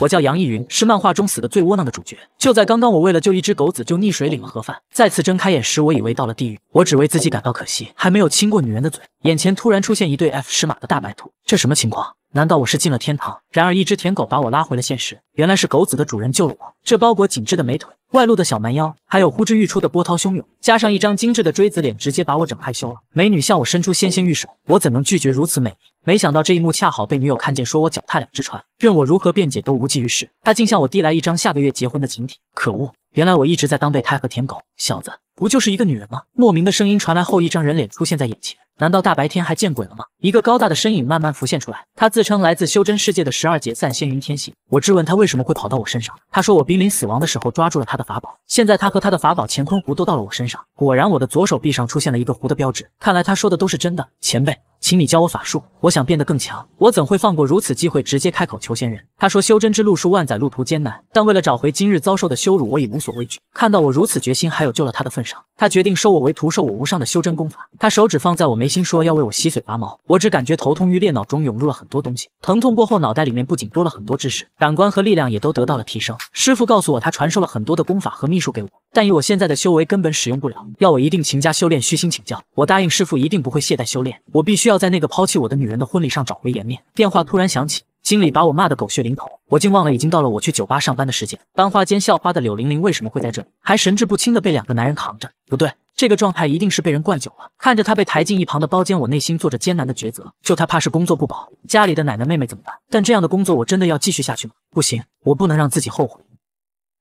我叫杨逸云，是漫画中死的最窝囊的主角。就在刚刚，我为了救一只狗子就溺水领了盒饭。再次睁开眼时，我以为到了地狱。我只为自己感到可惜，还没有亲过女人的嘴。眼前突然出现一对 F 十码的大白兔，这什么情况？难道我是进了天堂？然而一只舔狗把我拉回了现实。原来是狗子的主人救了我。这包裹紧致的美腿，外露的小蛮腰，还有呼之欲出的波涛汹涌，加上一张精致的锥子脸，直接把我整害羞了。美女向我伸出纤纤玉手，我怎能拒绝如此美丽？没想到这一幕恰好被女友看见，说我脚踏两只船，任我如何辩解都无济于事。她竟向我递来一张下个月结婚的请帖。可恶！原来我一直在当备胎和舔狗。小子，不就是一个女人吗？莫名的声音传来后，一张人脸出现在眼前。难道大白天还见鬼了吗？一个高大的身影慢慢浮现出来，他自称来自修真世界的十二劫散仙云天行。我质问他为什么会跑到我身上，他说我濒临死亡的时候抓住了他的法宝，现在他和他的法宝乾坤壶都到了我身上。果然，我的左手臂上出现了一个壶的标志，看来他说的都是真的。前辈，请你教我法术，我想变得更强。我怎会放过如此机会？直接开口求仙人。他说修真之路数万载，路途艰难，但为了找回今日遭受的羞辱，我已无所畏惧。看到我如此决心，还有救了他的份上。他决定收我为徒，授我无上的修真功法。他手指放在我眉心，说要为我吸髓拔毛。我只感觉头痛欲裂，脑中涌入了很多东西。疼痛过后，脑袋里面不仅多了很多知识，感官和力量也都得到了提升。师傅告诉我，他传授了很多的功法和秘术给我，但以我现在的修为，根本使用不了。要我一定勤加修炼，虚心请教。我答应师傅，一定不会懈怠修炼。我必须要在那个抛弃我的女人的婚礼上找回颜面。电话突然响起。经理把我骂得狗血淋头，我竟忘了已经到了我去酒吧上班的时间。班花兼校花的柳玲玲为什么会在这里？还神志不清的被两个男人扛着？不对，这个状态一定是被人灌酒了。看着她被抬进一旁的包间，我内心做着艰难的抉择。救她怕是工作不保，家里的奶奶妹妹怎么办？但这样的工作我真的要继续下去吗？不行，我不能让自己后悔。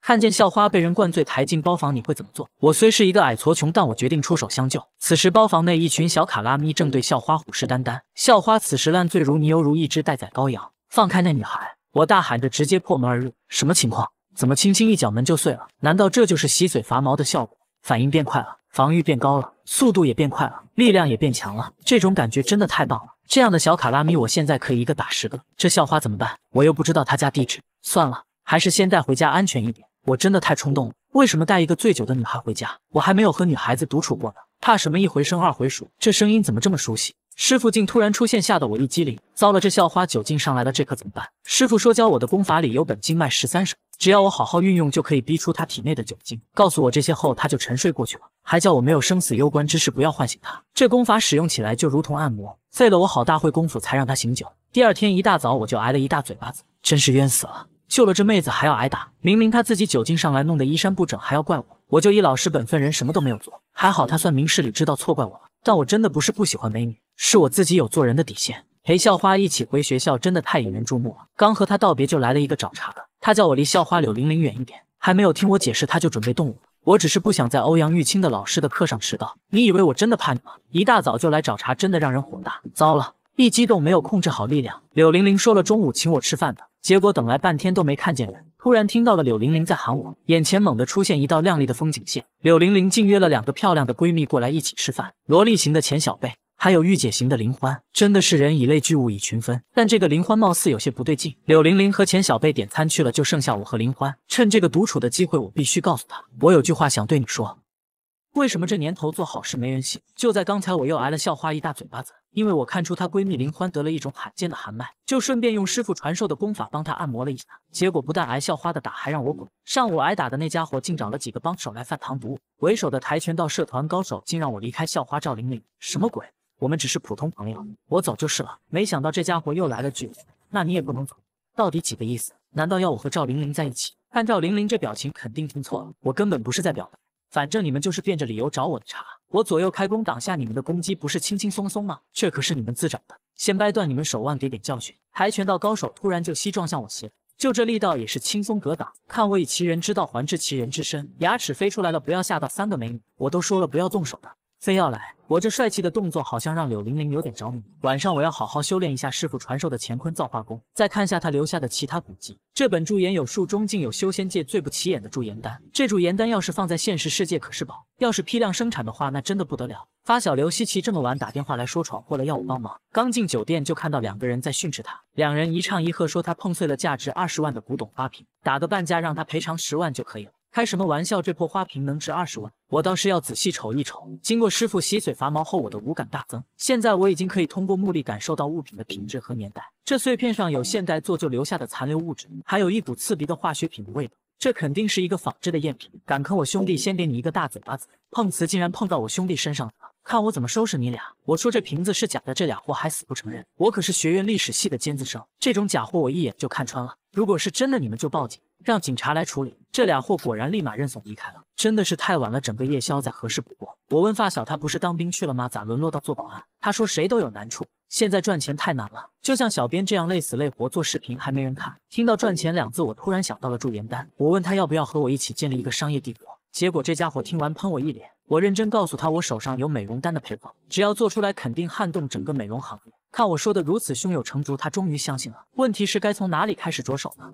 看见校花被人灌醉抬进包房，你会怎么做？我虽是一个矮矬穷，但我决定出手相救。此时包房内一群小卡拉咪正对校花虎视眈眈，校花此时烂醉如泥，犹如一只待宰羔羊。放开那女孩！我大喊着，直接破门而入。什么情况？怎么轻轻一脚门就碎了？难道这就是洗髓伐毛的效果？反应变快了，防御变高了，速度也变快了，力量也变强了。这种感觉真的太棒了！这样的小卡拉咪，我现在可以一个打十个。这校花怎么办？我又不知道她家地址。算了，还是先带回家安全一点。我真的太冲动了，为什么带一个醉酒的女孩回家？我还没有和女孩子独处过呢，怕什么一回生二回熟？这声音怎么这么熟悉？师傅竟突然出现，吓得我一激灵。糟了，这校花酒劲上来了，这可怎么办？师傅说教我的功法里有本经脉十三手，只要我好好运用，就可以逼出她体内的酒精。告诉我这些后，他就沉睡过去了，还叫我没有生死攸关之事不要唤醒他。这功法使用起来就如同按摩，费了我好大会功夫才让他醒酒。第二天一大早，我就挨了一大嘴巴子，真是冤死了！救了这妹子还要挨打，明明她自己酒精上来弄得衣衫不整，还要怪我。我就一老实本分人，什么都没有做，还好她算明事理，知道错怪我了。但我真的不是不喜欢美女。是我自己有做人的底线，陪校花一起回学校真的太引人注目了。刚和她道别，就来了一个找茬的，他叫我离校花柳玲玲远一点，还没有听我解释，他就准备动武。我只是不想在欧阳玉清的老师的课上迟到。你以为我真的怕你吗？一大早就来找茬，真的让人火大。糟了，一激动没有控制好力量。柳玲玲说了中午请我吃饭的，结果等来半天都没看见人，突然听到了柳玲玲在喊我，眼前猛地出现一道亮丽的风景线。柳玲玲竟约了两个漂亮的闺蜜过来一起吃饭，萝莉型的前小辈。还有御姐型的林欢，真的是人以类聚，物以群分。但这个林欢貌似有些不对劲。柳玲玲和钱小贝点餐去了，就剩下我和林欢。趁这个独处的机会，我必须告诉她，我有句话想对你说。为什么这年头做好事没人信？就在刚才，我又挨了校花一大嘴巴子。因为我看出她闺蜜林欢得了一种罕见的寒脉，就顺便用师傅传授的功法帮她按摩了一下。结果不但挨校花的打，还让我滚。上午挨打的那家伙竟找了几个帮手来饭堂不为首的跆拳道社团高手竟让我离开校花赵玲玲，什么鬼？我们只是普通朋友，我走就是了。没想到这家伙又来了句，那你也不能走，到底几个意思？难道要我和赵玲玲在一起？看赵玲玲这表情，肯定听错了。我根本不是在表白，反正你们就是变着理由找我的茬。我左右开弓，挡下你们的攻击，不是轻轻松松吗？这可是你们自找的，先掰断你们手腕，给点教训。跆拳道高手突然就膝撞向我斜，就这力道也是轻松格挡。看我以其人之道还治其人之身，牙齿飞出来了，不要吓到三个美女。我都说了不要动手的。非要来，我这帅气的动作好像让柳玲玲有点着迷。晚上我要好好修炼一下师傅传授的乾坤造化功，再看下他留下的其他古籍。这本驻颜有术中竟有修仙界最不起眼的驻颜丹，这驻颜丹要是放在现实世界可是宝，要是批量生产的话那真的不得了。发小刘希奇这么晚打电话来说闯祸了要我帮忙，刚进酒店就看到两个人在训斥他，两人一唱一和说他碰碎了价值二十万的古董花瓶，打个半价让他赔偿十万就可以了。开什么玩笑！这破花瓶能值二十万，我倒是要仔细瞅一瞅。经过师傅洗髓伐毛后，我的五感大增，现在我已经可以通过目力感受到物品的品质和年代。这碎片上有现代做旧留下的残留物质，还有一股刺鼻的化学品的味道，这肯定是一个仿制的赝品。敢坑我兄弟，先给你一个大嘴巴子！碰瓷竟然碰到我兄弟身上了，看我怎么收拾你俩！我说这瓶子是假的，这俩货还死不承认。我可是学院历史系的尖子生，这种假货我一眼就看穿了。如果是真的，你们就报警。让警察来处理，这俩货果然立马认怂离开了。真的是太晚了，整个夜宵再合适不过。我问发小，他不是当兵去了吗？咋沦落到做保安？他说谁都有难处，现在赚钱太难了。就像小编这样累死累活做视频还没人看。听到赚钱两字，我突然想到了祝颜丹。我问他要不要和我一起建立一个商业帝国？结果这家伙听完喷我一脸。我认真告诉他，我手上有美容丹的配方，只要做出来肯定撼动整个美容行业。看我说的如此胸有成竹，他终于相信了。问题是该从哪里开始着手呢？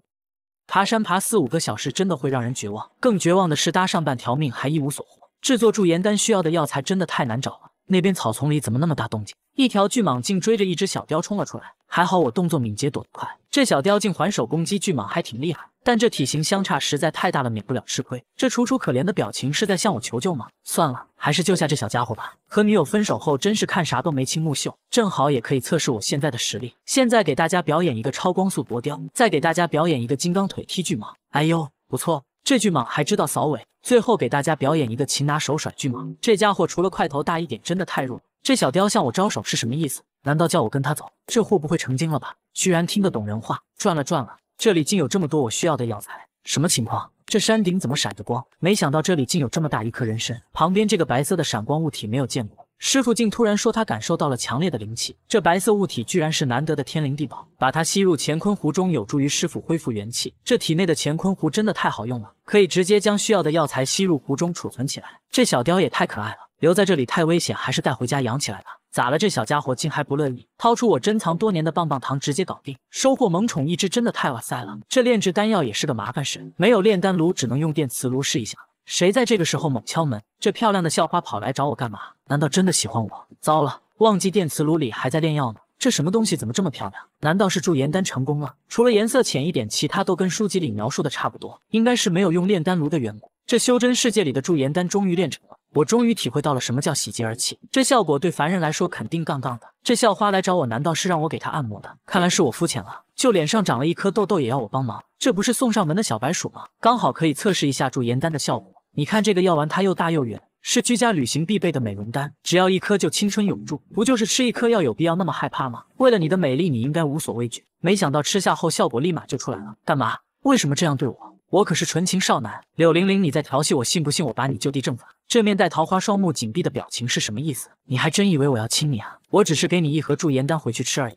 爬山爬四五个小时，真的会让人绝望。更绝望的是，搭上半条命还一无所获。制作驻颜丹需要的药材真的太难找了。那边草丛里怎么那么大动静？一条巨蟒竟追着一只小雕冲了出来，还好我动作敏捷，躲得快。这小雕竟还手攻击巨蟒，还挺厉害。但这体型相差实在太大了，免不了吃亏。这楚楚可怜的表情是在向我求救吗？算了，还是救下这小家伙吧。和女友分手后，真是看啥都眉清目秀。正好也可以测试我现在的实力。现在给大家表演一个超光速夺雕，再给大家表演一个金刚腿踢巨蟒。哎呦，不错，这巨蟒还知道扫尾。最后给大家表演一个擒拿手甩巨蟒，这家伙除了块头大一点，真的太弱。这小雕向我招手是什么意思？难道叫我跟他走？这货不会成精了吧？居然听得懂人话！转了转了，这里竟有这么多我需要的药材，什么情况？这山顶怎么闪着光？没想到这里竟有这么大一颗人参，旁边这个白色的闪光物体没有见过。师傅竟突然说他感受到了强烈的灵气，这白色物体居然是难得的天灵地宝，把它吸入乾坤壶中有助于师傅恢复元气。这体内的乾坤壶真的太好用了，可以直接将需要的药材吸入壶中储存起来。这小雕也太可爱了，留在这里太危险，还是带回家养起来吧。咋了？这小家伙竟还不乐意？掏出我珍藏多年的棒棒糖，直接搞定。收获萌宠一只，真的太哇塞了。这炼制丹药也是个麻烦事，没有炼丹炉，只能用电磁炉试一下。谁在这个时候猛敲门？这漂亮的校花跑来找我干嘛？难道真的喜欢我？糟了，忘记电磁炉里还在炼药呢。这什么东西怎么这么漂亮？难道是驻颜丹成功了？除了颜色浅一点，其他都跟书籍里描述的差不多。应该是没有用炼丹炉的缘故。这修真世界里的驻颜丹终于炼成了，我终于体会到了什么叫喜极而泣。这效果对凡人来说肯定杠杠的。这校花来找我，难道是让我给她按摩的？看来是我肤浅了，就脸上长了一颗痘痘也要我帮忙，这不是送上门的小白鼠吗？刚好可以测试一下驻颜丹的效果。你看这个药丸，它又大又圆，是居家旅行必备的美容丹，只要一颗就青春永驻。不就是吃一颗药，有必要那么害怕吗？为了你的美丽，你应该无所畏惧。没想到吃下后效果立马就出来了。干嘛？为什么这样对我？我可是纯情少男，柳玲玲，你在调戏我，信不信我把你就地正法？这面带桃花、双目紧闭的表情是什么意思？你还真以为我要亲你啊？我只是给你一盒驻颜丹回去吃而已。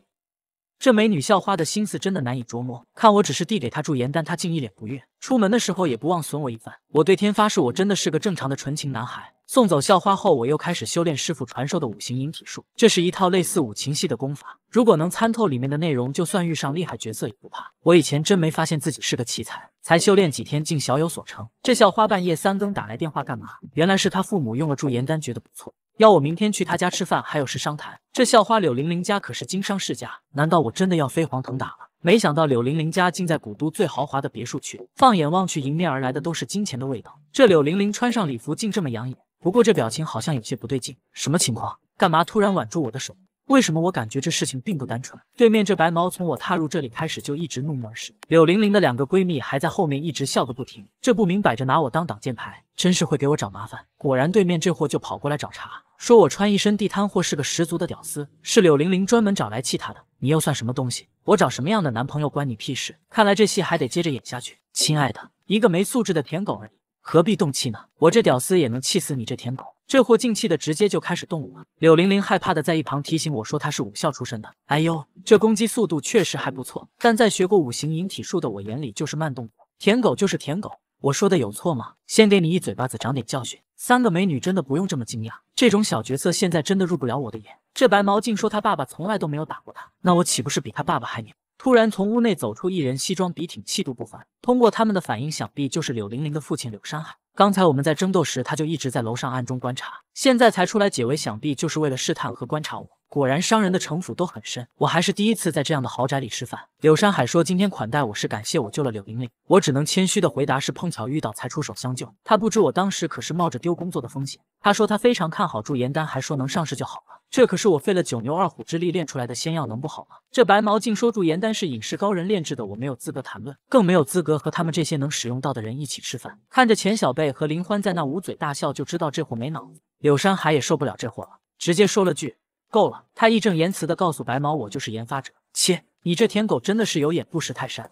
这美女校花的心思真的难以琢磨。看我只是递给她驻颜丹，她竟一脸不悦。出门的时候也不忘损我一番。我对天发誓，我真的是个正常的纯情男孩。送走校花后，我又开始修炼师傅传授的五行引体术。这是一套类似五禽戏的功法，如果能参透里面的内容，就算遇上厉害角色也不怕。我以前真没发现自己是个奇才，才修炼几天竟小有所成。这校花半夜三更打来电话干嘛？原来是他父母用了驻颜丹，觉得不错。要我明天去他家吃饭，还有事商谈。这校花柳玲玲家可是经商世家，难道我真的要飞黄腾达了？没想到柳玲玲家竟在古都最豪华的别墅区，放眼望去，迎面而来的都是金钱的味道。这柳玲玲穿上礼服竟这么养眼，不过这表情好像有些不对劲，什么情况？干嘛突然挽住我的手？为什么我感觉这事情并不单纯？对面这白毛从我踏入这里开始就一直怒目而视，柳玲玲的两个闺蜜还在后面一直笑个不停，这不明摆着拿我当挡箭牌？真是会给我找麻烦！果然，对面这货就跑过来找茬，说我穿一身地摊货是个十足的屌丝，是柳玲玲专门找来气他的。你又算什么东西？我找什么样的男朋友关你屁事？看来这戏还得接着演下去。亲爱的，一个没素质的舔狗而已，何必动气呢？我这屌丝也能气死你这舔狗。这货进气的直接就开始动武了，柳玲玲害怕的在一旁提醒我说他是武校出身的。哎呦，这攻击速度确实还不错，但在学过五行引体术的我眼里就是慢动作。舔狗就是舔狗，我说的有错吗？先给你一嘴巴子，长点教训。三个美女真的不用这么惊讶，这种小角色现在真的入不了我的眼。这白毛竟说他爸爸从来都没有打过他，那我岂不是比他爸爸还牛？突然从屋内走出一人，西装笔挺，气度不凡。通过他们的反应，想必就是柳玲玲的父亲柳山海。刚才我们在争斗时，他就一直在楼上暗中观察，现在才出来解围，想必就是为了试探和观察我。果然，商人的城府都很深，我还是第一次在这样的豪宅里吃饭。柳山海说，今天款待我是感谢我救了柳玲玲，我只能谦虚的回答是碰巧遇到才出手相救。他不知我当时可是冒着丢工作的风险。他说他非常看好祝延丹，还说能上市就好了。这可是我费了九牛二虎之力炼出来的仙药，能不好吗？这白毛竟说祝延丹是隐士高人炼制的，我没有资格谈论，更没有资格和他们这些能使用到的人一起吃饭。看着钱小贝和林欢在那捂嘴大笑，就知道这货没脑子。柳山海也受不了这货了，直接说了句：“够了！”他义正言辞地告诉白毛：“我就是研发者。”切，你这舔狗真的是有眼不识泰山。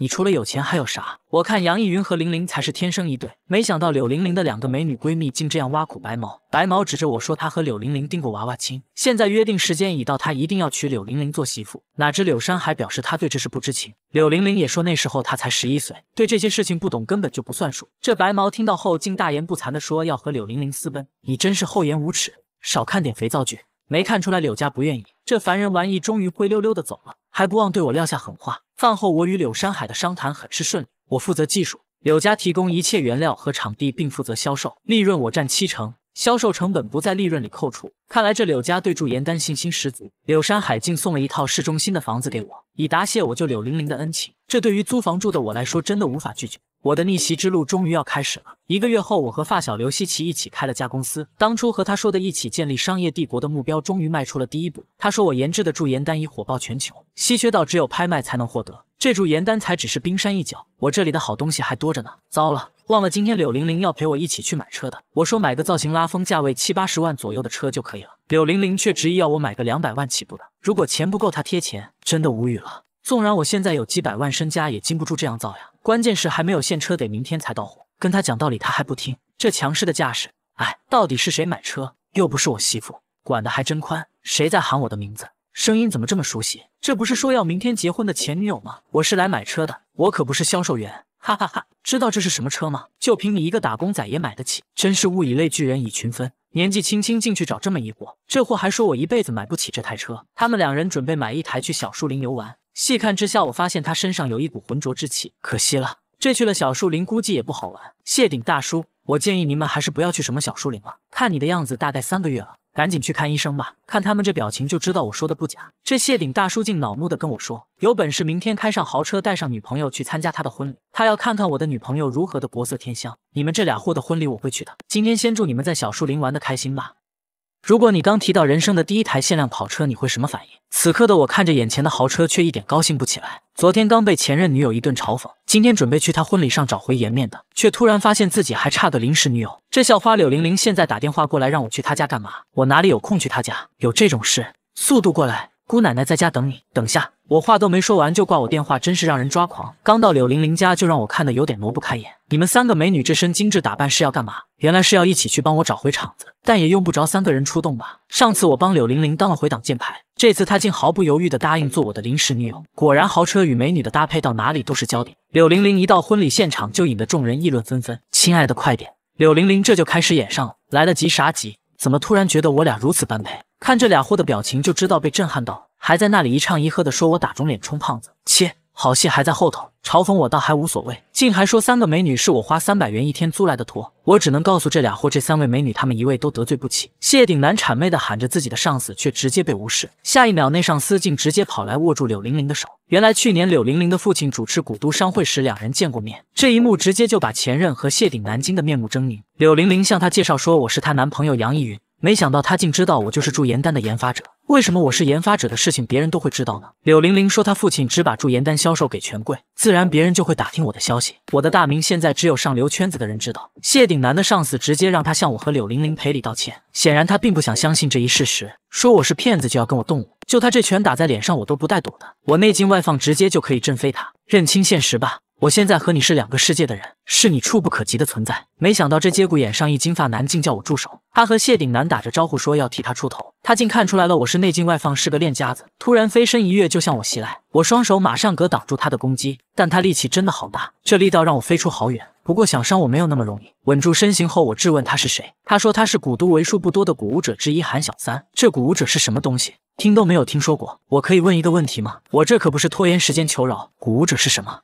你除了有钱还有啥？我看杨逸云和玲玲才是天生一对。没想到柳玲玲的两个美女闺蜜竟这样挖苦白毛。白毛指着我说，他和柳玲玲订过娃娃亲，现在约定时间已到，他一定要娶柳玲玲做媳妇。哪知柳山还表示他对这事不知情。柳玲玲也说那时候她才十一岁，对这些事情不懂，根本就不算数。这白毛听到后竟大言不惭的说要和柳玲玲私奔，你真是厚颜无耻！少看点肥皂剧，没看出来柳家不愿意。这凡人玩意终于灰溜溜的走了，还不忘对我撂下狠话。饭后，我与柳山海的商谈很是顺利，我负责技术，柳家提供一切原料和场地，并负责销售，利润我占七成，销售成本不在利润里扣除。看来这柳家对祝延丹信心十足。柳山海竟送了一套市中心的房子给我，以答谢我救柳玲玲的恩情。这对于租房住的我来说，真的无法拒绝。我的逆袭之路终于要开始了。一个月后，我和发小刘希奇一起开了家公司。当初和他说的一起建立商业帝国的目标，终于迈出了第一步。他说我研制的驻颜丹已火爆全球，稀缺到只有拍卖才能获得。这驻颜丹才只是冰山一角，我这里的好东西还多着呢。糟了，忘了今天柳玲玲要陪我一起去买车的。我说买个造型拉风、价位七八十万左右的车就可以了。柳玲玲却执意要我买个两百万起步的，如果钱不够，她贴钱。真的无语了。纵然我现在有几百万身家，也经不住这样造呀！关键是还没有现车，得明天才到货。跟他讲道理，他还不听，这强势的架势，哎，到底是谁买车？又不是我媳妇，管得还真宽。谁在喊我的名字？声音怎么这么熟悉？这不是说要明天结婚的前女友吗？我是来买车的，我可不是销售员。哈哈哈，知道这是什么车吗？就凭你一个打工仔也买得起，真是物以类聚，人以群分。年纪轻轻进去找这么一货，这货还说我一辈子买不起这台车。他们两人准备买一台去小树林游玩。细看之下，我发现他身上有一股浑浊之气，可惜了，这去了小树林估计也不好玩。谢顶大叔，我建议你们还是不要去什么小树林了。看你的样子，大概三个月了，赶紧去看医生吧。看他们这表情就知道我说的不假。这谢顶大叔竟恼怒的跟我说，有本事明天开上豪车，带上女朋友去参加他的婚礼，他要看看我的女朋友如何的国色天香。你们这俩货的婚礼我会去的，今天先祝你们在小树林玩的开心吧。如果你刚提到人生的第一台限量跑车，你会什么反应？此刻的我看着眼前的豪车，却一点高兴不起来。昨天刚被前任女友一顿嘲讽，今天准备去她婚礼上找回颜面的，却突然发现自己还差个临时女友。这校花柳玲玲现在打电话过来让我去她家干嘛？我哪里有空去她家？有这种事，速度过来，姑奶奶在家等你。等下。我话都没说完就挂我电话，真是让人抓狂。刚到柳玲玲家，就让我看的有点挪不开眼。你们三个美女这身精致打扮是要干嘛？原来是要一起去帮我找回场子，但也用不着三个人出动吧？上次我帮柳玲玲当了回挡箭牌，这次她竟毫不犹豫地答应做我的临时女友。果然豪车与美女的搭配到哪里都是焦点。柳玲玲一到婚礼现场，就引得众人议论纷纷。亲爱的，快点！柳玲玲这就开始演上了，来得及啥急？怎么突然觉得我俩如此般配？看这俩货的表情就知道被震撼到了。还在那里一唱一和的说，我打肿脸充胖子，切，好戏还在后头。嘲讽我倒还无所谓，竟还说三个美女是我花三百元一天租来的托。我只能告诉这俩货，这三位美女他们一位都得罪不起。谢顶男谄媚的喊着自己的上司，却直接被无视。下一秒，那上司竟直接跑来握住柳玲玲的手。原来去年柳玲玲的父亲主持古都商会时，两人见过面。这一幕直接就把前任和谢顶南惊的面目狰狞。柳玲玲向他介绍说，我是她男朋友杨逸云。没想到他竟知道我就是驻颜丹的研发者，为什么我是研发者的事情，别人都会知道呢？柳玲玲说，她父亲只把驻颜丹销售给权贵，自然别人就会打听我的消息。我的大名现在只有上流圈子的人知道。谢顶男的上司直接让他向我和柳玲玲赔礼道歉，显然他并不想相信这一事实，说我是骗子就要跟我动武，就他这拳打在脸上，我都不带躲的，我内劲外放，直接就可以震飞他，认清现实吧。我现在和你是两个世界的人，是你触不可及的存在。没想到这节骨眼上，一金发男竟叫我住手。他和谢顶男打着招呼，说要替他出头。他竟看出来了，我是内劲外放，是个练家子。突然飞身一跃，就向我袭来。我双手马上格挡住他的攻击，但他力气真的好大，这力道让我飞出好远。不过想伤我没有那么容易。稳住身形后，我质问他是谁。他说他是古都为数不多的古武者之一，韩小三。这古武者是什么东西？听都没有听说过。我可以问一个问题吗？我这可不是拖延时间求饶。古武者是什么？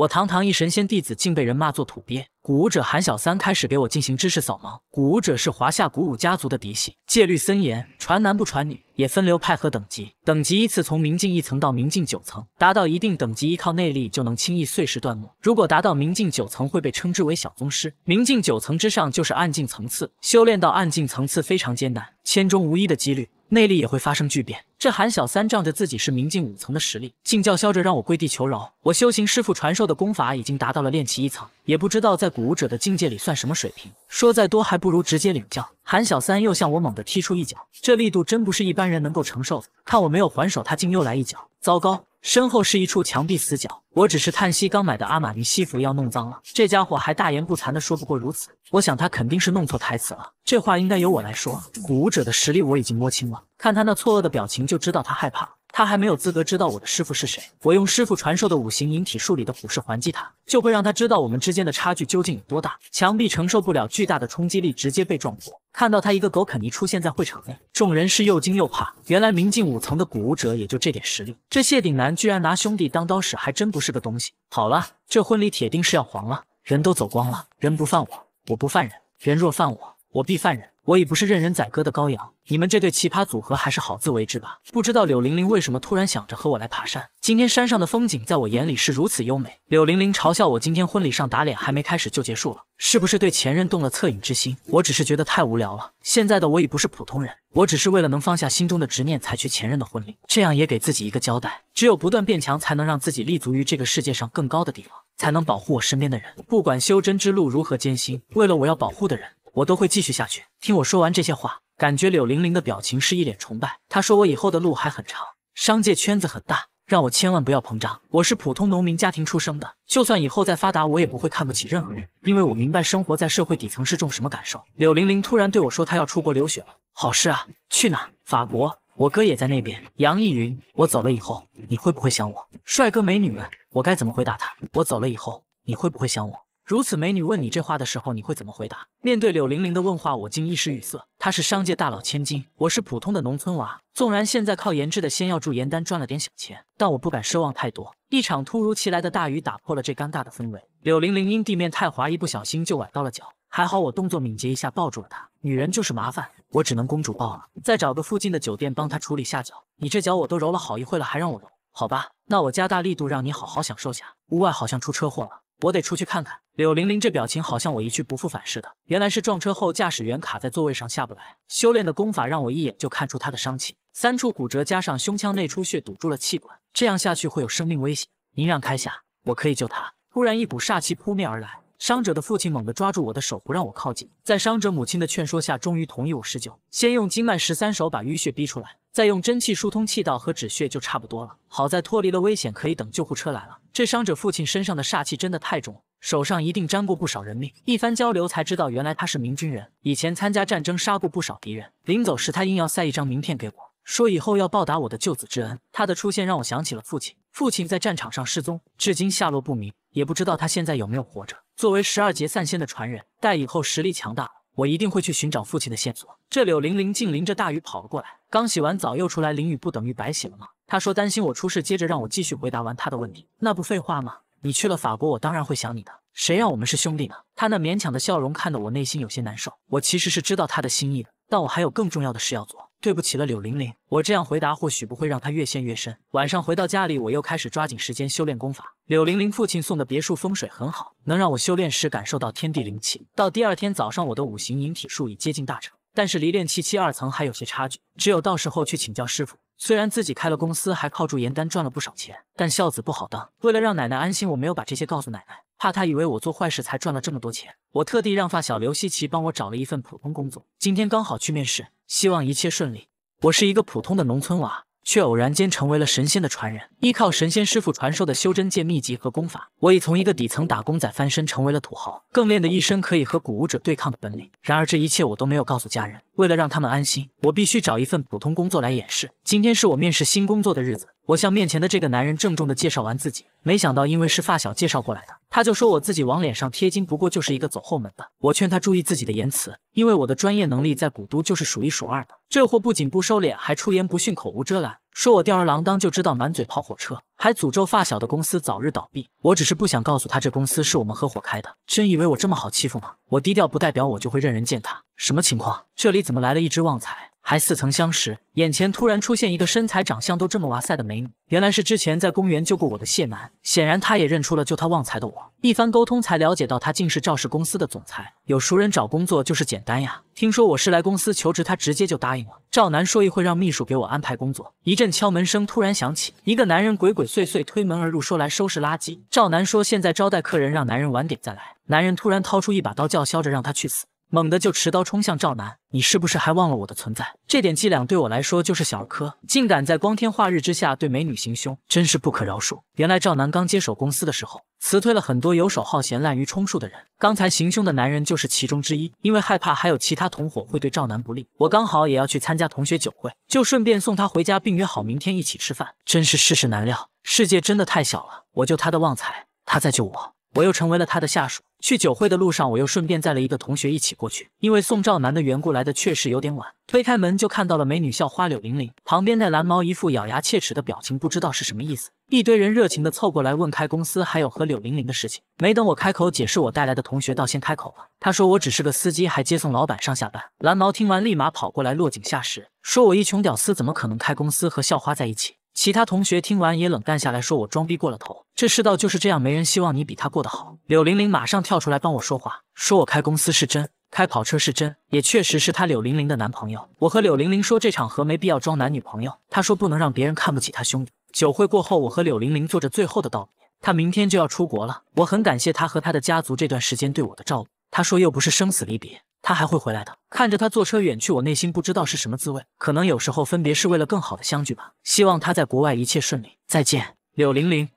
我堂堂一神仙弟子，竟被人骂作土鳖。古武者韩小三开始给我进行知识扫盲。古武者是华夏古武家族的嫡系，戒律森严，传男不传女，也分流派和等级。等级依次从明镜一层到明镜九层，达到一定等级，依靠内力就能轻易碎石断木。如果达到明镜九层，会被称之为小宗师。明镜九层之上就是暗镜层次，修炼到暗镜层次非常艰难，千中无一的几率。内力也会发生巨变。这韩小三仗着自己是明镜五层的实力，竟叫嚣着让我跪地求饶。我修行师傅传授的功法已经达到了练气一层，也不知道在古武者的境界里算什么水平。说再多还不如直接领教。韩小三又向我猛地踢出一脚，这力度真不是一般人能够承受的。看我没有还手，他竟又来一脚。糟糕！身后是一处墙壁死角，我只是叹息，刚买的阿玛尼西服要弄脏了。这家伙还大言不惭的说不过如此，我想他肯定是弄错台词了。这话应该由我来说。古武者的实力我已经摸清了，看他那错愕的表情就知道他害怕。他还没有资格知道我的师傅是谁。我用师傅传授的五行引体术里的虎式还击他，就会让他知道我们之间的差距究竟有多大。墙壁承受不了巨大的冲击力，直接被撞破。看到他一个狗啃泥出现在会场内，众人是又惊又怕。原来明镜五层的古武者也就这点实力，这谢顶男居然拿兄弟当刀使，还真不是个东西。好了，这婚礼铁定是要黄了，人都走光了。人不犯我，我不犯人；人若犯我，我必犯人。我已不是任人宰割的羔羊，你们这对奇葩组合还是好自为之吧。不知道柳玲玲为什么突然想着和我来爬山。今天山上的风景在我眼里是如此优美。柳玲玲嘲笑我今天婚礼上打脸还没开始就结束了，是不是对前任动了恻隐之心？我只是觉得太无聊了。现在的我已不是普通人，我只是为了能放下心中的执念才去前任的婚礼，这样也给自己一个交代。只有不断变强，才能让自己立足于这个世界上更高的地方，才能保护我身边的人。不管修真之路如何艰辛，为了我要保护的人。我都会继续下去。听我说完这些话，感觉柳玲玲的表情是一脸崇拜。她说我以后的路还很长，商界圈子很大，让我千万不要膨胀。我是普通农民家庭出生的，就算以后再发达，我也不会看不起任何人，因为我明白生活在社会底层是种什么感受。柳玲玲突然对我说，她要出国留学了。好事啊，去哪？法国。我哥也在那边。杨逸云，我走了以后，你会不会想我？帅哥美女们，我该怎么回答他？我走了以后，你会不会想我？如此美女问你这话的时候，你会怎么回答？面对柳玲玲的问话，我竟一时语塞。她是商界大佬千金，我是普通的农村娃。纵然现在靠研制的仙药助颜丹赚了点小钱，但我不敢奢望太多。一场突如其来的大雨打破了这尴尬的氛围。柳玲玲因地面太滑，一不小心就崴到了脚，还好我动作敏捷，一下抱住了她。女人就是麻烦，我只能公主抱了。再找个附近的酒店帮她处理下脚。你这脚我都揉了好一会了，还让我揉？好吧，那我加大力度，让你好好享受下。屋外好像出车祸了。我得出去看看柳玲玲，这表情好像我一去不复返似的。原来是撞车后驾驶员卡在座位上下不来，修炼的功法让我一眼就看出他的伤情，三处骨折加上胸腔内出血堵住了气管，这样下去会有生命危险。您让开下，我可以救他。突然一股煞气扑面而来，伤者的父亲猛地抓住我的手，不让我靠近。在伤者母亲的劝说下，终于同意我施救，先用经脉十三手把淤血逼出来。再用真气疏通气道和止血就差不多了。好在脱离了危险，可以等救护车来了。这伤者父亲身上的煞气真的太重，手上一定沾过不少人命。一番交流才知道，原来他是明军人，以前参加战争杀过不少敌人。临走时，他硬要塞一张名片给我，说以后要报答我的救子之恩。他的出现让我想起了父亲，父亲在战场上失踪，至今下落不明，也不知道他现在有没有活着。作为十二劫散仙的传人，待以后实力强大了，我一定会去寻找父亲的线索。这柳玲玲竟淋着大雨跑了过来。刚洗完澡又出来淋雨，不等于白洗了吗？他说担心我出事，接着让我继续回答完他的问题。那不废话吗？你去了法国，我当然会想你的，谁让我们是兄弟呢？他那勉强的笑容看得我内心有些难受。我其实是知道他的心意的，但我还有更重要的事要做，对不起了柳玲玲。我这样回答或许不会让他越陷越深。晚上回到家里，我又开始抓紧时间修炼功法。柳玲玲父亲送的别墅风水很好，能让我修炼时感受到天地灵气。到第二天早上，我的五行引体术已接近大成。但是离炼气期二层还有些差距，只有到时候去请教师傅。虽然自己开了公司，还靠住严丹赚了不少钱，但孝子不好当。为了让奶奶安心，我没有把这些告诉奶奶，怕她以为我做坏事才赚了这么多钱。我特地让发小刘希奇帮我找了一份普通工作，今天刚好去面试，希望一切顺利。我是一个普通的农村娃。却偶然间成为了神仙的传人，依靠神仙师傅传授的修真界秘籍和功法，我已从一个底层打工仔翻身成为了土豪，更练得一身可以和古武者对抗的本领。然而这一切我都没有告诉家人。为了让他们安心，我必须找一份普通工作来掩饰。今天是我面试新工作的日子，我向面前的这个男人郑重地介绍完自己，没想到因为是发小介绍过来的，他就说我自己往脸上贴金，不过就是一个走后门的。我劝他注意自己的言辞，因为我的专业能力在古都就是数一数二的。这货不仅不收敛，还出言不逊，口无遮拦。说我吊儿郎当，就知道满嘴跑火车，还诅咒发小的公司早日倒闭。我只是不想告诉他，这公司是我们合伙开的。真以为我这么好欺负吗？我低调不代表我就会任人践踏。什么情况？这里怎么来了一只旺财？还似曾相识，眼前突然出现一个身材、长相都这么哇塞的美女，原来是之前在公园救过我的谢楠。显然她也认出了救她旺财的我。一番沟通才了解到，她竟是肇事公司的总裁。有熟人找工作就是简单呀！听说我是来公司求职，她直接就答应了。赵楠说：“一会让秘书给我安排工作。”一阵敲门声突然响起，一个男人鬼鬼祟祟推门而入，说来收拾垃圾。赵楠说：“现在招待客人，让男人晚点再来。”男人突然掏出一把刀，叫嚣着让他去死。猛地就持刀冲向赵楠，你是不是还忘了我的存在？这点伎俩对我来说就是小儿科，竟敢在光天化日之下对美女行凶，真是不可饶恕！原来赵楠刚接手公司的时候，辞退了很多游手好闲、滥竽充数的人，刚才行凶的男人就是其中之一。因为害怕还有其他同伙会对赵楠不利，我刚好也要去参加同学酒会，就顺便送他回家，并约好明天一起吃饭。真是世事难料，世界真的太小了。我救他的旺财，他在救我。我又成为了他的下属。去酒会的路上，我又顺便载了一个同学一起过去，因为宋兆南的缘故，来的确实有点晚。推开门就看到了美女校花柳玲玲，旁边那蓝毛一副咬牙切齿的表情，不知道是什么意思。一堆人热情的凑过来问开公司还有和柳玲玲的事情。没等我开口解释，我带来的同学倒先开口了。他说我只是个司机，还接送老板上下班。蓝毛听完立马跑过来落井下石，说我一穷屌丝怎么可能开公司和校花在一起。其他同学听完也冷淡下来，说：“我装逼过了头，这世道就是这样，没人希望你比他过得好。”柳玲玲马上跳出来帮我说话，说我开公司是真，开跑车是真，也确实是他柳玲玲的男朋友。我和柳玲玲说，这场合没必要装男女朋友。他说不能让别人看不起他兄弟。酒会过后，我和柳玲玲做着最后的道别，他明天就要出国了。我很感谢他和他的家族这段时间对我的照顾。他说又不是生死离别。他还会回来的。看着他坐车远去，我内心不知道是什么滋味。可能有时候分别是为了更好的相聚吧。希望他在国外一切顺利。再见，柳玲玲。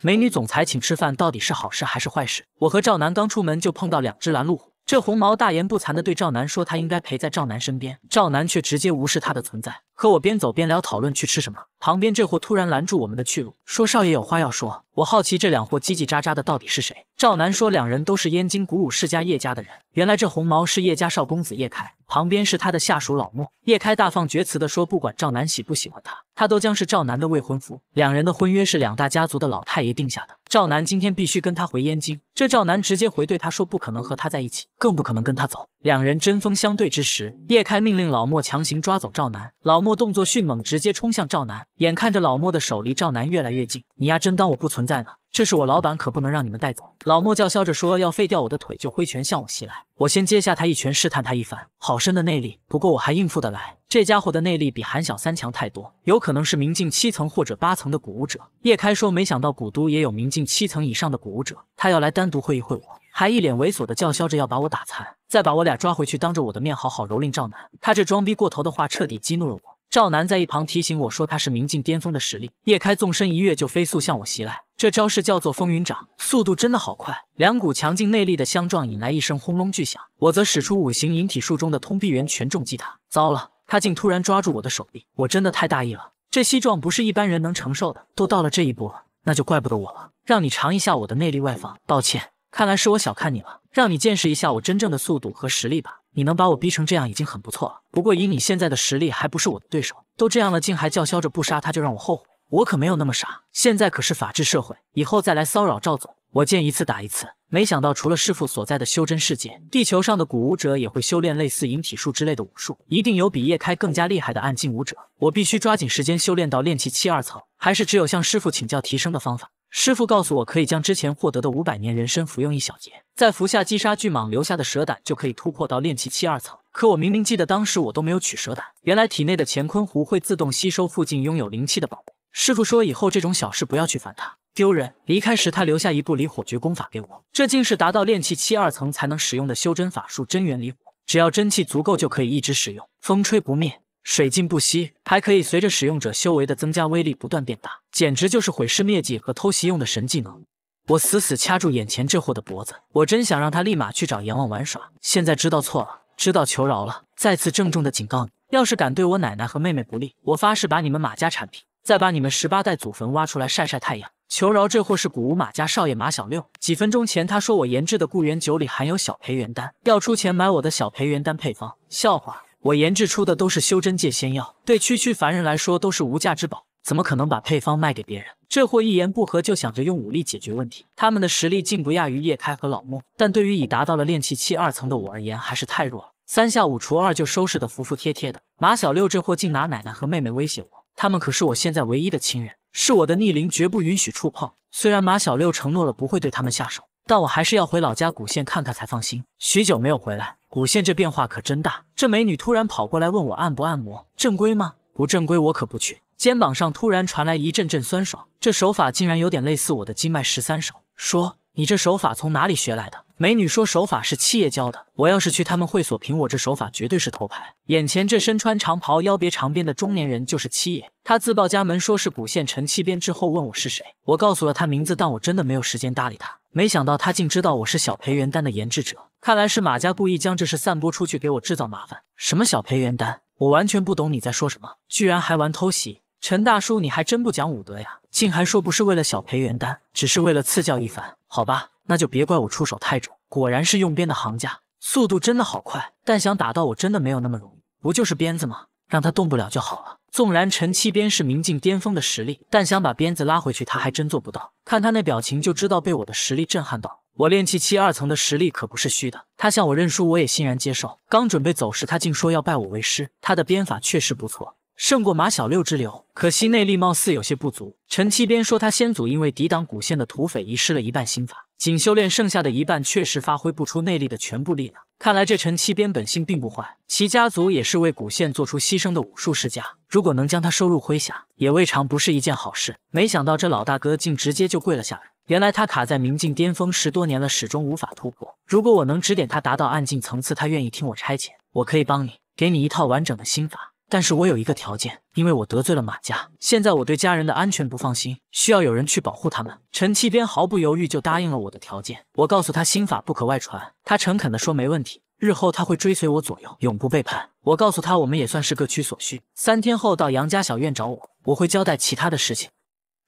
美女总裁请吃饭到底是好事还是坏事？我和赵楠刚出门就碰到两只拦路虎。这红毛大言不惭的对赵楠说他应该陪在赵楠身边，赵楠却直接无视他的存在。可我边走边聊，讨论去吃什么。旁边这货突然拦住我们的去路，说少爷有话要说。我好奇这两货叽叽喳喳的到底是谁。赵楠说两人都是燕京古武世家叶家的人。原来这红毛是叶家少公子叶开，旁边是他的下属老莫。叶开大放厥词的说，不管赵楠喜不喜欢他，他都将是赵楠的未婚夫。两人的婚约是两大家族的老太爷定下的。赵楠今天必须跟他回燕京。这赵楠直接回对他说，不可能和他在一起，更不可能跟他走。两人针锋相对之时，叶开命令老莫强行抓走赵楠。老莫动作迅猛，直接冲向赵楠。眼看着老莫的手离赵楠越来越近，你丫真当我不存在呢？这是我老板，可不能让你们带走！老莫叫嚣着说要废掉我的腿，就挥拳向我袭来。我先接下他一拳，试探他一番。好深的内力，不过我还应付得来。这家伙的内力比韩小三强太多，有可能是明镜七层或者八层的古武者。叶开说，没想到古都也有明镜七层以上的古武者，他要来单独会一会我。还一脸猥琐的叫嚣着要把我打残，再把我俩抓回去当着我的面好好蹂躏赵楠。他这装逼过头的话彻底激怒了我。赵楠在一旁提醒我说他是明镜巅峰的实力。叶开纵身一跃就飞速向我袭来，这招式叫做风云掌，速度真的好快。两股强劲内力的相撞引来一声轰隆巨响。我则使出五行引体术中的通臂猿拳重击他。糟了，他竟突然抓住我的手臂，我真的太大意了。这膝撞不是一般人能承受的。都到了这一步了，那就怪不得我了。让你尝一下我的内力外放。抱歉。看来是我小看你了，让你见识一下我真正的速度和实力吧。你能把我逼成这样已经很不错了。不过以你现在的实力，还不是我的对手。都这样了，竟还叫嚣着不杀他，就让我后悔。我可没有那么傻。现在可是法治社会，以后再来骚扰赵总，我见一次打一次。没想到除了师傅所在的修真世界，地球上的古武者也会修炼类似引体术之类的武术。一定有比叶开更加厉害的暗境武者，我必须抓紧时间修炼到炼气七二层，还是只有向师傅请教提升的方法。师傅告诉我，可以将之前获得的五百年人参服用一小节，再服下击杀巨蟒留下的蛇胆，就可以突破到炼气七二层。可我明明记得当时我都没有取蛇胆，原来体内的乾坤壶会自动吸收附近拥有灵气的宝物。师傅说以后这种小事不要去烦他，丢人。离开时，他留下一部离火诀功法给我，这竟是达到炼气七二层才能使用的修真法术，真元离火，只要真气足够就可以一直使用，风吹不灭。水尽不息，还可以随着使用者修为的增加，威力不断变大，简直就是毁尸灭迹和偷袭用的神技能。我死死掐住眼前这货的脖子，我真想让他立马去找阎王玩耍。现在知道错了，知道求饶了，再次郑重的警告你，要是敢对我奶奶和妹妹不利，我发誓把你们马家铲平，再把你们十八代祖坟挖出来晒晒太阳。求饶，这货是古屋马家少爷马小六。几分钟前他说我研制的固元酒里含有小培元丹，要出钱买我的小培元丹配方。笑话。我研制出的都是修真界仙药，对区区凡人来说都是无价之宝，怎么可能把配方卖给别人？这货一言不合就想着用武力解决问题，他们的实力竟不亚于叶开和老莫，但对于已达到了炼气期二层的我而言，还是太弱了。三下五除二就收拾的服服帖帖的。马小六这货竟拿奶奶和妹妹威胁我，他们可是我现在唯一的亲人，是我的逆鳞，绝不允许触碰。虽然马小六承诺了不会对他们下手，但我还是要回老家古县看看才放心。许久没有回来。古县这变化可真大，这美女突然跑过来问我按不按摩，正规吗？不正规我可不去。肩膀上突然传来一阵阵酸爽，这手法竟然有点类似我的经脉十三手。说你这手法从哪里学来的？美女说手法是七爷教的。我要是去他们会所，凭我这手法绝对是头牌。眼前这身穿长袍、腰别长鞭的中年人就是七爷，他自报家门说是古县陈七鞭之后问我是谁，我告诉了他名字，但我真的没有时间搭理他。没想到他竟知道我是小培元丹的研制者。看来是马家故意将这事散播出去，给我制造麻烦。什么小培元丹，我完全不懂你在说什么，居然还玩偷袭！陈大叔，你还真不讲武德呀，竟还说不是为了小培元丹，只是为了赐教一番。好吧，那就别怪我出手太重。果然是用鞭的行家，速度真的好快，但想打到我真的没有那么容易。不就是鞭子吗？让他动不了就好了。纵然陈七鞭是明镜巅峰的实力，但想把鞭子拉回去，他还真做不到。看他那表情，就知道被我的实力震撼到。我练气七二层的实力可不是虚的，他向我认输，我也欣然接受。刚准备走时，他竟说要拜我为师。他的鞭法确实不错，胜过马小六之流，可惜内力貌似有些不足。陈七鞭说，他先祖因为抵挡古县的土匪，遗失了一半心法，仅修炼剩下的一半，确实发挥不出内力的全部力量。看来这陈七鞭本性并不坏，其家族也是为古县做出牺牲的武术世家。如果能将他收入麾下，也未尝不是一件好事。没想到这老大哥竟直接就跪了下来。原来他卡在明镜巅峰十多年了，始终无法突破。如果我能指点他达到暗境层次，他愿意听我差遣。我可以帮你，给你一套完整的心法。但是我有一个条件，因为我得罪了马家，现在我对家人的安全不放心，需要有人去保护他们。陈七边毫不犹豫就答应了我的条件。我告诉他心法不可外传，他诚恳地说没问题。日后他会追随我左右，永不背叛。我告诉他我们也算是各取所需。三天后到杨家小院找我，我会交代其他的事情。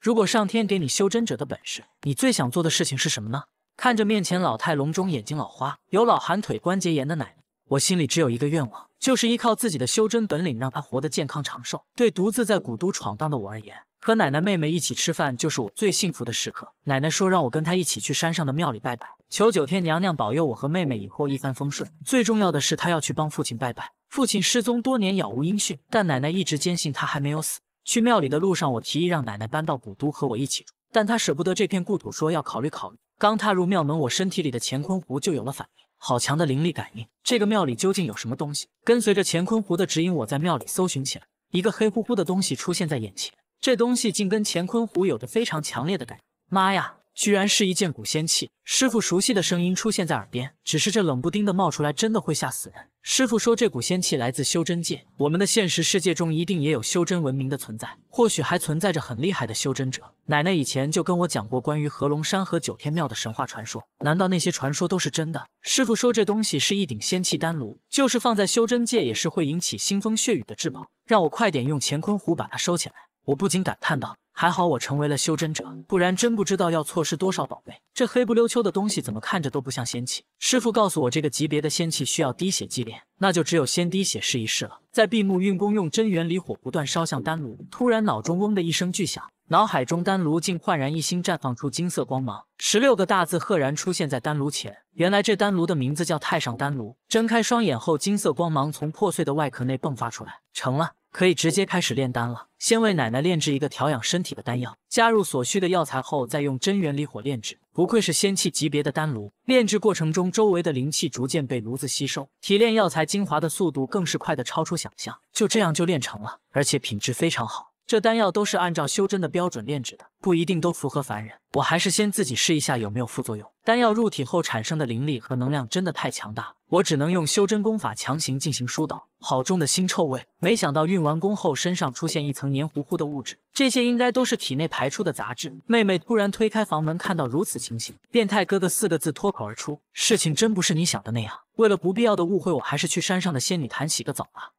如果上天给你修真者的本事，你最想做的事情是什么呢？看着面前老态龙钟、眼睛老花、有老寒腿关节炎的奶奶，我心里只有一个愿望，就是依靠自己的修真本领让她活得健康长寿。对独自在古都闯荡的我而言，和奶奶、妹妹一起吃饭就是我最幸福的时刻。奶奶说让我跟她一起去山上的庙里拜拜，求九天娘娘保佑我和妹妹以后一帆风顺。最重要的是，她要去帮父亲拜拜，父亲失踪多年，杳无音讯，但奶奶一直坚信他还没有死。去庙里的路上，我提议让奶奶搬到古都和我一起住，但她舍不得这片故土，说要考虑考虑。刚踏入庙门，我身体里的乾坤壶就有了反应，好强的灵力感应！这个庙里究竟有什么东西？跟随着乾坤壶的指引，我在庙里搜寻起来，一个黑乎乎的东西出现在眼前，这东西竟跟乾坤壶有着非常强烈的感应！妈呀！居然是一件古仙器！师傅熟悉的声音出现在耳边，只是这冷不丁的冒出来，真的会吓死人。师傅说，这古仙器来自修真界，我们的现实世界中一定也有修真文明的存在，或许还存在着很厉害的修真者。奶奶以前就跟我讲过关于合龙山和九天庙的神话传说，难道那些传说都是真的？师傅说，这东西是一顶仙气丹炉，就是放在修真界也是会引起腥风血雨的至宝，让我快点用乾坤壶把它收起来。我不禁感叹道。还好我成为了修真者，不然真不知道要错失多少宝贝。这黑不溜秋的东西怎么看着都不像仙器。师傅告诉我，这个级别的仙器需要滴血祭炼，那就只有先滴血试一试了。在闭目运功，用真元离火不断烧向丹炉，突然脑中嗡的一声巨响，脑海中丹炉竟焕然一新，绽放出金色光芒。十六个大字赫然出现在丹炉前，原来这丹炉的名字叫太上丹炉。睁开双眼后，金色光芒从破碎的外壳内迸发出来，成了。可以直接开始炼丹了，先为奶奶炼制一个调养身体的丹药，加入所需的药材后，再用真元离火炼制。不愧是仙气级别的丹炉，炼制过程中周围的灵气逐渐被炉子吸收，提炼药材精华的速度更是快的超出想象，就这样就炼成了，而且品质非常好。这丹药都是按照修真的标准炼制的，不一定都符合凡人。我还是先自己试一下有没有副作用。丹药入体后产生的灵力和能量真的太强大，我只能用修真功法强行进行疏导。好重的腥臭味！没想到运完功后身上出现一层黏糊糊的物质，这些应该都是体内排出的杂质。妹妹突然推开房门，看到如此情形，变态哥哥四个字脱口而出。事情真不是你想的那样。为了不必要的误会，我还是去山上的仙女潭洗个澡吧。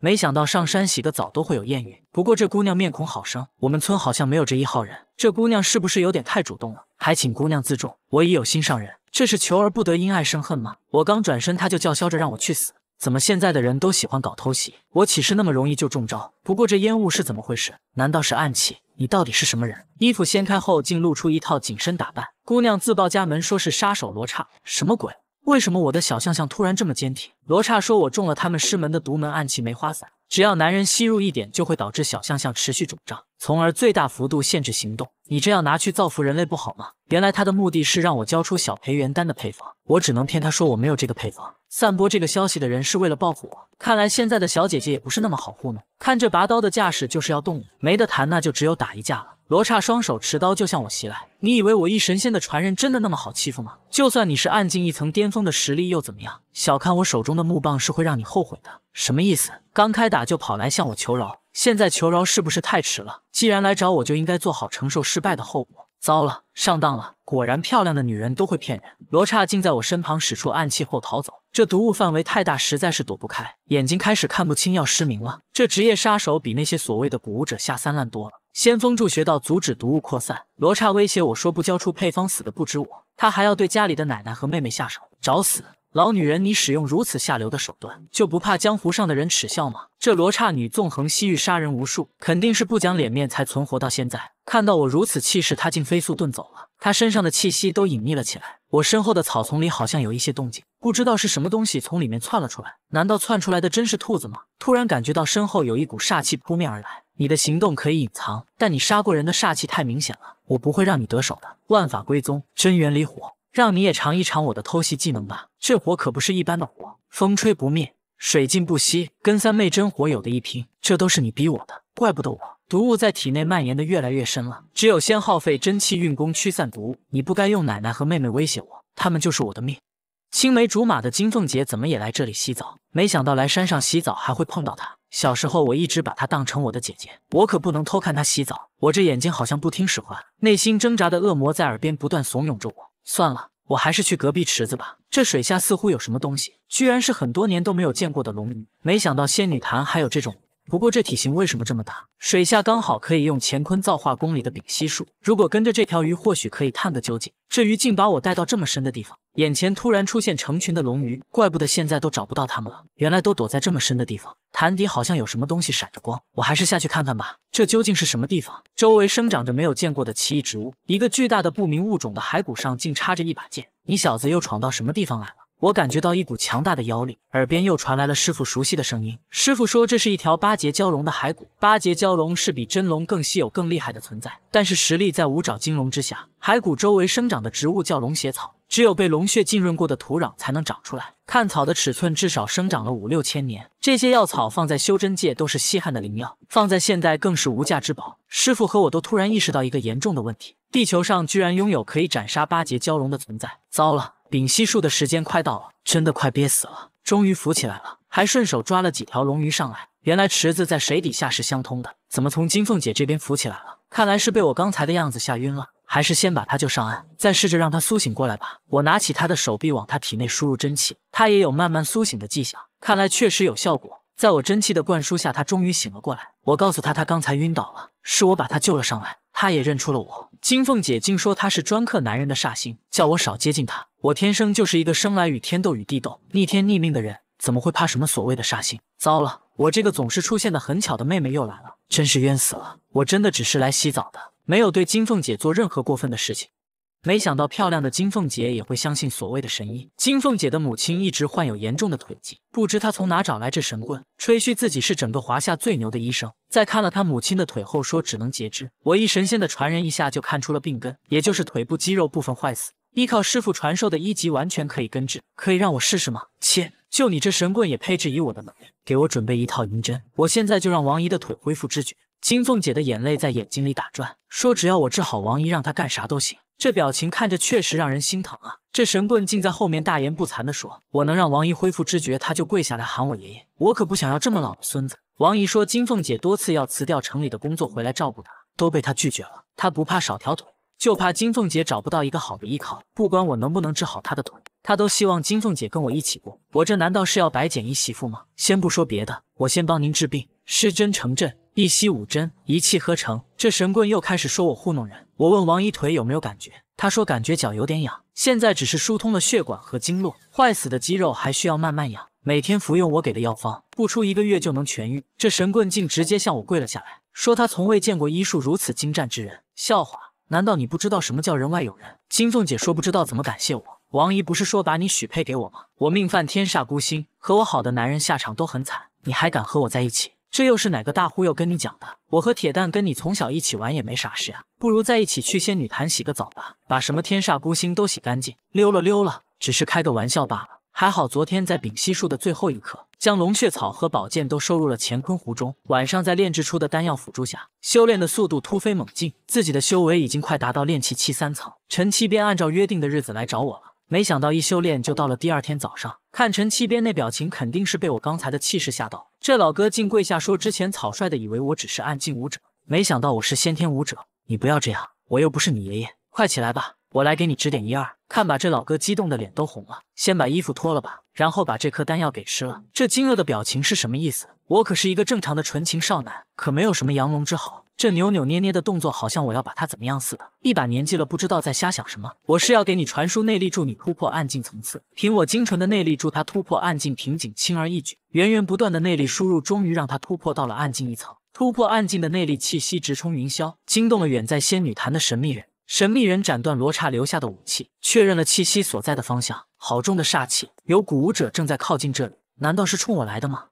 没想到上山洗个澡都会有艳遇，不过这姑娘面孔好生，我们村好像没有这一号人。这姑娘是不是有点太主动了？还请姑娘自重，我已有心上人。这是求而不得，因爱生恨吗？我刚转身，她就叫嚣着让我去死。怎么现在的人都喜欢搞偷袭？我岂是那么容易就中招？不过这烟雾是怎么回事？难道是暗器？你到底是什么人？衣服掀开后，竟露出一套紧身打扮。姑娘自报家门，说是杀手罗刹。什么鬼？为什么我的小象象突然这么坚挺？罗刹说，我中了他们师门的独门暗器梅花伞，只要男人吸入一点，就会导致小象象持续肿胀，从而最大幅度限制行动。你这样拿去造福人类不好吗？原来他的目的是让我交出小培元丹的配方，我只能骗他说我没有这个配方。散播这个消息的人是为了报复我，看来现在的小姐姐也不是那么好糊弄。看这拔刀的架势，就是要动武，没得谈，那就只有打一架了。罗刹双手持刀就向我袭来，你以为我一神仙的传人真的那么好欺负吗？就算你是暗境一层巅峰的实力又怎么样？小看我手中的木棒是会让你后悔的。什么意思？刚开打就跑来向我求饶，现在求饶是不是太迟了？既然来找我，就应该做好承受失败的后果。糟了，上当了！果然漂亮的女人都会骗人。罗刹竟在我身旁使出暗器后逃走，这毒雾范围太大，实在是躲不开，眼睛开始看不清，要失明了。这职业杀手比那些所谓的古武者下三滥多了。先锋助学道，阻止毒物扩散。罗刹威胁我说：“不交出配方，死的不止我，他还要对家里的奶奶和妹妹下手，找死！”老女人，你使用如此下流的手段，就不怕江湖上的人耻笑吗？这罗刹女纵横西域，杀人无数，肯定是不讲脸面才存活到现在。看到我如此气势，她竟飞速遁走了，她身上的气息都隐匿了起来。我身后的草丛里好像有一些动静，不知道是什么东西从里面窜了出来。难道窜出来的真是兔子吗？突然感觉到身后有一股煞气扑面而来。你的行动可以隐藏，但你杀过人的煞气太明显了，我不会让你得手的。万法归宗，真元离火，让你也尝一尝我的偷袭技能吧。这火可不是一般的火，风吹不灭，水浸不熄，跟三妹真火有的一拼。这都是你逼我的，怪不得我。毒物在体内蔓延的越来越深了，只有先耗费真气运功驱散毒物。你不该用奶奶和妹妹威胁我，她们就是我的命。青梅竹马的金凤姐怎么也来这里洗澡？没想到来山上洗澡还会碰到她。小时候我一直把她当成我的姐姐，我可不能偷看她洗澡。我这眼睛好像不听使唤，内心挣扎的恶魔在耳边不断怂恿着我。算了，我还是去隔壁池子吧。这水下似乎有什么东西，居然是很多年都没有见过的龙鱼。没想到仙女潭还有这种。不过这体型为什么这么大？水下刚好可以用乾坤造化功里的丙烯术。如果跟着这条鱼，或许可以探个究竟。这鱼竟把我带到这么深的地方，眼前突然出现成群的龙鱼，怪不得现在都找不到它们了，原来都躲在这么深的地方。潭底好像有什么东西闪着光，我还是下去看看吧。这究竟是什么地方？周围生长着没有见过的奇异植物，一个巨大的不明物种的骸骨上竟插着一把剑。你小子又闯到什么地方来了？我感觉到一股强大的妖力，耳边又传来了师傅熟悉的声音。师傅说，这是一条八节蛟龙的骸骨。八节蛟龙是比真龙更稀有、更厉害的存在，但是实力在五爪金龙之下。骸骨周围生长的植物叫龙血草，只有被龙血浸润过的土壤才能长出来。看草的尺寸，至少生长了五六千年。这些药草放在修真界都是稀罕的灵药，放在现代更是无价之宝。师傅和我都突然意识到一个严重的问题：地球上居然拥有可以斩杀八节蛟龙的存在！糟了！丙烯术的时间快到了，真的快憋死了。终于浮起来了，还顺手抓了几条龙鱼上来。原来池子在水底下是相通的，怎么从金凤姐这边浮起来了？看来是被我刚才的样子吓晕了。还是先把她救上岸，再试着让她苏醒过来吧。我拿起她的手臂往她体内输入真气，她也有慢慢苏醒的迹象，看来确实有效果。在我真气的灌输下，她终于醒了过来。我告诉她，她刚才晕倒了，是我把她救了上来。她也认出了我。金凤姐竟说她是专克男人的煞星，叫我少接近她。我天生就是一个生来与天斗、与地斗、逆天逆命的人，怎么会怕什么所谓的煞星？糟了，我这个总是出现的很巧的妹妹又来了，真是冤死了！我真的只是来洗澡的，没有对金凤姐做任何过分的事情。没想到漂亮的金凤姐也会相信所谓的神医。金凤姐的母亲一直患有严重的腿疾，不知她从哪找来这神棍，吹嘘自己是整个华夏最牛的医生。在看了她母亲的腿后，说只能截肢。我一神仙的传人一下就看出了病根，也就是腿部肌肉部分坏死，依靠师傅传授的一级完全可以根治。可以让我试试吗？切，就你这神棍也配质疑我的能力？给我准备一套银针，我现在就让王姨的腿恢复知觉。金凤姐的眼泪在眼睛里打转，说只要我治好王姨，让她干啥都行。这表情看着确实让人心疼啊！这神棍竟在后面大言不惭的说：“我能让王姨恢复知觉，他就跪下来喊我爷爷。我可不想要这么老的孙子。”王姨说：“金凤姐多次要辞掉城里的工作回来照顾她，都被她拒绝了。她不怕少条腿，就怕金凤姐找不到一个好的依靠。不管我能不能治好她的腿，她都希望金凤姐跟我一起过。我这难道是要白捡一媳妇吗？”先不说别的，我先帮您治病，施针成阵，一吸五针，一气呵成。这神棍又开始说我糊弄人。我问王姨腿有没有感觉，她说感觉脚有点痒，现在只是疏通了血管和经络，坏死的肌肉还需要慢慢养，每天服用我给的药方，不出一个月就能痊愈。这神棍竟直接向我跪了下来，说他从未见过医术如此精湛之人。笑话，难道你不知道什么叫人外有人？金凤姐说不知道怎么感谢我，王姨不是说把你许配给我吗？我命犯天煞孤星，和我好的男人下场都很惨，你还敢和我在一起？这又是哪个大忽悠跟你讲的？我和铁蛋跟你从小一起玩也没啥事啊，不如在一起去仙女潭洗个澡吧，把什么天煞孤星都洗干净，溜了溜了，只是开个玩笑罢了。还好昨天在丙烯术的最后一刻，将龙血草和宝剑都收入了乾坤壶中，晚上在炼制出的丹药辅助下，修炼的速度突飞猛进，自己的修为已经快达到炼气七三层，陈七便按照约定的日子来找我了。没想到一修炼就到了第二天早上，看陈七边那表情，肯定是被我刚才的气势吓到。这老哥竟跪下说：“之前草率的以为我只是暗境武者，没想到我是先天武者。”你不要这样，我又不是你爷爷，快起来吧，我来给你指点一二。看把这老哥激动的脸都红了。先把衣服脱了吧，然后把这颗丹药给吃了。这惊愕的表情是什么意思？我可是一个正常的纯情少男，可没有什么阳龙之好。这扭扭捏捏的动作，好像我要把他怎么样似的。一把年纪了，不知道在瞎想什么。我是要给你传输内力，助你突破暗境层次。凭我精纯的内力，助他突破暗境瓶颈，轻而易举。源源不断的内力输入，终于让他突破到了暗境一层。突破暗境的内力气息直冲云霄，惊动了远在仙女潭的神秘人。神秘人斩断罗刹留下的武器，确认了气息所在的方向。好重的煞气，有古武者正在靠近这里。难道是冲我来的吗？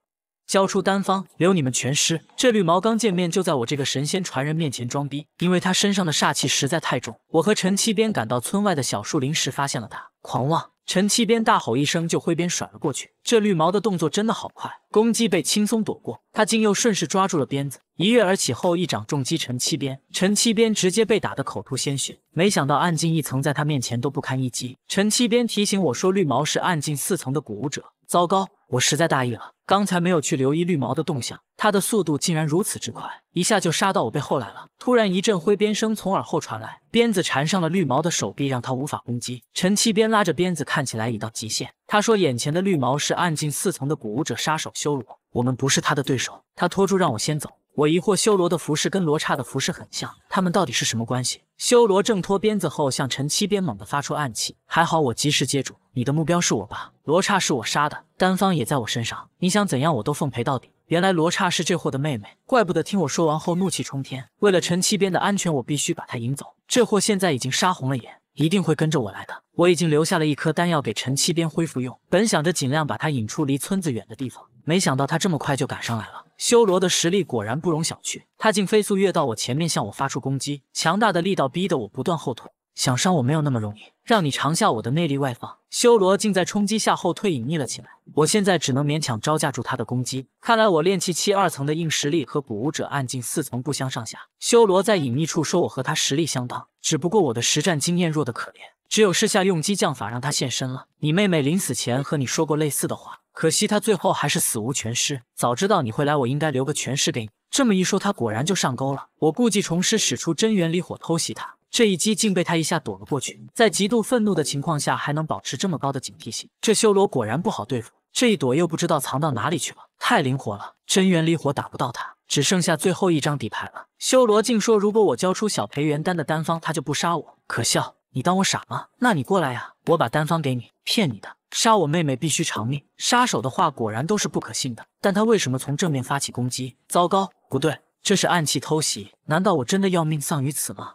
交出丹方，留你们全尸。这绿毛刚见面就在我这个神仙传人面前装逼，因为他身上的煞气实在太重。我和陈七鞭赶到村外的小树林时，发现了他。狂妄！陈七鞭大吼一声，就挥鞭甩了过去。这绿毛的动作真的好快，攻击被轻松躲过。他竟又顺势抓住了鞭子，一跃而起后一掌重击陈七鞭。陈七鞭直接被打得口吐鲜血。没想到暗境一层在他面前都不堪一击。陈七鞭提醒我说，绿毛是暗境四层的古武者。糟糕，我实在大意了，刚才没有去留意绿毛的动向，他的速度竟然如此之快，一下就杀到我背后来了。突然一阵挥鞭声从耳后传来，鞭子缠上了绿毛的手臂，让他无法攻击。陈七边拉着鞭子，看起来已到极限。他说：“眼前的绿毛是暗境四层的古武者杀手修罗，我们不是他的对手，他拖住让我先走。”我疑惑，修罗的服饰跟罗刹的服饰很像，他们到底是什么关系？修罗挣脱鞭子后，向陈七鞭猛地发出暗器，还好我及时接住。你的目标是我吧？罗刹是我杀的，丹方也在我身上。你想怎样，我都奉陪到底。原来罗刹是这货的妹妹，怪不得听我说完后怒气冲天。为了陈七鞭的安全，我必须把他引走。这货现在已经杀红了眼，一定会跟着我来的。我已经留下了一颗丹药给陈七鞭恢复用，本想着尽量把他引出离村子远的地方。没想到他这么快就赶上来了，修罗的实力果然不容小觑。他竟飞速跃到我前面，向我发出攻击，强大的力道逼得我不断后退。想伤我没有那么容易，让你尝下我的内力外放。修罗竟在冲击下后退隐匿了起来，我现在只能勉强招架住他的攻击。看来我练气期二层的硬实力和古武者暗境四层不相上下。修罗在隐匿处说我和他实力相当，只不过我的实战经验弱得可怜，只有试下用激将法让他现身了。你妹妹临死前和你说过类似的话。可惜他最后还是死无全尸。早知道你会来，我应该留个全尸给你。这么一说，他果然就上钩了。我故技重施，使出真元离火偷袭他。这一击竟被他一下躲了过去。在极度愤怒的情况下，还能保持这么高的警惕性，这修罗果然不好对付。这一躲又不知道藏到哪里去了，太灵活了。真元离火打不到他，只剩下最后一张底牌了。修罗竟说，如果我交出小培元丹的丹方，他就不杀我。可笑，你当我傻吗？那你过来呀。我把单方给你，骗你的！杀我妹妹必须偿命！杀手的话果然都是不可信的，但他为什么从正面发起攻击？糟糕，不对，这是暗器偷袭！难道我真的要命丧于此吗？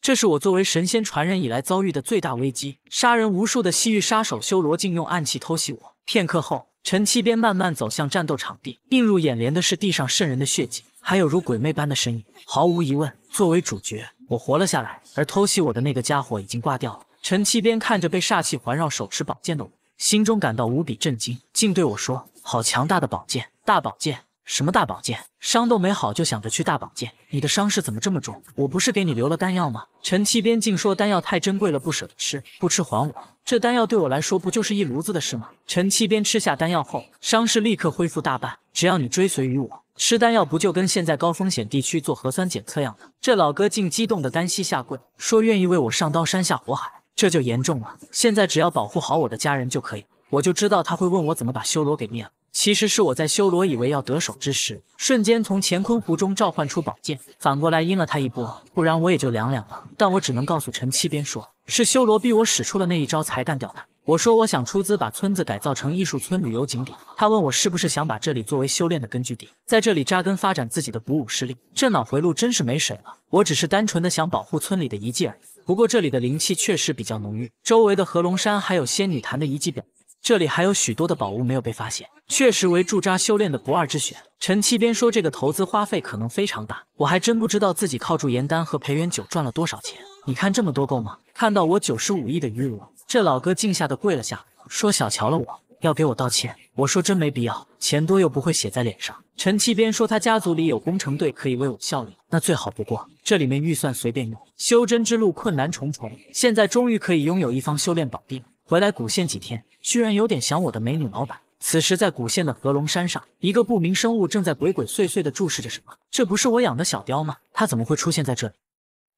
这是我作为神仙传人以来遭遇的最大危机！杀人无数的西域杀手修罗竟用暗器偷袭我！片刻后，陈七边慢慢走向战斗场地，映入眼帘的是地上渗人的血迹，还有如鬼魅般的身影。毫无疑问，作为主角，我活了下来，而偷袭我的那个家伙已经挂掉了。陈七边看着被煞气环绕、手持宝剑的我，心中感到无比震惊，竟对我说：“好强大的宝剑，大宝剑！什么大宝剑？伤都没好就想着去大宝剑？你的伤势怎么这么重？我不是给你留了丹药吗？”陈七边竟说：“丹药太珍贵了，不舍得吃，不吃还我。这丹药对我来说不就是一炉子的事吗？”陈七边吃下丹药后，伤势立刻恢复大半。只要你追随于我，吃丹药不就跟现在高风险地区做核酸检测样的？这老哥竟激动的单膝下跪，说愿意为我上刀山下火海。这就严重了。现在只要保护好我的家人就可以我就知道他会问我怎么把修罗给灭了。其实是我在修罗以为要得手之时，瞬间从乾坤湖中召唤出宝剑，反过来阴了他一波，不然我也就凉凉了。但我只能告诉陈七边说，是修罗逼我使出了那一招才干掉他。我说我想出资把村子改造成艺术村旅游景点。他问我是不是想把这里作为修炼的根据地，在这里扎根发展自己的鼓舞势力。这脑回路真是没水了。我只是单纯的想保护村里的遗迹而已。不过这里的灵气确实比较浓郁，周围的合龙山还有仙女潭的遗迹，表明这里还有许多的宝物没有被发现，确实为驻扎修炼的不二之选。陈七边说，这个投资花费可能非常大，我还真不知道自己靠住颜丹和培元酒赚了多少钱。你看这么多够吗？看到我九十五亿的余额，这老哥竟吓得跪了下说小瞧了我，要给我道歉。我说真没必要，钱多又不会写在脸上。陈七边说：“他家族里有工程队，可以为我效力，那最好不过。这里面预算随便用。修真之路困难重重，现在终于可以拥有一方修炼宝地。回来古县几天，居然有点想我的美女老板。”此时在古县的合龙山上，一个不明生物正在鬼鬼祟祟的注视着什么。这不是我养的小雕吗？它怎么会出现在这里？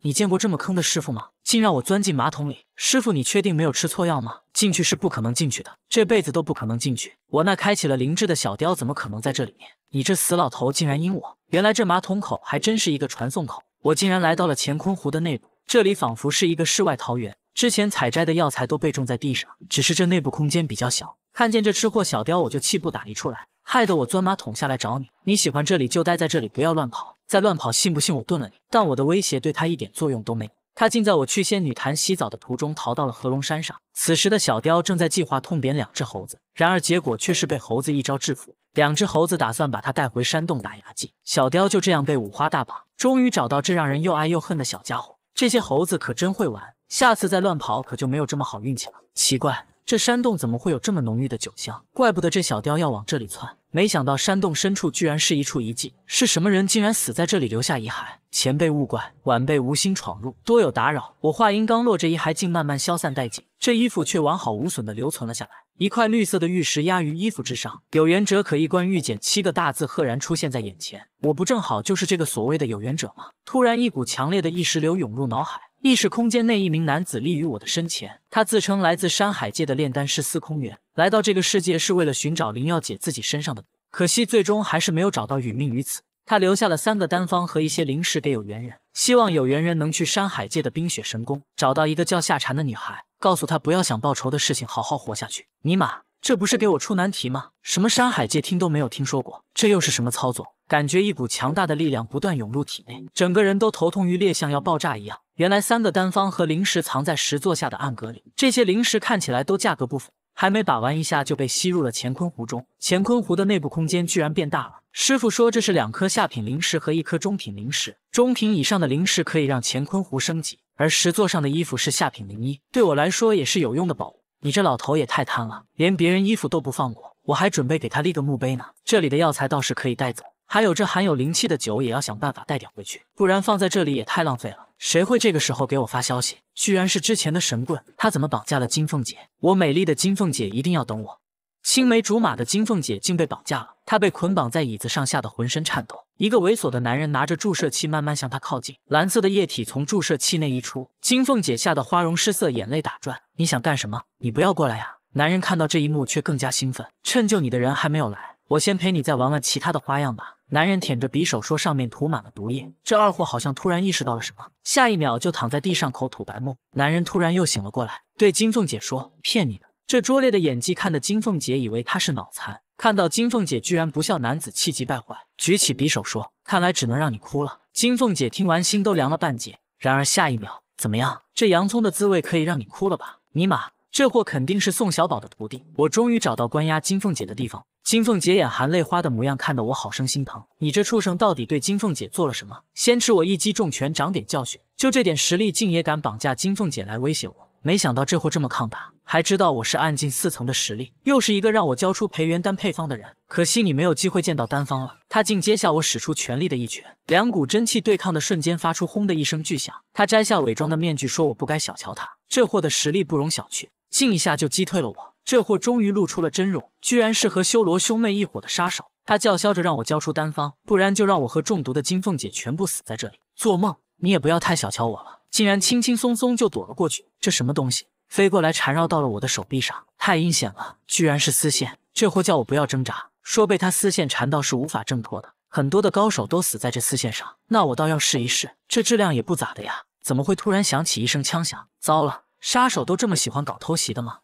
你见过这么坑的师傅吗？竟让我钻进马桶里！师傅，你确定没有吃错药吗？进去是不可能进去的，这辈子都不可能进去。我那开启了灵智的小雕怎么可能在这里面？你这死老头竟然阴我！原来这马桶口还真是一个传送口，我竟然来到了乾坤湖的内部。这里仿佛是一个世外桃源，之前采摘的药材都被种在地上，只是这内部空间比较小。看见这吃货小雕，我就气不打一处来。害得我钻马桶下来找你。你喜欢这里就待在这里，不要乱跑。再乱跑，信不信我炖了你？但我的威胁对他一点作用都没有。他竟在我去仙女潭洗澡的途中逃到了合龙山上。此时的小雕正在计划痛扁两只猴子，然而结果却是被猴子一招制服。两只猴子打算把他带回山洞打牙祭，小雕就这样被五花大绑。终于找到这让人又爱又恨的小家伙。这些猴子可真会玩，下次再乱跑可就没有这么好运气了。奇怪。这山洞怎么会有这么浓郁的酒香？怪不得这小雕要往这里窜。没想到山洞深处居然是一处遗迹，是什么人竟然死在这里留下遗骸？前辈勿怪，晚辈无心闯入，多有打扰。我话音刚落，这遗骸竟慢慢消散殆尽，这衣服却完好无损地留存了下来。一块绿色的玉石压于衣服之上，有缘者可一观玉简，七个大字赫然出现在眼前。我不正好就是这个所谓的有缘者吗？突然，一股强烈的意识流涌入脑海。意识空间内，一名男子立于我的身前。他自称来自山海界的炼丹师司空元，来到这个世界是为了寻找灵药解自己身上的毒，可惜最终还是没有找到，殒命于此。他留下了三个丹方和一些灵石给有缘人，希望有缘人能去山海界的冰雪神宫找到一个叫夏蝉的女孩，告诉她不要想报仇的事情，好好活下去。尼玛，这不是给我出难题吗？什么山海界，听都没有听说过，这又是什么操作？感觉一股强大的力量不断涌入体内，整个人都头痛欲裂，像要爆炸一样。原来三个丹方和灵石藏在石座下的暗格里，这些灵石看起来都价格不菲，还没把玩一下就被吸入了乾坤壶中。乾坤壶的内部空间居然变大了。师傅说这是两颗下品灵石和一颗中品灵石，中品以上的灵石可以让乾坤壶升级，而石座上的衣服是下品灵衣，对我来说也是有用的宝物。你这老头也太贪了，连别人衣服都不放过，我还准备给他立个墓碑呢。这里的药材倒是可以带走。还有这含有灵气的酒也要想办法带点回去，不然放在这里也太浪费了。谁会这个时候给我发消息？居然是之前的神棍，他怎么绑架了金凤姐？我美丽的金凤姐一定要等我。青梅竹马的金凤姐竟被绑架了，她被捆绑在椅子上，吓得浑身颤抖。一个猥琐的男人拿着注射器慢慢向她靠近，蓝色的液体从注射器内溢出，金凤姐吓得花容失色，眼泪打转。你想干什么？你不要过来呀！男人看到这一幕却更加兴奋，趁救你的人还没有来。我先陪你再玩玩其他的花样吧。男人舔着匕首说，上面涂满了毒液。这二货好像突然意识到了什么，下一秒就躺在地上口吐白沫。男人突然又醒了过来，对金凤姐说，骗你的。这拙劣的演技，看得金凤姐以为他是脑残。看到金凤姐居然不笑，男子气急败坏，举起匕首说，看来只能让你哭了。金凤姐听完心都凉了半截。然而下一秒，怎么样？这洋葱的滋味可以让你哭了吧？尼玛！这货肯定是宋小宝的徒弟。我终于找到关押金凤姐的地方。金凤姐眼含泪花的模样，看得我好生心疼。你这畜生到底对金凤姐做了什么？先吃我一击重拳，长点教训。就这点实力，竟也敢绑架金凤姐来威胁我？没想到这货这么抗打，还知道我是暗境四层的实力。又是一个让我交出培元丹配方的人。可惜你没有机会见到丹方了。他竟接下我使出全力的一拳，两股真气对抗的瞬间，发出轰的一声巨响。他摘下伪装的面具，说我不该小瞧他，这货的实力不容小觑。竟一下就击退了我，这货终于露出了真容，居然是和修罗兄妹一伙的杀手。他叫嚣着让我交出丹方，不然就让我和中毒的金凤姐全部死在这里。做梦！你也不要太小瞧我了，竟然轻轻松松就躲了过去。这什么东西？飞过来缠绕到了我的手臂上，太阴险了！居然是丝线。这货叫我不要挣扎，说被他丝线缠到是无法挣脱的，很多的高手都死在这丝线上。那我倒要试一试，这质量也不咋的呀。怎么会突然响起一声枪响？糟了！杀手都这么喜欢搞偷袭的吗？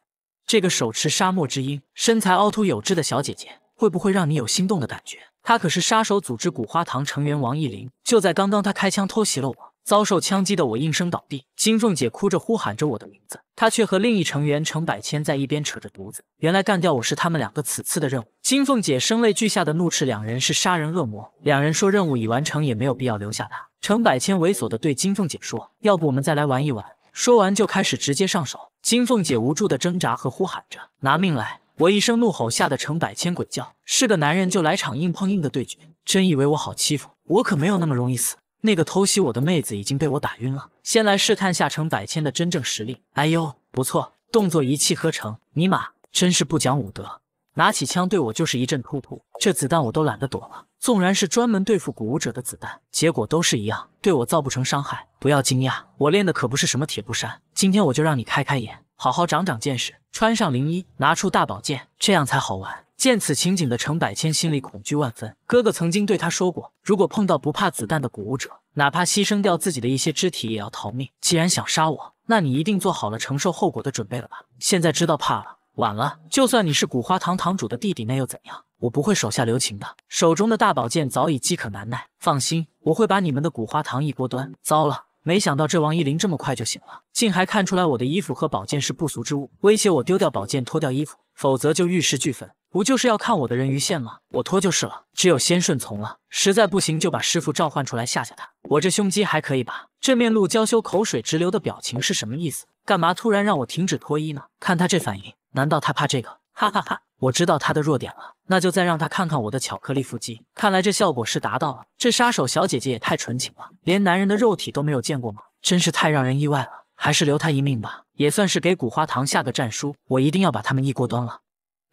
这个手持沙漠之鹰、身材凹凸有致的小姐姐，会不会让你有心动的感觉？她可是杀手组织古花堂成员王艺玲。就在刚刚，她开枪偷袭了我，遭受枪击的我应声倒地。金凤姐哭着呼喊着我的名字，她却和另一成员程百千在一边扯着犊子。原来干掉我是他们两个此次的任务。金凤姐声泪俱下的怒斥两人是杀人恶魔。两人说任务已完成，也没有必要留下她。程百千猥琐的对金凤姐说：“要不我们再来玩一玩？”说完就开始直接上手，金凤姐无助的挣扎和呼喊着：“拿命来！”我一声怒吼，吓得程百千鬼叫。是个男人就来场硬碰硬的对决，真以为我好欺负？我可没有那么容易死。那个偷袭我的妹子已经被我打晕了，先来试探下程百千的真正实力。哎呦，不错，动作一气呵成。尼玛，真是不讲武德！拿起枪对我就是一阵突突，这子弹我都懒得躲了。纵然是专门对付古武者的子弹，结果都是一样，对我造不成伤害。不要惊讶，我练的可不是什么铁布衫。今天我就让你开开眼，好好长长见识。穿上灵衣，拿出大宝剑，这样才好玩。见此情景的程百千心里恐惧万分。哥哥曾经对他说过，如果碰到不怕子弹的古武者，哪怕牺牲掉自己的一些肢体也要逃命。既然想杀我，那你一定做好了承受后果的准备了吧？现在知道怕了，晚了。就算你是古花堂堂主的弟弟，那又怎样？我不会手下留情的，手中的大宝剑早已饥渴难耐。放心，我会把你们的骨花堂一锅端。糟了，没想到这王一林这么快就醒了，竟还看出来我的衣服和宝剑是不俗之物，威胁我丢掉宝剑，脱掉衣服，否则就玉石俱焚。不就是要看我的人鱼线吗？我脱就是了。只有先顺从了，实在不行就把师傅召唤出来吓吓他。我这胸肌还可以吧？这面露娇羞、口水直流的表情是什么意思？干嘛突然让我停止脱衣呢？看他这反应，难道他怕这个？哈哈哈，我知道他的弱点了，那就再让他看看我的巧克力腹肌。看来这效果是达到了。这杀手小姐姐也太纯情了，连男人的肉体都没有见过吗？真是太让人意外了。还是留他一命吧，也算是给古花堂下个战书。我一定要把他们一锅端了。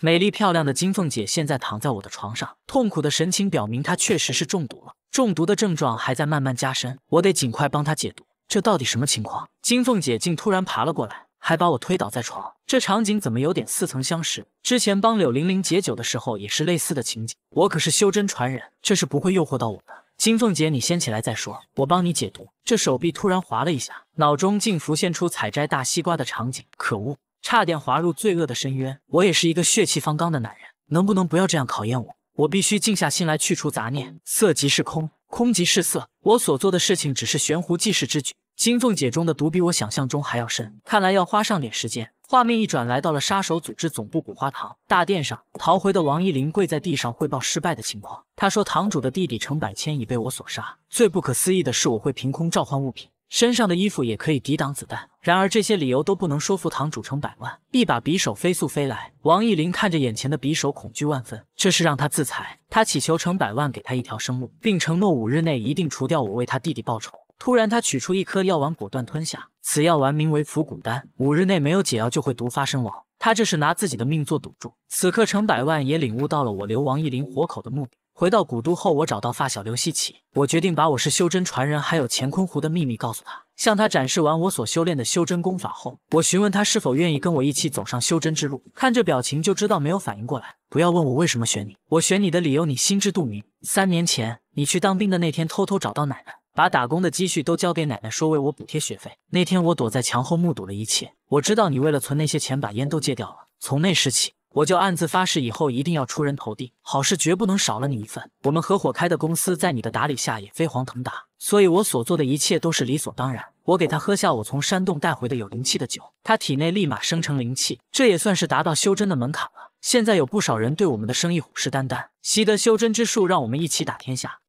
美丽漂亮的金凤姐现在躺在我的床上，痛苦的神情表明她确实是中毒了，中毒的症状还在慢慢加深。我得尽快帮她解毒。这到底什么情况？金凤姐竟突然爬了过来。还把我推倒在床，这场景怎么有点似曾相识？之前帮柳玲玲解酒的时候也是类似的情景。我可是修真传人，这是不会诱惑到我的。金凤姐，你先起来再说，我帮你解毒。这手臂突然滑了一下，脑中竟浮现出采摘大西瓜的场景。可恶，差点滑入罪恶的深渊。我也是一个血气方刚的男人，能不能不要这样考验我？我必须静下心来，去除杂念。色即是空，空即是色。我所做的事情只是悬壶济世之举。金凤姐中的毒比我想象中还要深，看来要花上点时间。画面一转，来到了杀手组织总部古花堂大殿上，逃回的王一林跪在地上汇报失败的情况。他说，堂主的弟弟程百千已被我所杀。最不可思议的是，我会凭空召唤物品，身上的衣服也可以抵挡子弹。然而这些理由都不能说服堂主程百万。一把匕首飞速飞来，王一林看着眼前的匕首，恐惧万分，这是让他自裁。他祈求程百万给他一条生路，并承诺五日内一定除掉我，为他弟弟报仇。突然，他取出一颗药丸，果断吞下。此药丸名为伏骨丹，五日内没有解药就会毒发身亡。他这是拿自己的命做赌注。此刻，程百万也领悟到了我留王一林活口的目的。回到古都后，我找到发小刘希奇，我决定把我是修真传人还有乾坤壶的秘密告诉他。向他展示完我所修炼的修真功法后，我询问他是否愿意跟我一起走上修真之路。看这表情就知道没有反应过来。不要问我为什么选你，我选你的理由你心知肚明。三年前，你去当兵的那天，偷偷找到奶奶。把打工的积蓄都交给奶奶，说为我补贴学费。那天我躲在墙后目睹了一切。我知道你为了存那些钱，把烟都戒掉了。从那时起，我就暗自发誓，以后一定要出人头地，好事绝不能少了你一份。我们合伙开的公司在你的打理下也飞黄腾达，所以我所做的一切都是理所当然。我给他喝下我从山洞带回的有灵气的酒，他体内立马生成灵气，这也算是达到修真的门槛了。现在有不少人对我们的生意虎视眈眈，习得修真之术，让我们一起打天下。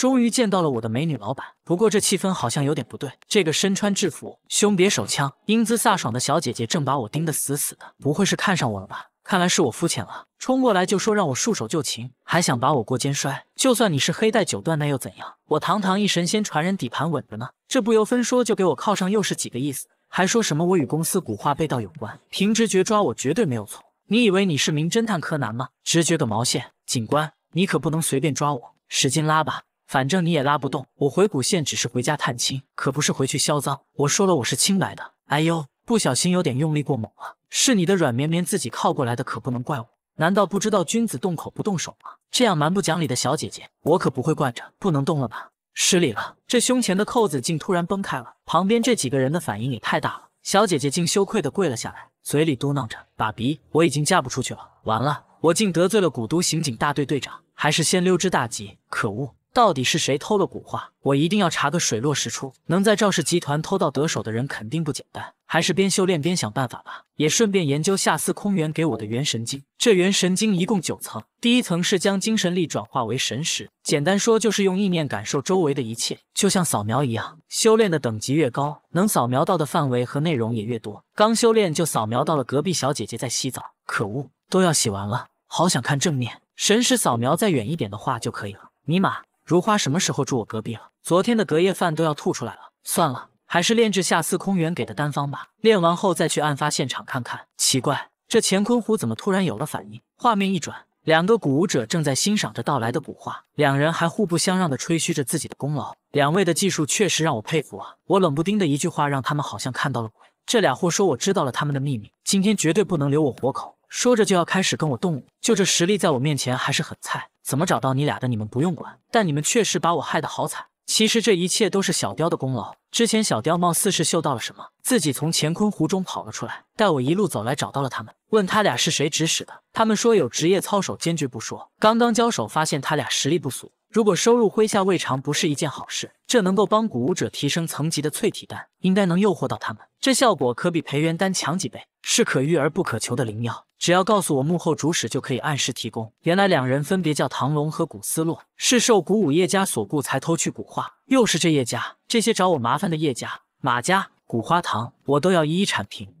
终于见到了我的美女老板，不过这气氛好像有点不对。这个身穿制服、胸别手枪、英姿飒爽的小姐姐正把我盯得死死的，不会是看上我了吧？看来是我肤浅了。冲过来就说让我束手就擒，还想把我过肩摔。就算你是黑带九段，那又怎样？我堂堂一神仙传人，底盘稳着呢。这不由分说就给我靠上，又是几个意思？还说什么我与公司古画被盗有关？凭直觉抓我绝对没有错。你以为你是名侦探柯南吗？直觉个毛线！警官，你可不能随便抓我，使劲拉吧。反正你也拉不动，我回古县只是回家探亲，可不是回去销赃。我说了我是清白的。哎呦，不小心有点用力过猛了，是你的软绵绵自己靠过来的，可不能怪我。难道不知道君子动口不动手吗？这样蛮不讲理的小姐姐，我可不会惯着。不能动了吧？失礼了。这胸前的扣子竟突然崩开了，旁边这几个人的反应也太大了，小姐姐竟羞愧地跪了下来，嘴里嘟囔着：“爸比，我已经嫁不出去了。完了，我竟得罪了古都刑警大队队长，还是先溜之大吉。可恶！”到底是谁偷了古画？我一定要查个水落石出。能在赵氏集团偷到得手的人肯定不简单，还是边修炼边想办法吧，也顺便研究下司空元给我的元神经。这元神经一共九层，第一层是将精神力转化为神识，简单说就是用意念感受周围的一切，就像扫描一样。修炼的等级越高，能扫描到的范围和内容也越多。刚修炼就扫描到了隔壁小姐姐在洗澡，可恶，都要洗完了，好想看正面。神识扫描再远一点的话就可以了。尼玛！如花什么时候住我隔壁了？昨天的隔夜饭都要吐出来了。算了，还是炼制下司空元给的丹方吧。炼完后再去案发现场看看。奇怪，这乾坤壶怎么突然有了反应？画面一转，两个古武者正在欣赏着到来的古画，两人还互不相让的吹嘘着自己的功劳。两位的技术确实让我佩服啊！我冷不丁的一句话让他们好像看到了鬼。这俩货说我知道了他们的秘密，今天绝对不能留我活口。说着就要开始跟我动武，就这实力在我面前还是很菜。怎么找到你俩的？你们不用管，但你们确实把我害得好惨。其实这一切都是小雕的功劳。之前小雕貌似是嗅到了什么，自己从乾坤湖中跑了出来，带我一路走来，找到了他们。问他俩是谁指使的，他们说有职业操守，坚决不说。刚刚交手，发现他俩实力不俗，如果收入麾下，未尝不是一件好事。这能够帮古武者提升层级的淬体丹，应该能诱惑到他们。这效果可比培元丹强几倍，是可遇而不可求的灵药。只要告诉我幕后主使，就可以按时提供。原来两人分别叫唐龙和古斯洛，是受古武叶家所雇才偷去古画。又是这叶家，这些找我麻烦的叶家、马家、古花堂，我都要一一铲平。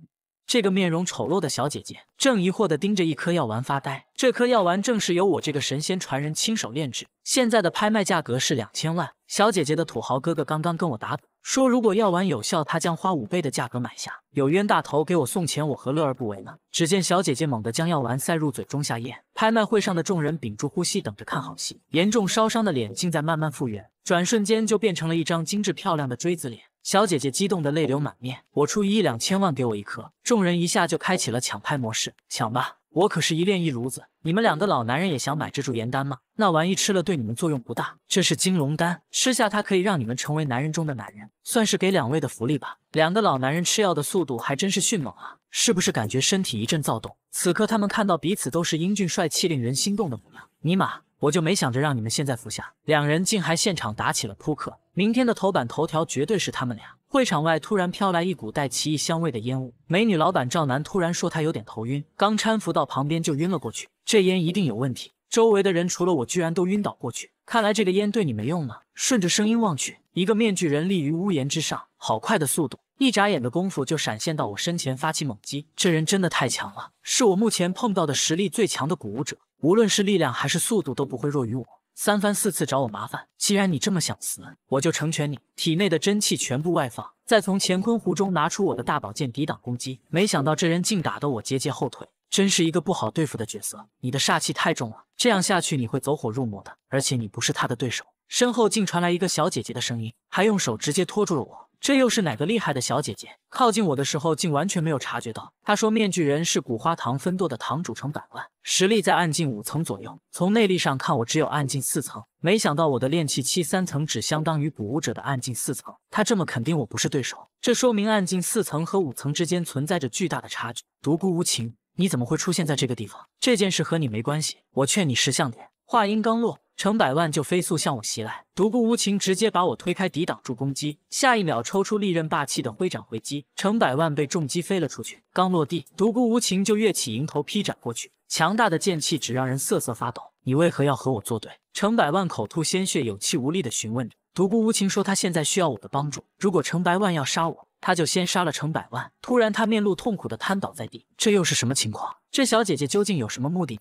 这个面容丑陋的小姐姐正疑惑地盯着一颗药丸发呆，这颗药丸正是由我这个神仙传人亲手炼制。现在的拍卖价格是两千万，小姐姐的土豪哥哥刚刚跟我打赌。说如果药丸有效，他将花五倍的价格买下。有冤大头给我送钱，我何乐而不为呢？只见小姐姐猛地将药丸塞入嘴中下咽。拍卖会上的众人屏住呼吸，等着看好戏。严重烧伤的脸竟在慢慢复原，转瞬间就变成了一张精致漂亮的锥子脸。小姐姐激动的泪流满面。我出一亿两千万，给我一颗。众人一下就开启了抢拍模式，抢吧！我可是一炼一炉子，你们两个老男人也想买这柱颜丹吗？那玩意吃了对你们作用不大。这是金龙丹，吃下它可以让你们成为男人中的男人，算是给两位的福利吧。两个老男人吃药的速度还真是迅猛啊，是不是感觉身体一阵躁动？此刻他们看到彼此都是英俊帅气、令人心动的模样，尼玛，我就没想着让你们现在服下，两人竟还现场打起了扑克，明天的头版头条绝对是他们俩。会场外突然飘来一股带奇异香味的烟雾，美女老板赵楠突然说她有点头晕，刚搀扶到旁边就晕了过去。这烟一定有问题，周围的人除了我居然都晕倒过去，看来这个烟对你没用呢。顺着声音望去，一个面具人立于屋檐之上，好快的速度，一眨眼的功夫就闪现到我身前发起猛击，这人真的太强了，是我目前碰到的实力最强的古武者，无论是力量还是速度都不会弱于我。三番四次找我麻烦，既然你这么想死，我就成全你。体内的真气全部外放，再从乾坤壶中拿出我的大宝剑抵挡攻击。没想到这人竟打得我节节后退，真是一个不好对付的角色。你的煞气太重了，这样下去你会走火入魔的，而且你不是他的对手。身后竟传来一个小姐姐的声音，还用手直接拖住了我。这又是哪个厉害的小姐姐？靠近我的时候，竟完全没有察觉到。她说，面具人是古花堂分舵的堂主程百万，实力在暗境五层左右。从内力上看，我只有暗境四层。没想到我的炼气期三层只相当于古武者的暗境四层。他这么肯定我不是对手，这说明暗境四层和五层之间存在着巨大的差距。独孤无情，你怎么会出现在这个地方？这件事和你没关系。我劝你识相点。话音刚落。成百万就飞速向我袭来，独孤无情直接把我推开，抵挡住攻击。下一秒抽出利刃，霸气的挥斩回击，成百万被重击飞了出去。刚落地，独孤无情就跃起迎头劈斩过去，强大的剑气只让人瑟瑟发抖。你为何要和我作对？成百万口吐鲜血，有气无力的询问着。独孤无情说他现在需要我的帮助，如果成百万要杀我，他就先杀了成百万。突然，他面露痛苦的瘫倒在地，这又是什么情况？这小姐姐究竟有什么目的？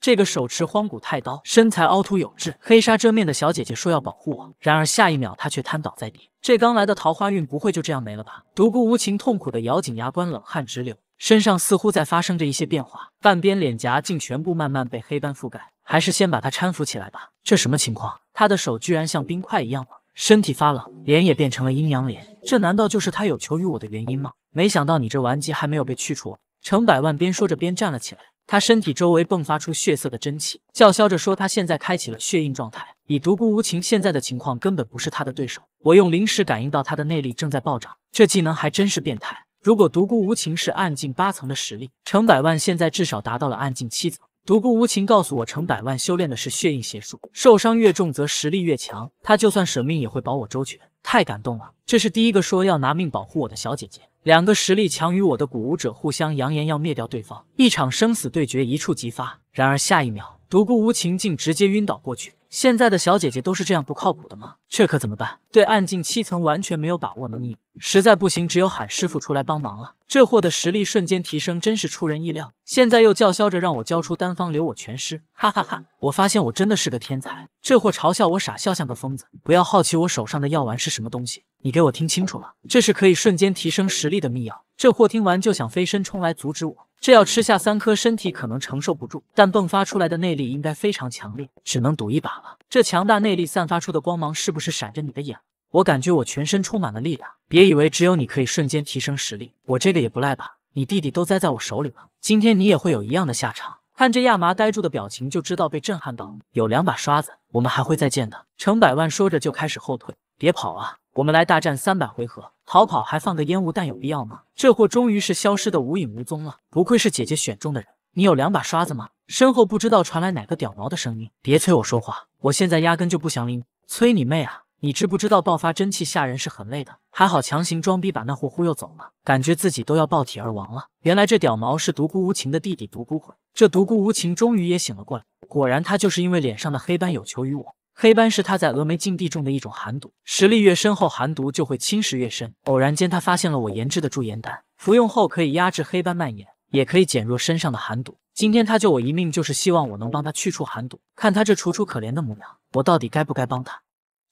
这个手持荒古太刀、身材凹凸有致、黑纱遮面的小姐姐说要保护我，然而下一秒她却瘫倒在地。这刚来的桃花运不会就这样没了吧？独孤无情痛苦的咬紧牙关，冷汗直流，身上似乎在发生着一些变化，半边脸颊竟全部慢慢被黑斑覆盖。还是先把她搀扶起来吧。这什么情况？她的手居然像冰块一样冷，身体发冷，脸也变成了阴阳脸。这难道就是她有求于我的原因吗？没想到你这顽疾还没有被去除。成百万边说着边站了起来。他身体周围迸发出血色的真气，叫嚣着说：“他现在开启了血印状态，以独孤无情现在的情况，根本不是他的对手。我用灵识感应到他的内力正在暴涨，这技能还真是变态。如果独孤无情是暗境八层的实力，成百万现在至少达到了暗境七层。独孤无情告诉我，成百万修炼的是血印邪术，受伤越重则实力越强。他就算舍命也会保我周全，太感动了，这是第一个说要拿命保护我的小姐姐。”两个实力强于我的古武者互相扬言要灭掉对方，一场生死对决一触即发。然而下一秒，独孤无情竟直接晕倒过去。现在的小姐姐都是这样不靠谱的吗？这可怎么办？对暗境七层完全没有把握能赢，实在不行只有喊师傅出来帮忙了。这货的实力瞬间提升，真是出人意料。现在又叫嚣着让我交出丹方留我全尸，哈哈哈！我发现我真的是个天才。这货嘲笑我傻笑像个疯子，不要好奇我手上的药丸是什么东西，你给我听清楚了，这是可以瞬间提升实力的秘药。这货听完就想飞身冲来阻止我。这要吃下三颗，身体可能承受不住，但迸发出来的内力应该非常强烈，只能赌一把了。这强大内力散发出的光芒，是不是闪着你的眼？我感觉我全身充满了力量。别以为只有你可以瞬间提升实力，我这个也不赖吧？你弟弟都栽在我手里了，今天你也会有一样的下场。看这亚麻呆住的表情，就知道被震撼到了。有两把刷子，我们还会再见的。程百万说着就开始后退，别跑啊！我们来大战三百回合，逃跑还放个烟雾弹，有必要吗？这货终于是消失的无影无踪了。不愧是姐姐选中的人，你有两把刷子吗？身后不知道传来哪个屌毛的声音，别催我说话，我现在压根就不想理你。催你妹啊！你知不知道爆发真气吓人是很累的？还好强行装逼把那货忽悠走了，感觉自己都要爆体而亡了。原来这屌毛是独孤无情的弟弟独孤魂，这独孤无情终于也醒了过来。果然他就是因为脸上的黑斑有求于我。黑斑是他在峨眉禁地中的一种寒毒，实力越深厚，寒毒就会侵蚀越深。偶然间，他发现了我研制的驻颜丹，服用后可以压制黑斑蔓延，也可以减弱身上的寒毒。今天他救我一命，就是希望我能帮他去除寒毒。看他这楚楚可怜的模样，我到底该不该帮他？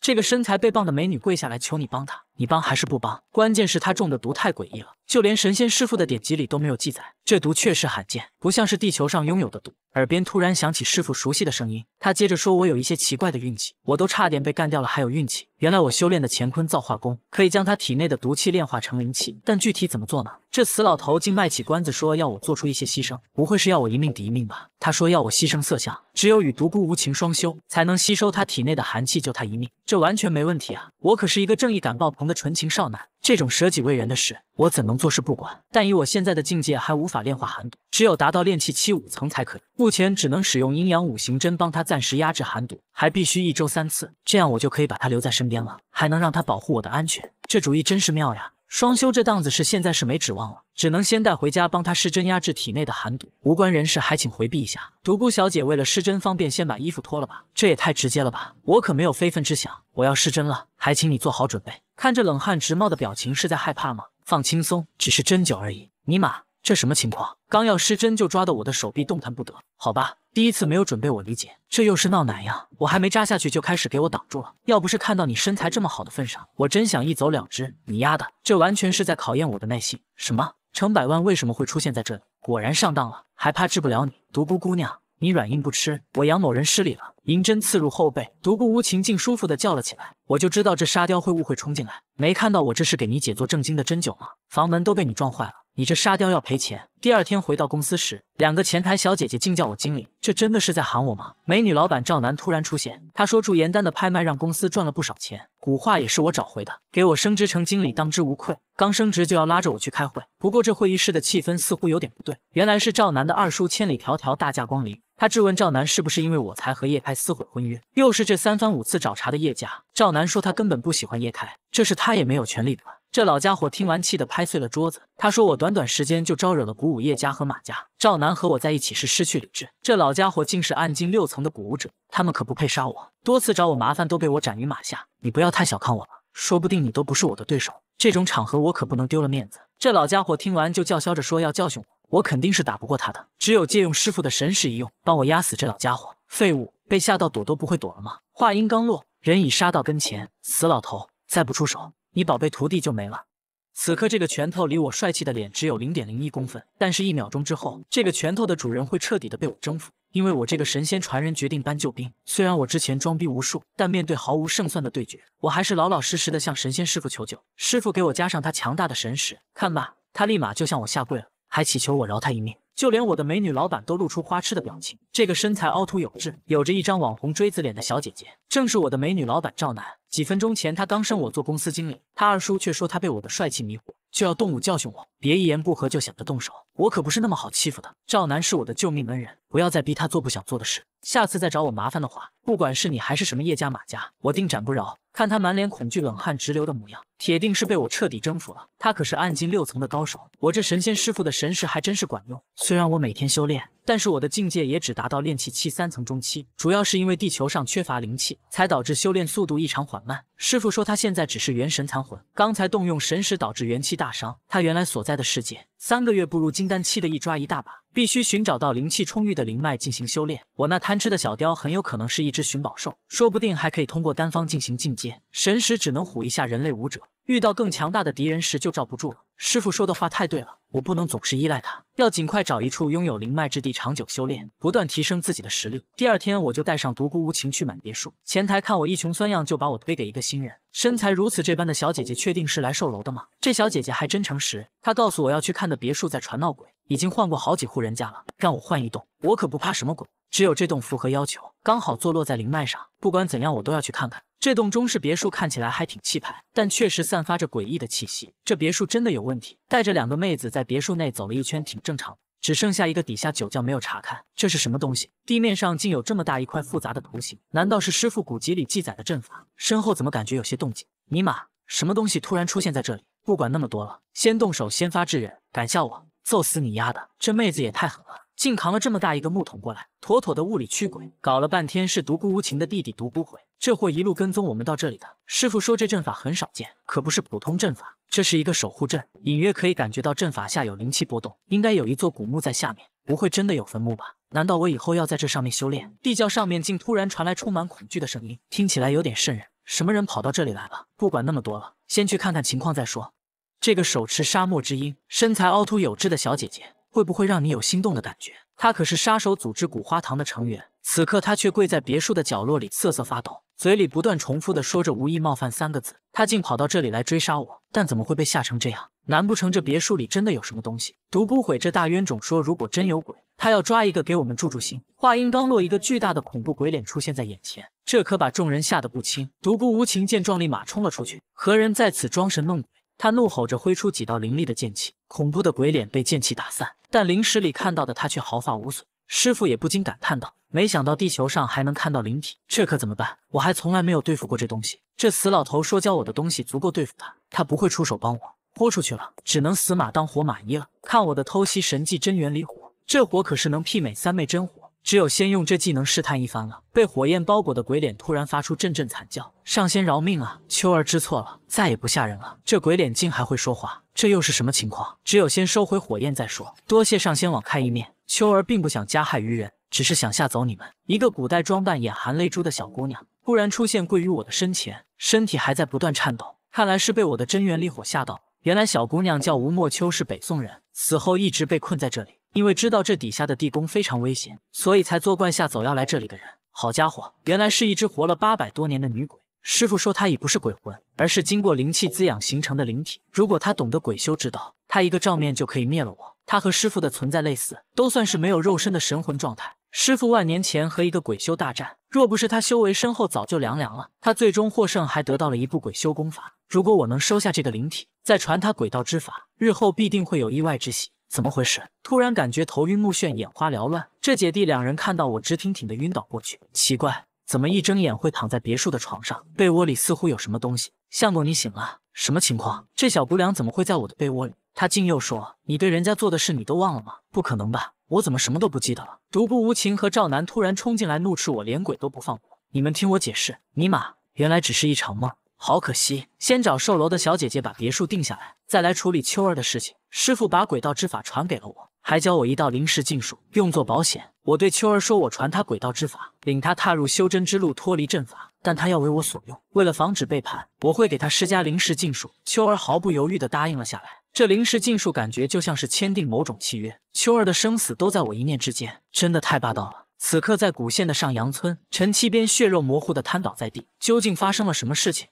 这个身材倍棒的美女跪下来求你帮他。你帮还是不帮？关键是他中的毒太诡异了，就连神仙师傅的典籍里都没有记载，这毒确实罕见，不像是地球上拥有的毒。耳边突然响起师傅熟悉的声音，他接着说：“我有一些奇怪的运气，我都差点被干掉了，还有运气。原来我修炼的乾坤造化功可以将他体内的毒气炼化成灵气，但具体怎么做呢？”这死老头竟卖起关子，说要我做出一些牺牲，不会是要我一命抵一命吧？他说要我牺牲色相，只有与独孤无情双修才能吸收他体内的寒气救他一命，这完全没问题啊！我可是一个正义感爆棚。的纯情少男，这种舍己为人的事，我怎能坐视不管？但以我现在的境界，还无法炼化寒毒，只有达到炼气七五层才可以。目前只能使用阴阳五行针帮他暂时压制寒毒，还必须一周三次，这样我就可以把他留在身边了，还能让他保护我的安全。这主意真是妙呀！双修这档子事，现在是没指望了，只能先带回家帮他施针压制体内的寒毒。无关人士还请回避一下。独孤小姐为了施针方便，先把衣服脱了吧。这也太直接了吧！我可没有非分之想。我要施针了，还请你做好准备。看这冷汗直冒的表情，是在害怕吗？放轻松，只是针灸而已。尼玛，这什么情况？刚要施针，就抓得我的手臂动弹不得。好吧。第一次没有准备，我理解。这又是闹哪样？我还没扎下去就开始给我挡住了。要不是看到你身材这么好的份上，我真想一走了之。你丫的，这完全是在考验我的耐心。什么？成百万为什么会出现在这里？果然上当了，还怕治不了你？独孤姑娘，你软硬不吃，我杨某人失礼了。银针刺入后背，独孤无情竟舒服的叫了起来。我就知道这沙雕会误会冲进来，没看到我这是给你姐做正经的针灸吗？房门都被你撞坏了。你这沙雕要赔钱。第二天回到公司时，两个前台小姐姐竟叫我经理，这真的是在喊我吗？美女老板赵楠突然出现，她说祝延丹的拍卖让公司赚了不少钱，古画也是我找回的，给我升职成经理当之无愧。刚升职就要拉着我去开会，不过这会议室的气氛似乎有点不对。原来是赵楠的二叔千里迢迢大驾光临，他质问赵楠是不是因为我才和叶开撕毁婚约，又是这三番五次找茬的叶家。赵楠说他根本不喜欢叶开，这事他也没有权利管。这老家伙听完，气得拍碎了桌子。他说：“我短短时间就招惹了古武叶家和马家，赵楠和我在一起是失去理智。”这老家伙竟是暗境六层的古武者，他们可不配杀我。多次找我麻烦都被我斩于马下，你不要太小看我了，说不定你都不是我的对手。这种场合我可不能丢了面子。这老家伙听完就叫嚣着说要教训我，我肯定是打不过他的，只有借用师傅的神识一用，帮我压死这老家伙。废物，被吓到躲都不会躲了吗？话音刚落，人已杀到跟前。死老头，再不出手！你宝贝徒弟就没了。此刻这个拳头离我帅气的脸只有零点零一公分，但是，一秒钟之后，这个拳头的主人会彻底的被我征服，因为我这个神仙传人决定搬救兵。虽然我之前装逼无数，但面对毫无胜算的对决，我还是老老实实的向神仙师傅求救。师傅给我加上他强大的神识，看吧，他立马就向我下跪了，还祈求我饶他一命。就连我的美女老板都露出花痴的表情。这个身材凹凸有致、有着一张网红锥子脸的小姐姐，正是我的美女老板赵楠。几分钟前，她刚升我做公司经理，她二叔却说她被我的帅气迷惑。就要动武教训我，别一言不合就想着动手，我可不是那么好欺负的。赵楠是我的救命恩人，不要再逼他做不想做的事。下次再找我麻烦的话，不管是你还是什么叶家马家，我定斩不饶。看他满脸恐惧、冷汗直流的模样，铁定是被我彻底征服了。他可是暗金六层的高手，我这神仙师傅的神识还真是管用。虽然我每天修炼，但是我的境界也只达到炼气期三层中期，主要是因为地球上缺乏灵气，才导致修炼速度异常缓慢。师傅说他现在只是元神残魂，刚才动用神识导致元气大。大伤，他原来所在的世界，三个月步入金丹期的，一抓一大把，必须寻找到灵气充裕的灵脉进行修炼。我那贪吃的小雕，很有可能是一只寻宝兽，说不定还可以通过丹方进行进阶。神识只能唬一下人类武者，遇到更强大的敌人时就罩不住了。师傅说的话太对了，我不能总是依赖他，要尽快找一处拥有灵脉之地长久修炼，不断提升自己的实力。第二天我就带上独孤无情去买别墅。前台看我一穷酸样，就把我推给一个新人。身材如此这般的小姐姐，确定是来售楼的吗？这小姐姐还真诚实。她告诉我要去看的别墅在传闹鬼，已经换过好几户人家了，让我换一栋。我可不怕什么鬼，只有这栋符合要求，刚好坐落在灵脉上。不管怎样，我都要去看看。这栋中式别墅看起来还挺气派，但确实散发着诡异的气息。这别墅真的有问题。带着两个妹子在别墅内走了一圈，挺正常的，只剩下一个底下酒窖没有查看。这是什么东西？地面上竟有这么大一块复杂的图形，难道是师傅古籍里记载的阵法？身后怎么感觉有些动静？尼玛，什么东西突然出现在这里？不管那么多了，先动手，先发制人。敢笑我，揍死你丫的！这妹子也太狠了。竟扛了这么大一个木桶过来，妥妥的物理驱鬼。搞了半天是独孤无情的弟弟独孤悔，这货一路跟踪我们到这里的。师傅说这阵法很少见，可不是普通阵法，这是一个守护阵。隐约可以感觉到阵法下有灵气波动，应该有一座古墓在下面，不会真的有坟墓吧？难道我以后要在这上面修炼？地窖上面竟突然传来充满恐惧的声音，听起来有点渗人。什么人跑到这里来了？不管那么多了，先去看看情况再说。这个手持沙漠之鹰、身材凹凸有致的小姐姐。会不会让你有心动的感觉？他可是杀手组织古花堂的成员，此刻他却跪在别墅的角落里瑟瑟发抖，嘴里不断重复的说着“无意冒犯”三个字。他竟跑到这里来追杀我，但怎么会被吓成这样？难不成这别墅里真的有什么东西？独孤悔这大冤种说，如果真有鬼，他要抓一个给我们助助兴。话音刚落，一个巨大的恐怖鬼脸出现在眼前，这可把众人吓得不轻。独孤无情见状，立马冲了出去。何人在此装神弄鬼？他怒吼着挥出几道凌厉的剑气，恐怖的鬼脸被剑气打散，但灵石里看到的他却毫发无损。师傅也不禁感叹道：“没想到地球上还能看到灵体，这可怎么办？我还从来没有对付过这东西。这死老头说教我的东西足够对付他，他不会出手帮我，豁出去了，只能死马当活马医了。看我的偷袭神技真元离火，这火可是能媲美三昧真火。”只有先用这技能试探一番了。被火焰包裹的鬼脸突然发出阵阵惨叫：“上仙饶命啊！秋儿知错了，再也不吓人了。”这鬼脸竟还会说话，这又是什么情况？只有先收回火焰再说。多谢上仙网开一面。秋儿并不想加害于人，只是想吓走你们。一个古代装扮、眼含泪珠的小姑娘突然出现，跪于我的身前，身体还在不断颤抖，看来是被我的真元力火吓到。原来小姑娘叫吴莫秋，是北宋人，死后一直被困在这里。因为知道这底下的地宫非常危险，所以才作怪吓走要来这里的人。好家伙，原来是一只活了八百多年的女鬼。师傅说她已不是鬼魂，而是经过灵气滋养形成的灵体。如果她懂得鬼修之道，她一个照面就可以灭了我。她和师傅的存在类似，都算是没有肉身的神魂状态。师傅万年前和一个鬼修大战，若不是他修为深厚，早就凉凉了。他最终获胜，还得到了一部鬼修功法。如果我能收下这个灵体，再传他鬼道之法，日后必定会有意外之喜。怎么回事？突然感觉头晕目眩、眼花缭乱。这姐弟两人看到我直挺挺的晕倒过去，奇怪，怎么一睁眼会躺在别墅的床上？被窝里似乎有什么东西。相公，你醒了？什么情况？这小姑娘怎么会在我的被窝里？她竟又说：“你对人家做的事，你都忘了吗？”不可能吧？我怎么什么都不记得了？独孤无情和赵楠突然冲进来，怒斥我连鬼都不放过。你们听我解释。尼玛，原来只是一场梦。好可惜，先找售楼的小姐姐把别墅定下来，再来处理秋儿的事情。师傅把鬼道之法传给了我，还教我一道临时禁术，用作保险。我对秋儿说，我传他鬼道之法，领他踏入修真之路，脱离阵法，但他要为我所用。为了防止背叛，我会给他施加临时禁术。秋儿毫不犹豫地答应了下来。这临时禁术感觉就像是签订某种契约，秋儿的生死都在我一念之间，真的太霸道了。此刻在古县的上阳村，陈七边血肉模糊地瘫倒在地，究竟发生了什么事情？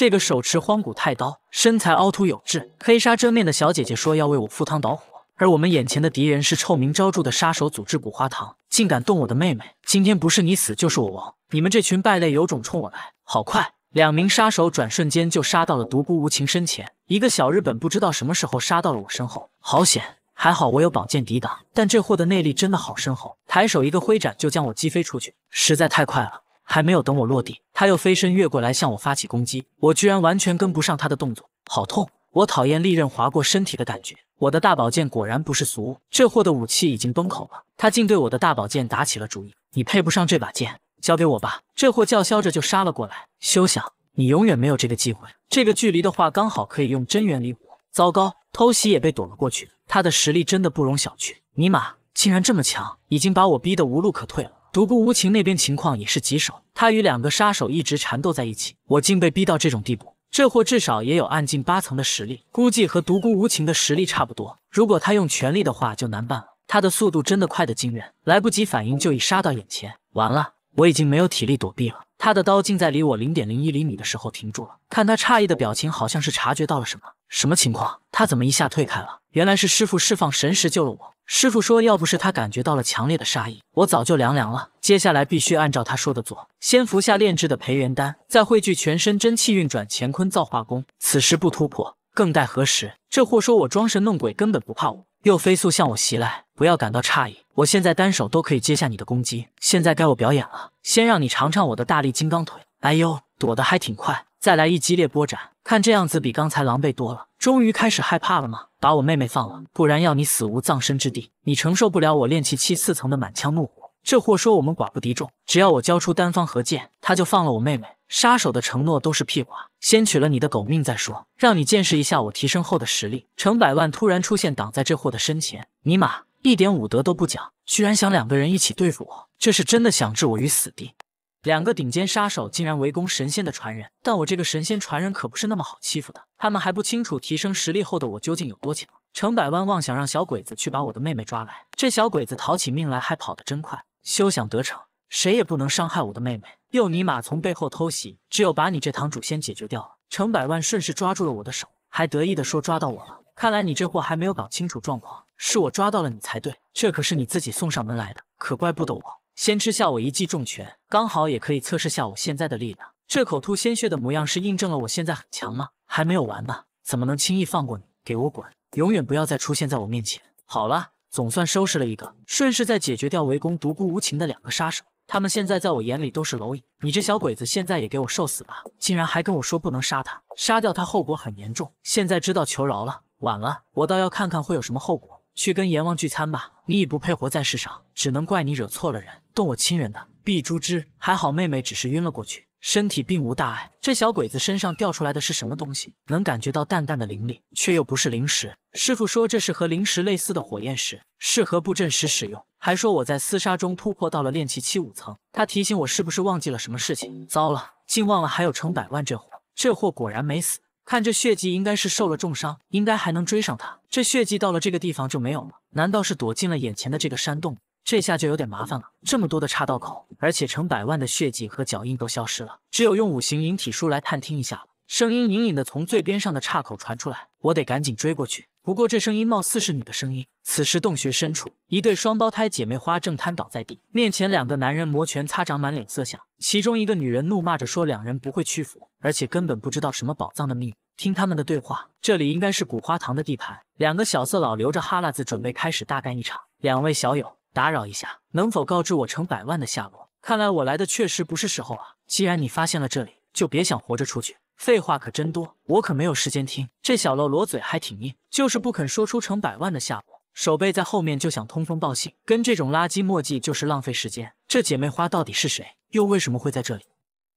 这个手持荒古太刀、身材凹凸有致、黑纱遮面的小姐姐说要为我赴汤蹈火，而我们眼前的敌人是臭名昭著的杀手组织古花堂，竟敢动我的妹妹，今天不是你死就是我亡！你们这群败类，有种冲我来！好快，两名杀手转瞬间就杀到了独孤无情身前，一个小日本不知道什么时候杀到了我身后，好险，还好我有宝剑抵挡，但这货的内力真的好深厚，抬手一个挥斩就将我击飞出去，实在太快了。还没有等我落地，他又飞身越过来向我发起攻击，我居然完全跟不上他的动作，好痛！我讨厌利刃划过身体的感觉。我的大宝剑果然不是俗物，这货的武器已经崩口了，他竟对我的大宝剑打起了主意。你配不上这把剑，交给我吧！这货叫嚣着就杀了过来，休想！你永远没有这个机会。这个距离的话，刚好可以用真元离武。糟糕，偷袭也被躲了过去，他的实力真的不容小觑。尼玛，竟然这么强，已经把我逼得无路可退了。独孤无情那边情况也是棘手，他与两个杀手一直缠斗在一起，我竟被逼到这种地步。这货至少也有暗境八层的实力，估计和独孤无情的实力差不多。如果他用全力的话，就难办了。他的速度真的快得惊人，来不及反应就已杀到眼前。完了，我已经没有体力躲避了。他的刀竟在离我零点零一厘米的时候停住了。看他诧异的表情，好像是察觉到了什么。什么情况？他怎么一下退开了？原来是师傅释放神识救了我。师傅说，要不是他感觉到了强烈的杀意，我早就凉凉了。接下来必须按照他说的做，先服下炼制的培元丹，再汇聚全身真气运转乾坤造化功。此时不突破，更待何时？这货说我装神弄鬼，根本不怕我，又飞速向我袭来。不要感到诧异，我现在单手都可以接下你的攻击。现在该我表演了，先让你尝尝我的大力金刚腿。哎呦，躲得还挺快。再来一激烈波斩，看这样子比刚才狼狈多了。终于开始害怕了吗？把我妹妹放了，不然要你死无葬身之地！你承受不了我炼气期四层的满腔怒火。这货说我们寡不敌众，只要我交出丹方合剑，他就放了我妹妹。杀手的承诺都是屁话，先取了你的狗命再说，让你见识一下我提升后的实力。成百万突然出现，挡在这货的身前。尼玛，一点武德都不讲，居然想两个人一起对付我，这是真的想置我于死地。两个顶尖杀手竟然围攻神仙的传人，但我这个神仙传人可不是那么好欺负的。他们还不清楚提升实力后的我究竟有多强。程百万妄想让小鬼子去把我的妹妹抓来，这小鬼子逃起命来还跑得真快，休想得逞！谁也不能伤害我的妹妹。又尼玛从背后偷袭，只有把你这堂主先解决掉了。程百万顺势抓住了我的手，还得意地说：“抓到我了，看来你这货还没有搞清楚状况，是我抓到了你才对，这可是你自己送上门来的，可怪不得我。”先吃下我一记重拳，刚好也可以测试下我现在的力量。这口吐鲜血的模样是印证了我现在很强吗？还没有完吧？怎么能轻易放过你？给我滚！永远不要再出现在我面前！好了，总算收拾了一个，顺势再解决掉围攻独孤无情的两个杀手。他们现在在我眼里都是蝼蚁。你这小鬼子现在也给我受死吧！竟然还跟我说不能杀他，杀掉他后果很严重。现在知道求饶了，晚了，我倒要看看会有什么后果。去跟阎王聚餐吧，你已不配活在世上，只能怪你惹错了人，动我亲人的必诛之。还好妹妹只是晕了过去，身体并无大碍。这小鬼子身上掉出来的是什么东西？能感觉到淡淡的灵力，却又不是灵石。师傅说这是和灵石类似的火焰石，适合布阵时使用。还说我在厮杀中突破到了炼气七五层。他提醒我是不是忘记了什么事情？糟了，竟忘了还有成百万这货，这货果然没死。看这血迹，应该是受了重伤，应该还能追上他。这血迹到了这个地方就没有了，难道是躲进了眼前的这个山洞？这下就有点麻烦了。这么多的岔道口，而且成百万的血迹和脚印都消失了，只有用五行引体术来探听一下了。声音隐隐的从最边上的岔口传出来，我得赶紧追过去。不过这声音貌似是女的声音。此时洞穴深处，一对双胞胎姐妹花正瘫倒在地，面前两个男人摩拳擦掌，满脸色相。其中一个女人怒骂着说：“两人不会屈服，而且根本不知道什么宝藏的秘密。”听他们的对话，这里应该是古花堂的地盘。两个小色老留着哈喇子，准备开始大干一场。两位小友，打扰一下，能否告知我成百万的下落？看来我来的确实不是时候啊！既然你发现了这里，就别想活着出去。废话可真多，我可没有时间听。这小喽啰嘴还挺硬，就是不肯说出成百万的下落。守备在后面就想通风报信，跟这种垃圾墨迹就是浪费时间。这姐妹花到底是谁？又为什么会在这里？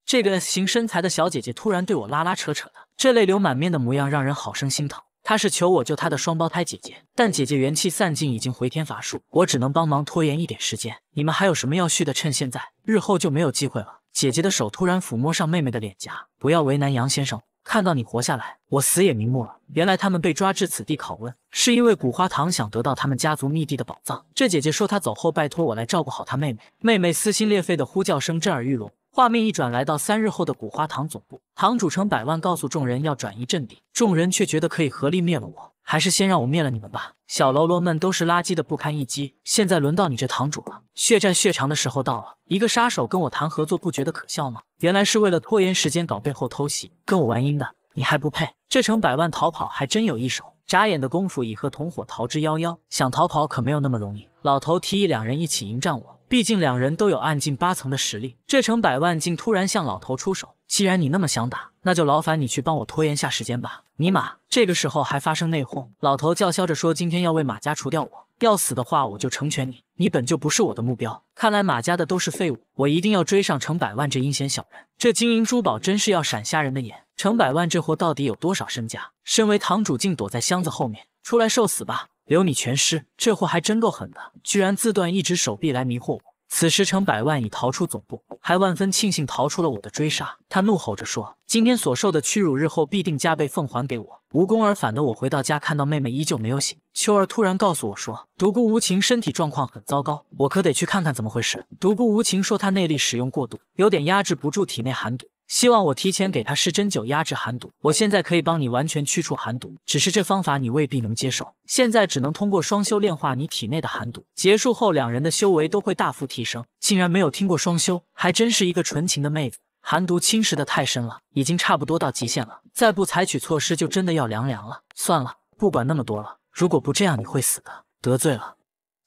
这个 S 型身材的小姐姐突然对我拉拉扯扯的，这泪流满面的模样让人好生心疼。她是求我救她的双胞胎姐姐，但姐姐元气散尽，已经回天乏术，我只能帮忙拖延一点时间。你们还有什么要续的？趁现在，日后就没有机会了。姐姐的手突然抚摸上妹妹的脸颊，不要为难杨先生。看到你活下来，我死也瞑目了。原来他们被抓至此地拷问，是因为古花堂想得到他们家族秘地的宝藏。这姐姐说她走后，拜托我来照顾好她妹妹。妹妹撕心裂肺的呼叫声震耳欲聋。画面一转，来到三日后的古花堂总部，堂主程百万告诉众人要转移阵地，众人却觉得可以合力灭了我。还是先让我灭了你们吧，小喽啰们都是垃圾的不堪一击。现在轮到你这堂主了，血债血偿的时候到了。一个杀手跟我谈合作，不觉得可笑吗？原来是为了拖延时间，搞背后偷袭，跟我玩阴的，你还不配。这成百万逃跑还真有一手，眨眼的功夫已和同伙逃之夭夭。想逃跑可没有那么容易。老头提议两人一起迎战我。毕竟两人都有暗境八层的实力，这成百万竟突然向老头出手。既然你那么想打，那就劳烦你去帮我拖延下时间吧。尼玛，这个时候还发生内讧！老头叫嚣着说：“今天要为马家除掉我，要死的话我就成全你。你本就不是我的目标，看来马家的都是废物。我一定要追上成百万这阴险小人。这金银珠宝真是要闪瞎人的眼。成百万这货到底有多少身家？身为堂主，竟躲在箱子后面，出来受死吧！”留你全尸，这货还真够狠的，居然自断一只手臂来迷惑我。此时程百万已逃出总部，还万分庆幸逃出了我的追杀。他怒吼着说：“今天所受的屈辱，日后必定加倍奉还给我。”无功而返的我回到家，看到妹妹依旧没有醒。秋儿突然告诉我说：“独孤无情身体状况很糟糕，我可得去看看怎么回事。”独孤无情说：“他内力使用过度，有点压制不住体内寒毒。”希望我提前给他施针灸压制寒毒。我现在可以帮你完全驱除寒毒，只是这方法你未必能接受。现在只能通过双修炼化你体内的寒毒。结束后，两人的修为都会大幅提升。竟然没有听过双修，还真是一个纯情的妹子。寒毒侵蚀的太深了，已经差不多到极限了，再不采取措施，就真的要凉凉了。算了，不管那么多了。如果不这样，你会死的。得罪了。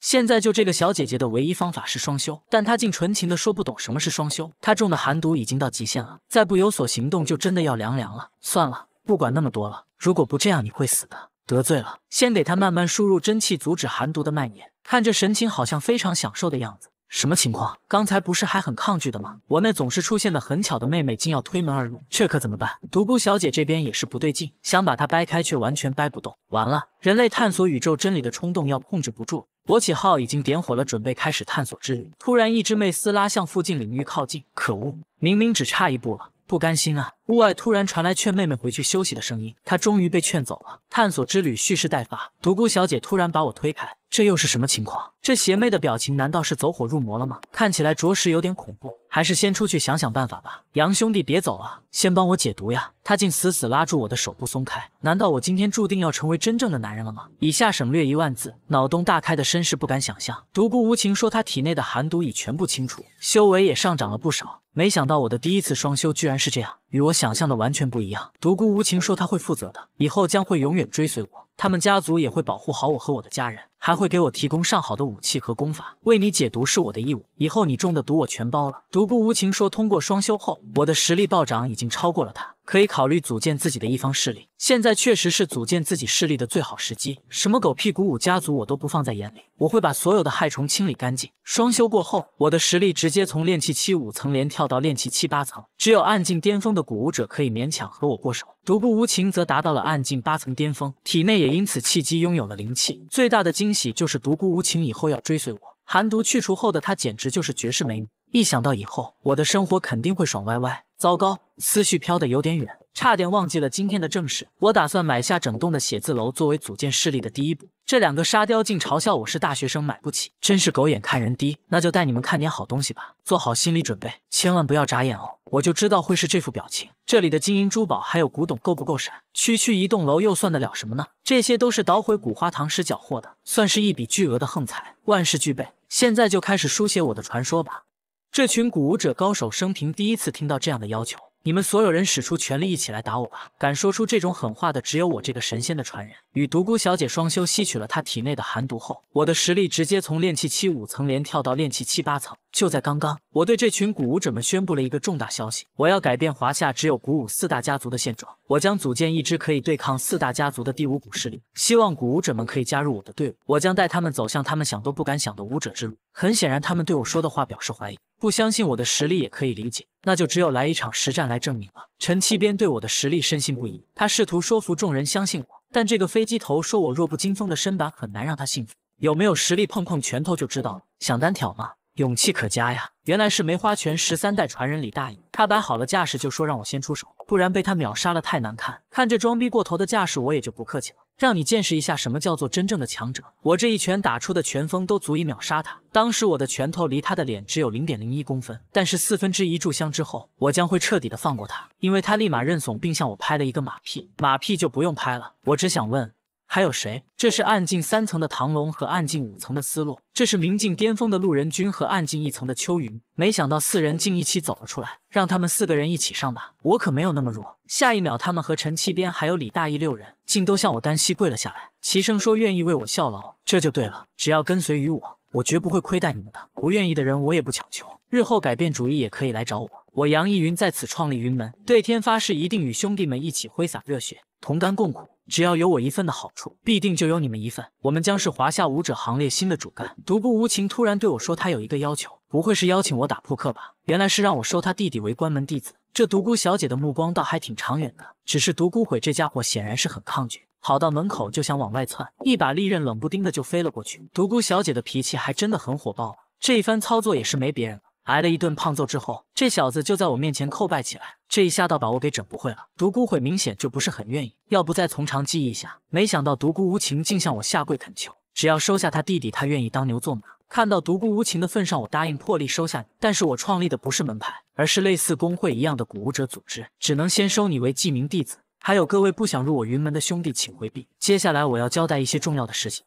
现在就这个小姐姐的唯一方法是双修，但她竟纯情的说不懂什么是双修。她中的寒毒已经到极限了，再不有所行动，就真的要凉凉了。算了，不管那么多了。如果不这样，你会死的。得罪了，先给她慢慢输入真气，阻止寒毒的蔓延。看这神情，好像非常享受的样子。什么情况？刚才不是还很抗拒的吗？我那总是出现的很巧的妹妹，竟要推门而入，这可怎么办？独孤小姐这边也是不对劲，想把她掰开，却完全掰不动。完了，人类探索宇宙真理的冲动要控制不住。博启号已经点火了，准备开始探索之旅。突然，一只魅斯拉向附近领域靠近。可恶，明明只差一步了，不甘心啊！屋外突然传来劝妹妹回去休息的声音，她终于被劝走了。探索之旅蓄势待发，独孤小姐突然把我推开，这又是什么情况？这邪魅的表情难道是走火入魔了吗？看起来着实有点恐怖，还是先出去想想办法吧。杨兄弟别走啊，先帮我解毒呀！他竟死死拉住我的手不松开，难道我今天注定要成为真正的男人了吗？以下省略一万字，脑洞大开的身世不敢想象。独孤无情说他体内的寒毒已全部清除，修为也上涨了不少。没想到我的第一次双修居然是这样。与我想象的完全不一样。独孤无情说他会负责的，以后将会永远追随我，他们家族也会保护好我和我的家人，还会给我提供上好的武器和功法。为你解毒是我的义务，以后你中的毒我全包了。独孤无情说，通过双修后，我的实力暴涨，已经超过了他。可以考虑组建自己的一方势力，现在确实是组建自己势力的最好时机。什么狗屁古舞家族，我都不放在眼里。我会把所有的害虫清理干净。双修过后，我的实力直接从炼气七五层连跳到炼气七八层，只有暗境巅峰的鼓舞者可以勉强和我过手。独孤无情则达到了暗境八层巅峰，体内也因此契机拥有了灵气。最大的惊喜就是独孤无情以后要追随我。寒毒去除后的她简直就是绝世美女，一想到以后我的生活肯定会爽歪歪。糟糕。思绪飘得有点远，差点忘记了今天的正事。我打算买下整栋的写字楼作为组建势力的第一步。这两个沙雕竟嘲笑我是大学生买不起，真是狗眼看人低。那就带你们看点好东西吧，做好心理准备，千万不要眨眼哦。我就知道会是这副表情。这里的金银珠宝还有古董够不够闪？区区一栋楼又算得了什么呢？这些都是捣毁古花堂时缴获的，算是一笔巨额的横财。万事俱备，现在就开始书写我的传说吧。这群古武者高手生平第一次听到这样的要求。你们所有人使出全力一起来打我吧！敢说出这种狠话的，只有我这个神仙的传人。与独孤小姐双修，吸取了她体内的寒毒后，我的实力直接从炼气七五层连跳到炼气七八层。就在刚刚，我对这群古武者们宣布了一个重大消息：我要改变华夏只有古武四大家族的现状。我将组建一支可以对抗四大家族的第五股势力，希望古武者们可以加入我的队伍。我将带他们走向他们想都不敢想的武者之路。很显然，他们对我说的话表示怀疑，不相信我的实力也可以理解。那就只有来一场实战来证明了。陈七边对我的实力深信不疑，他试图说服众人相信我，但这个飞机头说我弱不禁风的身板很难让他信服。有没有实力碰碰拳头就知道了。想单挑吗？勇气可嘉呀！原来是梅花拳十三代传人李大爷，他摆好了架势就说让我先出手，不然被他秒杀了太难看。看这装逼过头的架势，我也就不客气了，让你见识一下什么叫做真正的强者。我这一拳打出的拳风都足以秒杀他，当时我的拳头离他的脸只有零点零一公分，但是四分之一炷香之后，我将会彻底的放过他，因为他立马认怂，并向我拍了一个马屁。马屁就不用拍了，我只想问。还有谁？这是暗境三层的唐龙和暗境五层的思洛，这是明境巅峰的路人君和暗境一层的秋云。没想到四人竟一起走了出来，让他们四个人一起上吧，我可没有那么弱。下一秒，他们和陈七边还有李大义六人竟都向我单膝跪了下来，齐声说愿意为我效劳。这就对了，只要跟随于我，我绝不会亏待你们的。不愿意的人我也不强求，日后改变主意也可以来找我。我杨逸云在此创立云门，对天发誓，一定与兄弟们一起挥洒热血，同甘共苦。只要有我一份的好处，必定就有你们一份。我们将是华夏武者行列新的主干。独孤无情突然对我说，他有一个要求，不会是邀请我打扑克吧？原来是让我收他弟弟为关门弟子。这独孤小姐的目光倒还挺长远的，只是独孤鬼这家伙显然是很抗拒，跑到门口就想往外窜，一把利刃冷不丁的就飞了过去。独孤小姐的脾气还真的很火爆啊！这一番操作也是没别人了。挨了一顿胖揍之后，这小子就在我面前叩拜起来，这一下倒把我给整不会了。独孤悔明显就不是很愿意，要不再从长计议一下？没想到独孤无情竟向我下跪恳求，只要收下他弟弟，他愿意当牛做马。看到独孤无情的份上，我答应破例收下你，但是我创立的不是门派，而是类似工会一样的古武者组织，只能先收你为记名弟子。还有各位不想入我云门的兄弟，请回避。接下来我要交代一些重要的事情。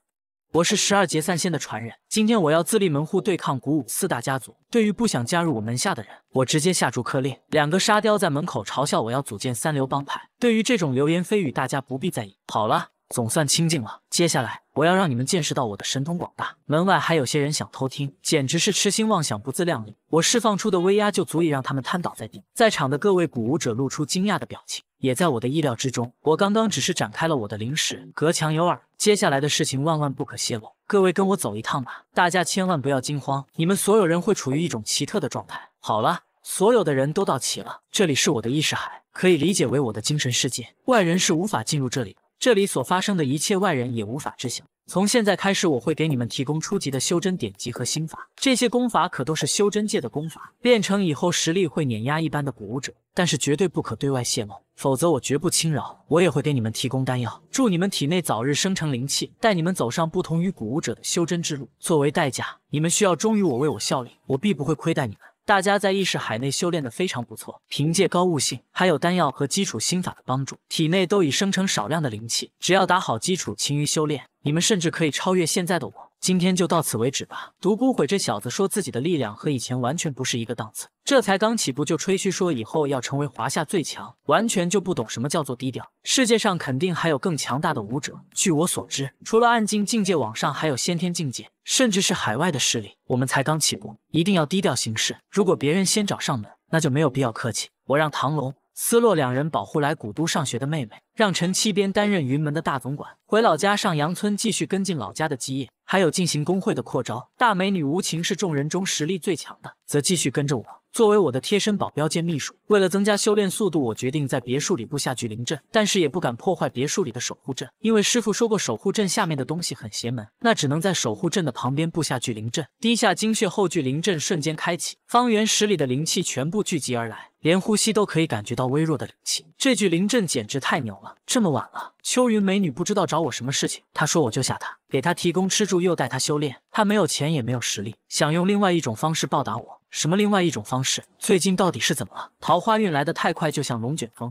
我是十二节散仙的传人，今天我要自立门户对抗古武四大家族。对于不想加入我门下的人，我直接下逐客令。两个沙雕在门口嘲笑我要组建三流帮派，对于这种流言蜚语，大家不必在意。好了，总算清静了。接下来。我要让你们见识到我的神通广大。门外还有些人想偷听，简直是痴心妄想，不自量力。我释放出的威压就足以让他们瘫倒在地。在场的各位古武者露出惊讶的表情，也在我的意料之中。我刚刚只是展开了我的灵识。隔墙有耳，接下来的事情万万不可泄露。各位跟我走一趟吧，大家千万不要惊慌，你们所有人会处于一种奇特的状态。好了，所有的人都到齐了，这里是我的意识海，可以理解为我的精神世界，外人是无法进入这里。这里所发生的一切，外人也无法知晓。从现在开始，我会给你们提供初级的修真典籍和心法，这些功法可都是修真界的功法，练成以后实力会碾压一般的古武者。但是绝对不可对外泄露，否则我绝不轻饶。我也会给你们提供丹药，助你们体内早日生成灵气，带你们走上不同于古武者的修真之路。作为代价，你们需要忠于我，为我效力，我必不会亏待你们。大家在意识海内修炼的非常不错，凭借高悟性，还有丹药和基础心法的帮助，体内都已生成少量的灵气。只要打好基础，勤于修炼，你们甚至可以超越现在的我。今天就到此为止吧。独孤悔这小子说自己的力量和以前完全不是一个档次，这才刚起步就吹嘘说以后要成为华夏最强，完全就不懂什么叫做低调。世界上肯定还有更强大的武者，据我所知，除了暗境境界，网上还有先天境界，甚至是海外的势力。我们才刚起步，一定要低调行事。如果别人先找上门，那就没有必要客气。我让唐龙。斯洛两人保护来古都上学的妹妹，让陈七边担任云门的大总管，回老家上阳村继续跟进老家的基业，还有进行工会的扩招。大美女无情是众人中实力最强的，则继续跟着我，作为我的贴身保镖兼秘书。为了增加修炼速度，我决定在别墅里布下聚灵阵，但是也不敢破坏别墅里的守护阵，因为师傅说过守护阵下面的东西很邪门，那只能在守护阵的旁边布下聚灵阵。滴下精血后，聚灵阵瞬间开启，方圆十里的灵气全部聚集而来。连呼吸都可以感觉到微弱的灵气，这句林阵简直太牛了。这么晚了，秋云美女不知道找我什么事情。她说我救下她，给她提供吃住，又带她修炼。她没有钱，也没有实力，想用另外一种方式报答我。什么另外一种方式？最近到底是怎么了？桃花运来得太快，就像龙卷风。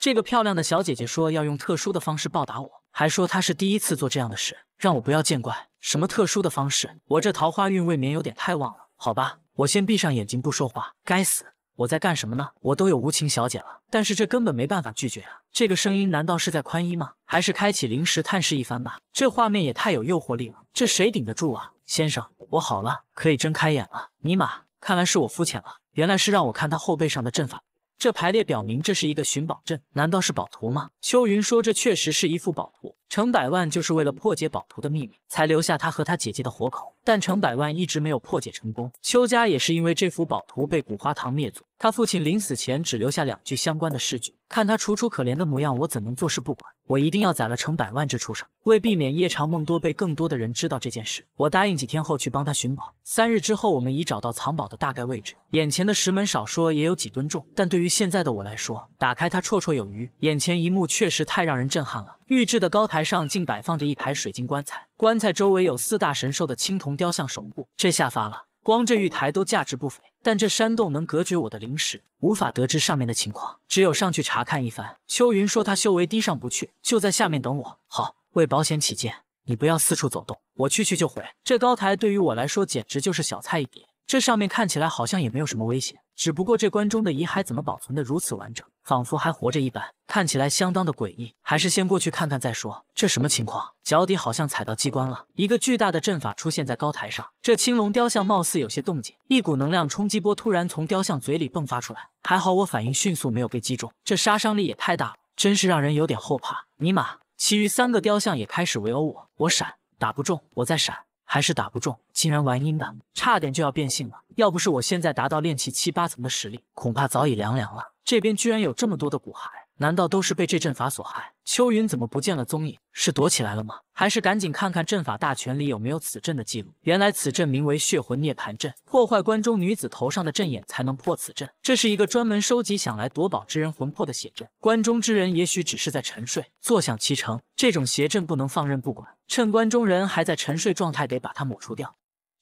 这个漂亮的小姐姐说要用特殊的方式报答我，还说她是第一次做这样的事，让我不要见怪。什么特殊的方式？我这桃花运未免有点太旺了。好吧，我先闭上眼睛不说话。该死！我在干什么呢？我都有无情小姐了，但是这根本没办法拒绝啊！这个声音难道是在宽衣吗？还是开启灵石探视一番吧？这画面也太有诱惑力了，这谁顶得住啊？先生，我好了，可以睁开眼了。尼玛，看来是我肤浅了，原来是让我看他后背上的阵法，这排列表明这是一个寻宝阵，难道是宝图吗？秋云说，这确实是一副宝图。程百万就是为了破解宝图的秘密，才留下他和他姐姐的活口。但程百万一直没有破解成功。邱家也是因为这幅宝图被古花堂灭族。他父亲临死前只留下两句相关的诗句。看他楚楚可怜的模样，我怎能坐视不管？我一定要宰了程百万这畜生！为避免夜长梦多被更多的人知道这件事，我答应几天后去帮他寻宝。三日之后，我们已找到藏宝的大概位置。眼前的石门少说也有几吨重，但对于现在的我来说，打开它绰绰有余。眼前一幕确实太让人震撼了。玉制的高台上竟摆放着一排水晶棺材，棺材周围有四大神兽的青铜雕像守护。这下发了，光这玉台都价值不菲，但这山洞能隔绝我的灵识，无法得知上面的情况，只有上去查看一番。秋云说他修为低上不去，就在下面等我。好，为保险起见，你不要四处走动，我去去就回。这高台对于我来说简直就是小菜一碟，这上面看起来好像也没有什么危险，只不过这关中的遗骸怎么保存得如此完整？仿佛还活着一般，看起来相当的诡异。还是先过去看看再说。这什么情况？脚底好像踩到机关了。一个巨大的阵法出现在高台上，这青龙雕像貌似有些动静。一股能量冲击波突然从雕像嘴里迸发出来，还好我反应迅速，没有被击中。这杀伤力也太大了，真是让人有点后怕。尼玛！其余三个雕像也开始围殴我，我闪，打不中，我再闪。还是打不中，竟然玩阴的，差点就要变性了。要不是我现在达到炼气七八层的实力，恐怕早已凉凉了。这边居然有这么多的骨骸。难道都是被这阵法所害？秋云怎么不见了踪影？是躲起来了吗？还是赶紧看看阵法大全里有没有此阵的记录？原来此阵名为血魂涅槃阵，破坏关中女子头上的阵眼才能破此阵。这是一个专门收集想来夺宝之人魂魄的邪阵。关中之人也许只是在沉睡，坐享其成。这种邪阵不能放任不管，趁关中人还在沉睡状态，得把它抹除掉。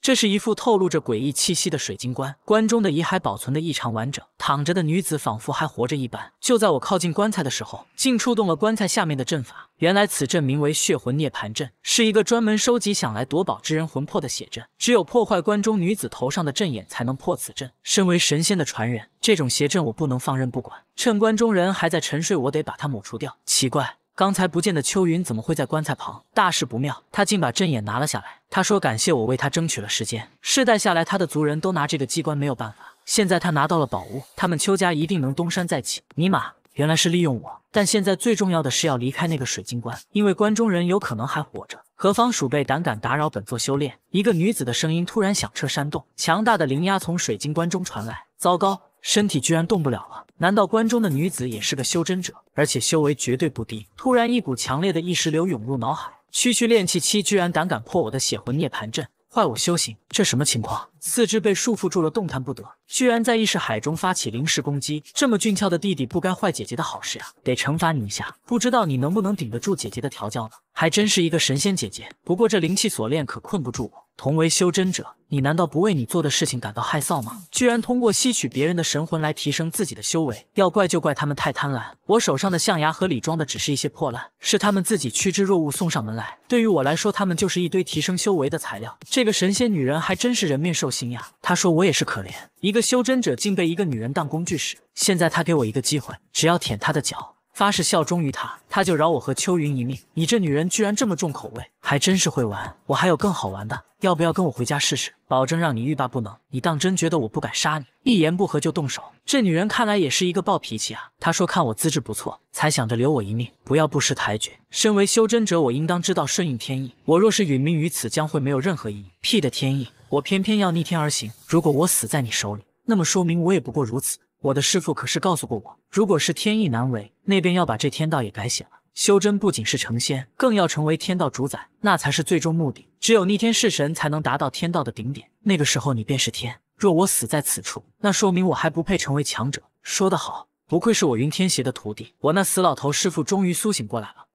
这是一副透露着诡异气息的水晶棺，棺中的遗骸保存的异常完整，躺着的女子仿佛还活着一般。就在我靠近棺材的时候，竟触动了棺材下面的阵法。原来此阵名为血魂涅槃阵，是一个专门收集想来夺宝之人魂魄的血阵。只有破坏棺中女子头上的阵眼，才能破此阵。身为神仙的传人，这种邪阵我不能放任不管。趁棺中人还在沉睡，我得把它抹除掉。奇怪。刚才不见的秋云怎么会在棺材旁？大事不妙，他竟把阵眼拿了下来。他说感谢我为他争取了时间。世代下来，他的族人都拿这个机关没有办法。现在他拿到了宝物，他们邱家一定能东山再起。尼玛，原来是利用我！但现在最重要的是要离开那个水晶棺，因为棺中人有可能还活着。何方鼠辈胆敢打扰本座修炼？一个女子的声音突然响彻山洞，强大的灵压从水晶棺中传来。糟糕！身体居然动不了了！难道关中的女子也是个修真者，而且修为绝对不低？突然一股强烈的意识流涌入脑海，区区炼气期居然胆敢破我的血魂涅槃阵，坏我修行，这什么情况？四肢被束缚住了，动弹不得，居然在意识海中发起临时攻击！这么俊俏的弟弟不该坏姐姐的好事啊！得惩罚你一下。不知道你能不能顶得住姐姐的调教呢？还真是一个神仙姐姐，不过这灵气锁链可困不住我。同为修真者，你难道不为你做的事情感到害臊吗？居然通过吸取别人的神魂来提升自己的修为，要怪就怪他们太贪婪。我手上的象牙盒里装的只是一些破烂，是他们自己趋之若鹜送上门来。对于我来说，他们就是一堆提升修为的材料。这个神仙女人还真是人面兽心呀！她说我也是可怜，一个修真者竟被一个女人当工具使。现在她给我一个机会，只要舔她的脚。发誓效忠于他，他就饶我和秋云一命。你这女人居然这么重口味，还真是会玩。我还有更好玩的，要不要跟我回家试试？保证让你欲罢不能。你当真觉得我不敢杀你？一言不合就动手？这女人看来也是一个暴脾气啊。她说看我资质不错，才想着留我一命，不要不识抬举。身为修真者，我应当知道顺应天意。我若是殒命于此，将会没有任何意义。屁的天意，我偏偏要逆天而行。如果我死在你手里，那么说明我也不过如此。我的师父可是告诉过我，如果是天意难违，那便要把这天道也改写了。修真不仅是成仙，更要成为天道主宰，那才是最终目的。只有逆天弑神，才能达到天道的顶点。那个时候，你便是天。若我死在此处，那说明我还不配成为强者。说得好，不愧是我云天邪的徒弟。我那死老头师父终于苏醒过来了。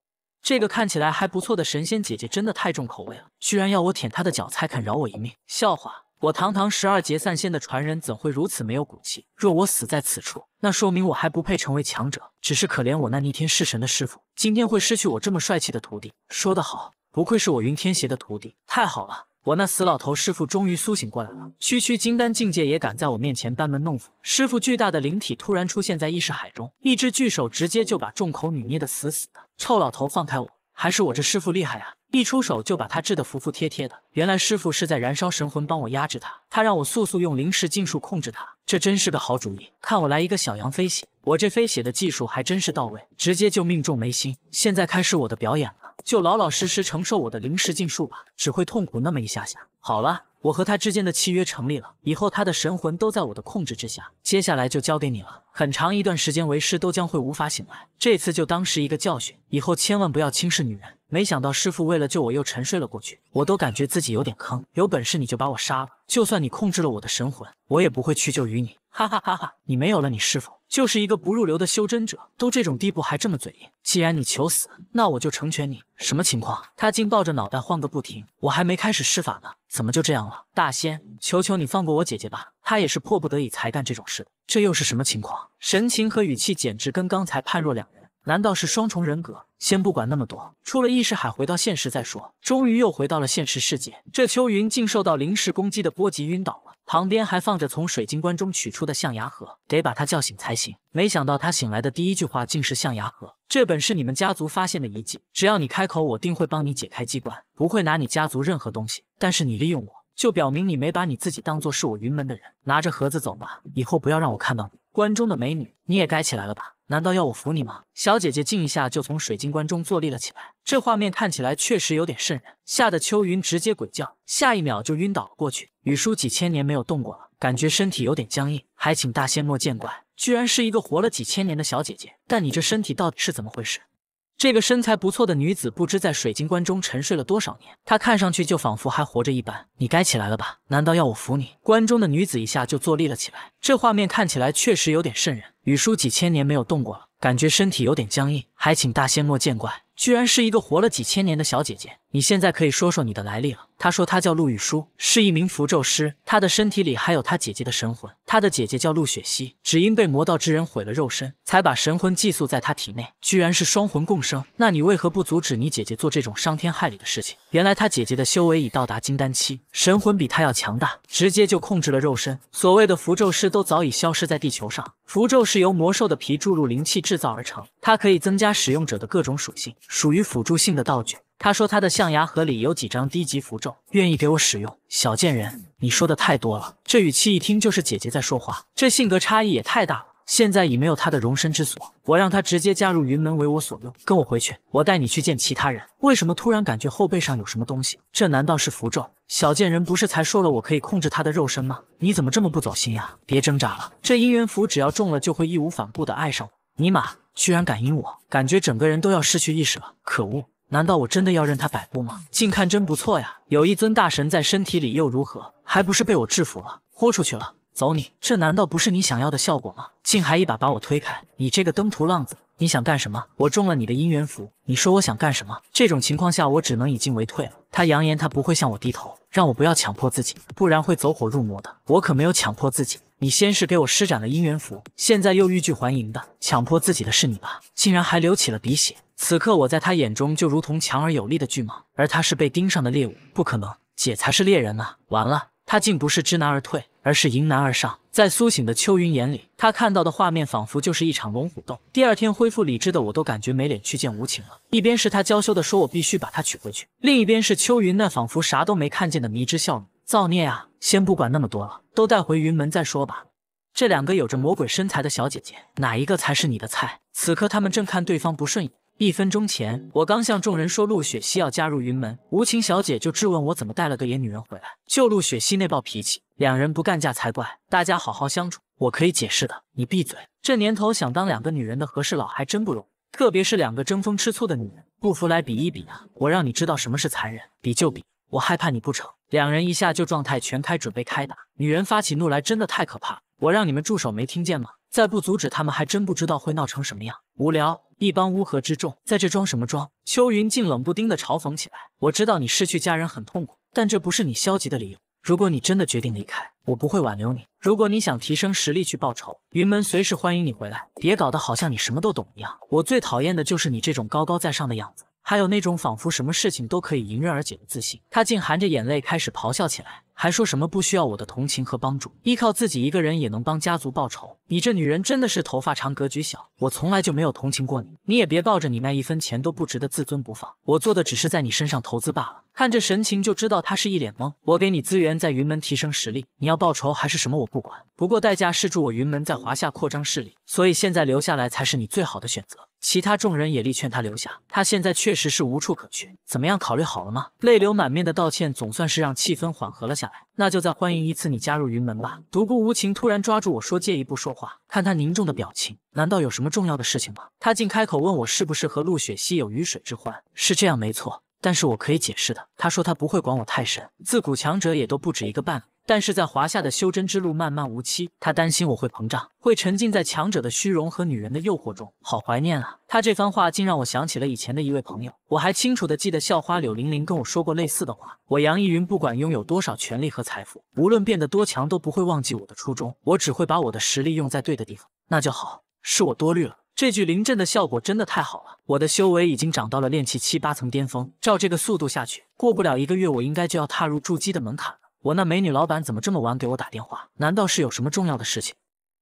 这个看起来还不错的神仙姐姐，真的太重口味了，居然要我舔她的脚才肯饶我一命。笑话。我堂堂十二劫散仙的传人，怎会如此没有骨气？若我死在此处，那说明我还不配成为强者。只是可怜我那逆天弑神的师傅，今天会失去我这么帅气的徒弟。说得好，不愧是我云天邪的徒弟，太好了！我那死老头师傅终于苏醒过来了，区区金丹境界也敢在我面前班门弄斧。师傅巨大的灵体突然出现在意识海中，一只巨手直接就把众口女捏得死死的。臭老头，放开我！还是我这师傅厉害啊！一出手就把他治得服服帖帖的。原来师傅是在燃烧神魂帮我压制他，他让我速速用灵石禁术控制他。这真是个好主意，看我来一个小羊飞血，我这飞血的技术还真是到位，直接就命中眉心。现在开始我的表演了，就老老实实承受我的灵石禁术吧，只会痛苦那么一下下。好了，我和他之间的契约成立了，以后他的神魂都在我的控制之下，接下来就交给你了。很长一段时间，为师都将会无法醒来。这次就当是一个教训，以后千万不要轻视女人。没想到师傅为了救我又沉睡了过去，我都感觉自己有点坑。有本事你就把我杀了，就算你控制了我的神魂，我也不会屈就于你。哈哈哈哈！你没有了，你师傅就是一个不入流的修真者，都这种地步还这么嘴硬。既然你求死，那我就成全你。什么情况？他竟抱着脑袋晃个不停。我还没开始施法呢，怎么就这样了？大仙，求求你放过我姐姐吧。她也是迫不得已才干这种事的。这又是什么情况？神情和语气简直跟刚才判若两人，难道是双重人格？先不管那么多，出了意识海，回到现实再说。终于又回到了现实世界，这秋云竟受到临时攻击的波及，晕倒了。旁边还放着从水晶棺中取出的象牙盒，得把他叫醒才行。没想到他醒来的第一句话竟是象牙盒，这本是你们家族发现的遗迹，只要你开口，我定会帮你解开机关，不会拿你家族任何东西。但是你利用我。就表明你没把你自己当做是我云门的人，拿着盒子走吧，以后不要让我看到你。关中的美女，你也该起来了吧？难道要我扶你吗？小姐姐静一下，就从水晶棺中坐立了起来，这画面看起来确实有点瘆人，吓得秋云直接鬼叫，下一秒就晕倒了过去。雨叔几千年没有动过了，感觉身体有点僵硬，还请大仙莫见怪。居然是一个活了几千年的小姐姐，但你这身体到底是怎么回事？这个身材不错的女子，不知在水晶棺中沉睡了多少年，她看上去就仿佛还活着一般。你该起来了吧？难道要我扶你？棺中的女子一下就坐立了起来，这画面看起来确实有点瘆人。雨叔几千年没有动过了，感觉身体有点僵硬，还请大仙莫见怪。居然是一个活了几千年的小姐姐。你现在可以说说你的来历了。他说他叫陆雨舒，是一名符咒师。他的身体里还有他姐姐的神魂。他的姐姐叫陆雪溪，只因被魔道之人毁了肉身，才把神魂寄宿在他体内。居然是双魂共生。那你为何不阻止你姐姐做这种伤天害理的事情？原来他姐姐的修为已到达金丹期，神魂比他要强大，直接就控制了肉身。所谓的符咒师都早已消失在地球上。符咒是由魔兽的皮注入灵气制造而成，它可以增加使用者的各种属性，属于辅助性的道具。他说他的象牙盒里有几张低级符咒，愿意给我使用。小贱人，你说的太多了。这语气一听就是姐姐在说话，这性格差异也太大了。现在已没有他的容身之所，我让他直接加入云门为我所用。跟我回去，我带你去见其他人。为什么突然感觉后背上有什么东西？这难道是符咒？小贱人不是才说了我可以控制他的肉身吗？你怎么这么不走心呀？别挣扎了，这姻缘符只要中了就会义无反顾的爱上我。尼玛，居然敢阴我，感觉整个人都要失去意识了。可恶！难道我真的要任他摆布吗？近看真不错呀，有一尊大神在身体里又如何？还不是被我制服了，豁出去了，走你！这难道不是你想要的效果吗？竟还一把把我推开！你这个登徒浪子，你想干什么？我中了你的姻缘符，你说我想干什么？这种情况下，我只能以进为退了。他扬言他不会向我低头，让我不要强迫自己，不然会走火入魔的。我可没有强迫自己。你先是给我施展了姻缘符，现在又欲拒还迎的强迫自己的是你吧？竟然还流起了鼻血。此刻我在他眼中就如同强而有力的巨蟒，而他是被盯上的猎物。不可能，姐才是猎人呢！完了，他竟不是知难而退，而是迎难而上。在苏醒的秋云眼里，他看到的画面仿佛就是一场龙虎斗。第二天恢复理智的我都感觉没脸去见无情了。一边是他娇羞的说：“我必须把她娶回去。”另一边是秋云那仿佛啥都没看见的迷之笑容。造孽啊！先不管那么多了，都带回云门再说吧。这两个有着魔鬼身材的小姐姐，哪一个才是你的菜？此刻他们正看对方不顺眼。一分钟前，我刚向众人说陆雪熙要加入云门，无情小姐就质问我怎么带了个野女人回来。就陆雪熙那暴脾气，两人不干架才怪。大家好好相处，我可以解释的。你闭嘴！这年头想当两个女人的和事佬还真不容易，特别是两个争风吃醋的女人，不服来比一比啊！我让你知道什么是残忍，比就比，我害怕你不成？两人一下就状态全开，准备开打。女人发起怒来真的太可怕，我让你们住手没听见吗？再不阻止他们，还真不知道会闹成什么样。无聊，一帮乌合之众，在这装什么装？秋云竟冷不丁的嘲讽起来。我知道你失去家人很痛苦，但这不是你消极的理由。如果你真的决定离开，我不会挽留你。如果你想提升实力去报仇，云门随时欢迎你回来。别搞得好像你什么都懂一样，我最讨厌的就是你这种高高在上的样子。还有那种仿佛什么事情都可以迎刃而解的自信，他竟含着眼泪开始咆哮起来，还说什么不需要我的同情和帮助，依靠自己一个人也能帮家族报仇。你这女人真的是头发长格局小，我从来就没有同情过你，你也别抱着你那一分钱都不值的自尊不放。我做的只是在你身上投资罢了，看这神情就知道他是一脸懵。我给你资源在云门提升实力，你要报仇还是什么我不管，不过代价是助我云门在华夏扩张势力，所以现在留下来才是你最好的选择。其他众人也力劝他留下，他现在确实是无处可去。怎么样，考虑好了吗？泪流满面的道歉总算是让气氛缓和了下来。那就再欢迎一次你加入云门吧。独孤无情突然抓住我说：“借一步说话。”看他凝重的表情，难道有什么重要的事情吗？他竟开口问我是不是和陆雪溪有鱼水之欢？是这样没错，但是我可以解释的。他说他不会管我太深，自古强者也都不止一个半但是在华夏的修真之路漫漫无期，他担心我会膨胀，会沉浸在强者的虚荣和女人的诱惑中。好怀念啊！他这番话竟让我想起了以前的一位朋友，我还清楚的记得校花柳玲玲跟我说过类似的话。我杨逸云不管拥有多少权力和财富，无论变得多强，都不会忘记我的初衷，我只会把我的实力用在对的地方。那就好，是我多虑了。这句灵阵的效果真的太好了，我的修为已经长到了炼气七八层巅峰，照这个速度下去，过不了一个月，我应该就要踏入筑基的门槛。我那美女老板怎么这么晚给我打电话？难道是有什么重要的事情？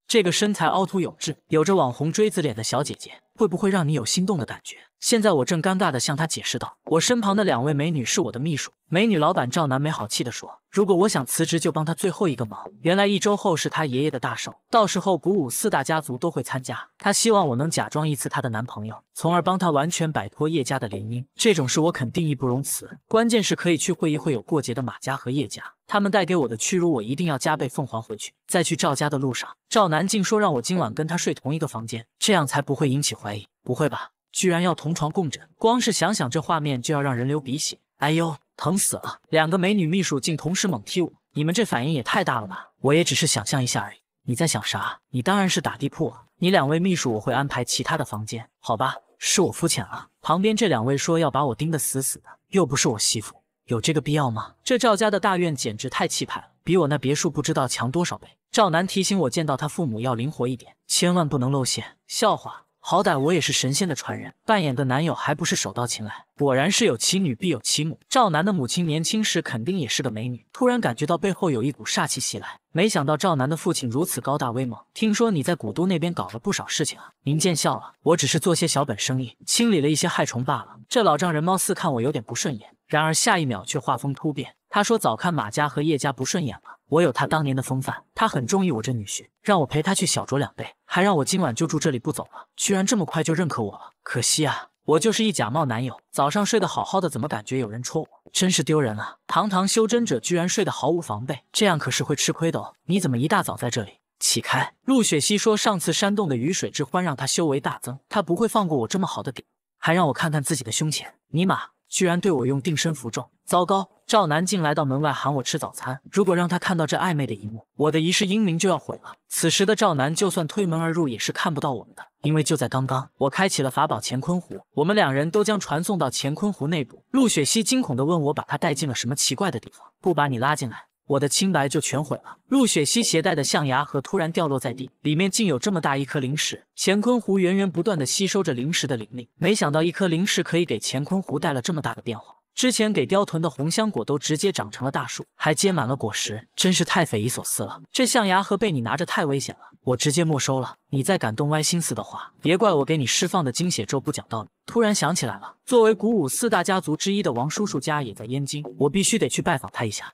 这个身材凹凸有致、有着网红锥子脸的小姐姐。会不会让你有心动的感觉？现在我正尴尬的向他解释道，我身旁的两位美女是我的秘书。美女老板赵楠没好气的说，如果我想辞职，就帮她最后一个忙。原来一周后是她爷爷的大寿，到时候古武四大家族都会参加，她希望我能假装一次她的男朋友，从而帮她完全摆脱叶家的联姻。这种事我肯定义不容辞，关键是可以去会一会有过节的马家和叶家，他们带给我的屈辱，我一定要加倍奉还回去。在去赵家的路上，赵楠竟说让我今晚跟她睡同一个房间，这样才不会引起怀。不会吧，居然要同床共枕，光是想想这画面就要让人流鼻血。哎呦，疼死了！两个美女秘书竟同时猛踢我，你们这反应也太大了吧？我也只是想象一下而已。你在想啥？你当然是打地铺了。你两位秘书我会安排其他的房间，好吧，是我肤浅了。旁边这两位说要把我盯得死死的，又不是我媳妇，有这个必要吗？这赵家的大院简直太气派了，比我那别墅不知道强多少倍。赵楠提醒我见到他父母要灵活一点，千万不能露馅。笑话。好歹我也是神仙的传人，扮演的男友还不是手到擒来。果然是有其女必有其母，赵楠的母亲年轻时肯定也是个美女。突然感觉到背后有一股煞气袭来，没想到赵楠的父亲如此高大威猛。听说你在古都那边搞了不少事情啊？您见笑了，我只是做些小本生意，清理了一些害虫罢了。这老丈人貌似看我有点不顺眼，然而下一秒却画风突变，他说早看马家和叶家不顺眼了。我有他当年的风范，他很中意我这女婿，让我陪他去小酌两杯，还让我今晚就住这里不走了，居然这么快就认可我了，可惜啊，我就是一假冒男友。早上睡得好好的，怎么感觉有人戳我，真是丢人啊！堂堂修真者居然睡得毫无防备，这样可是会吃亏的哦。你怎么一大早在这里？起开！陆雪溪说上次山洞的雨水之欢让他修为大增，他不会放过我这么好的点，还让我看看自己的胸前。尼玛！居然对我用定身符咒！糟糕，赵南竟来到门外喊我吃早餐。如果让他看到这暧昧的一幕，我的一世英名就要毁了。此时的赵南就算推门而入，也是看不到我们的，因为就在刚刚，我开启了法宝乾坤壶，我们两人都将传送到乾坤壶内部。陆雪溪惊恐的问我，把他带进了什么奇怪的地方？不把你拉进来。我的清白就全毁了。陆雪溪携带的象牙盒突然掉落在地，里面竟有这么大一颗灵石。乾坤壶源源不断的吸收着灵石的灵力，没想到一颗灵石可以给乾坤壶带了这么大的变化。之前给雕屯的红香果都直接长成了大树，还结满了果实，真是太匪夷所思了。这象牙盒被你拿着太危险了，我直接没收了。你再敢动歪心思的话，别怪我给你释放的精血咒不讲道理。突然想起来了，作为古武四大家族之一的王叔叔家也在燕京，我必须得去拜访他一下。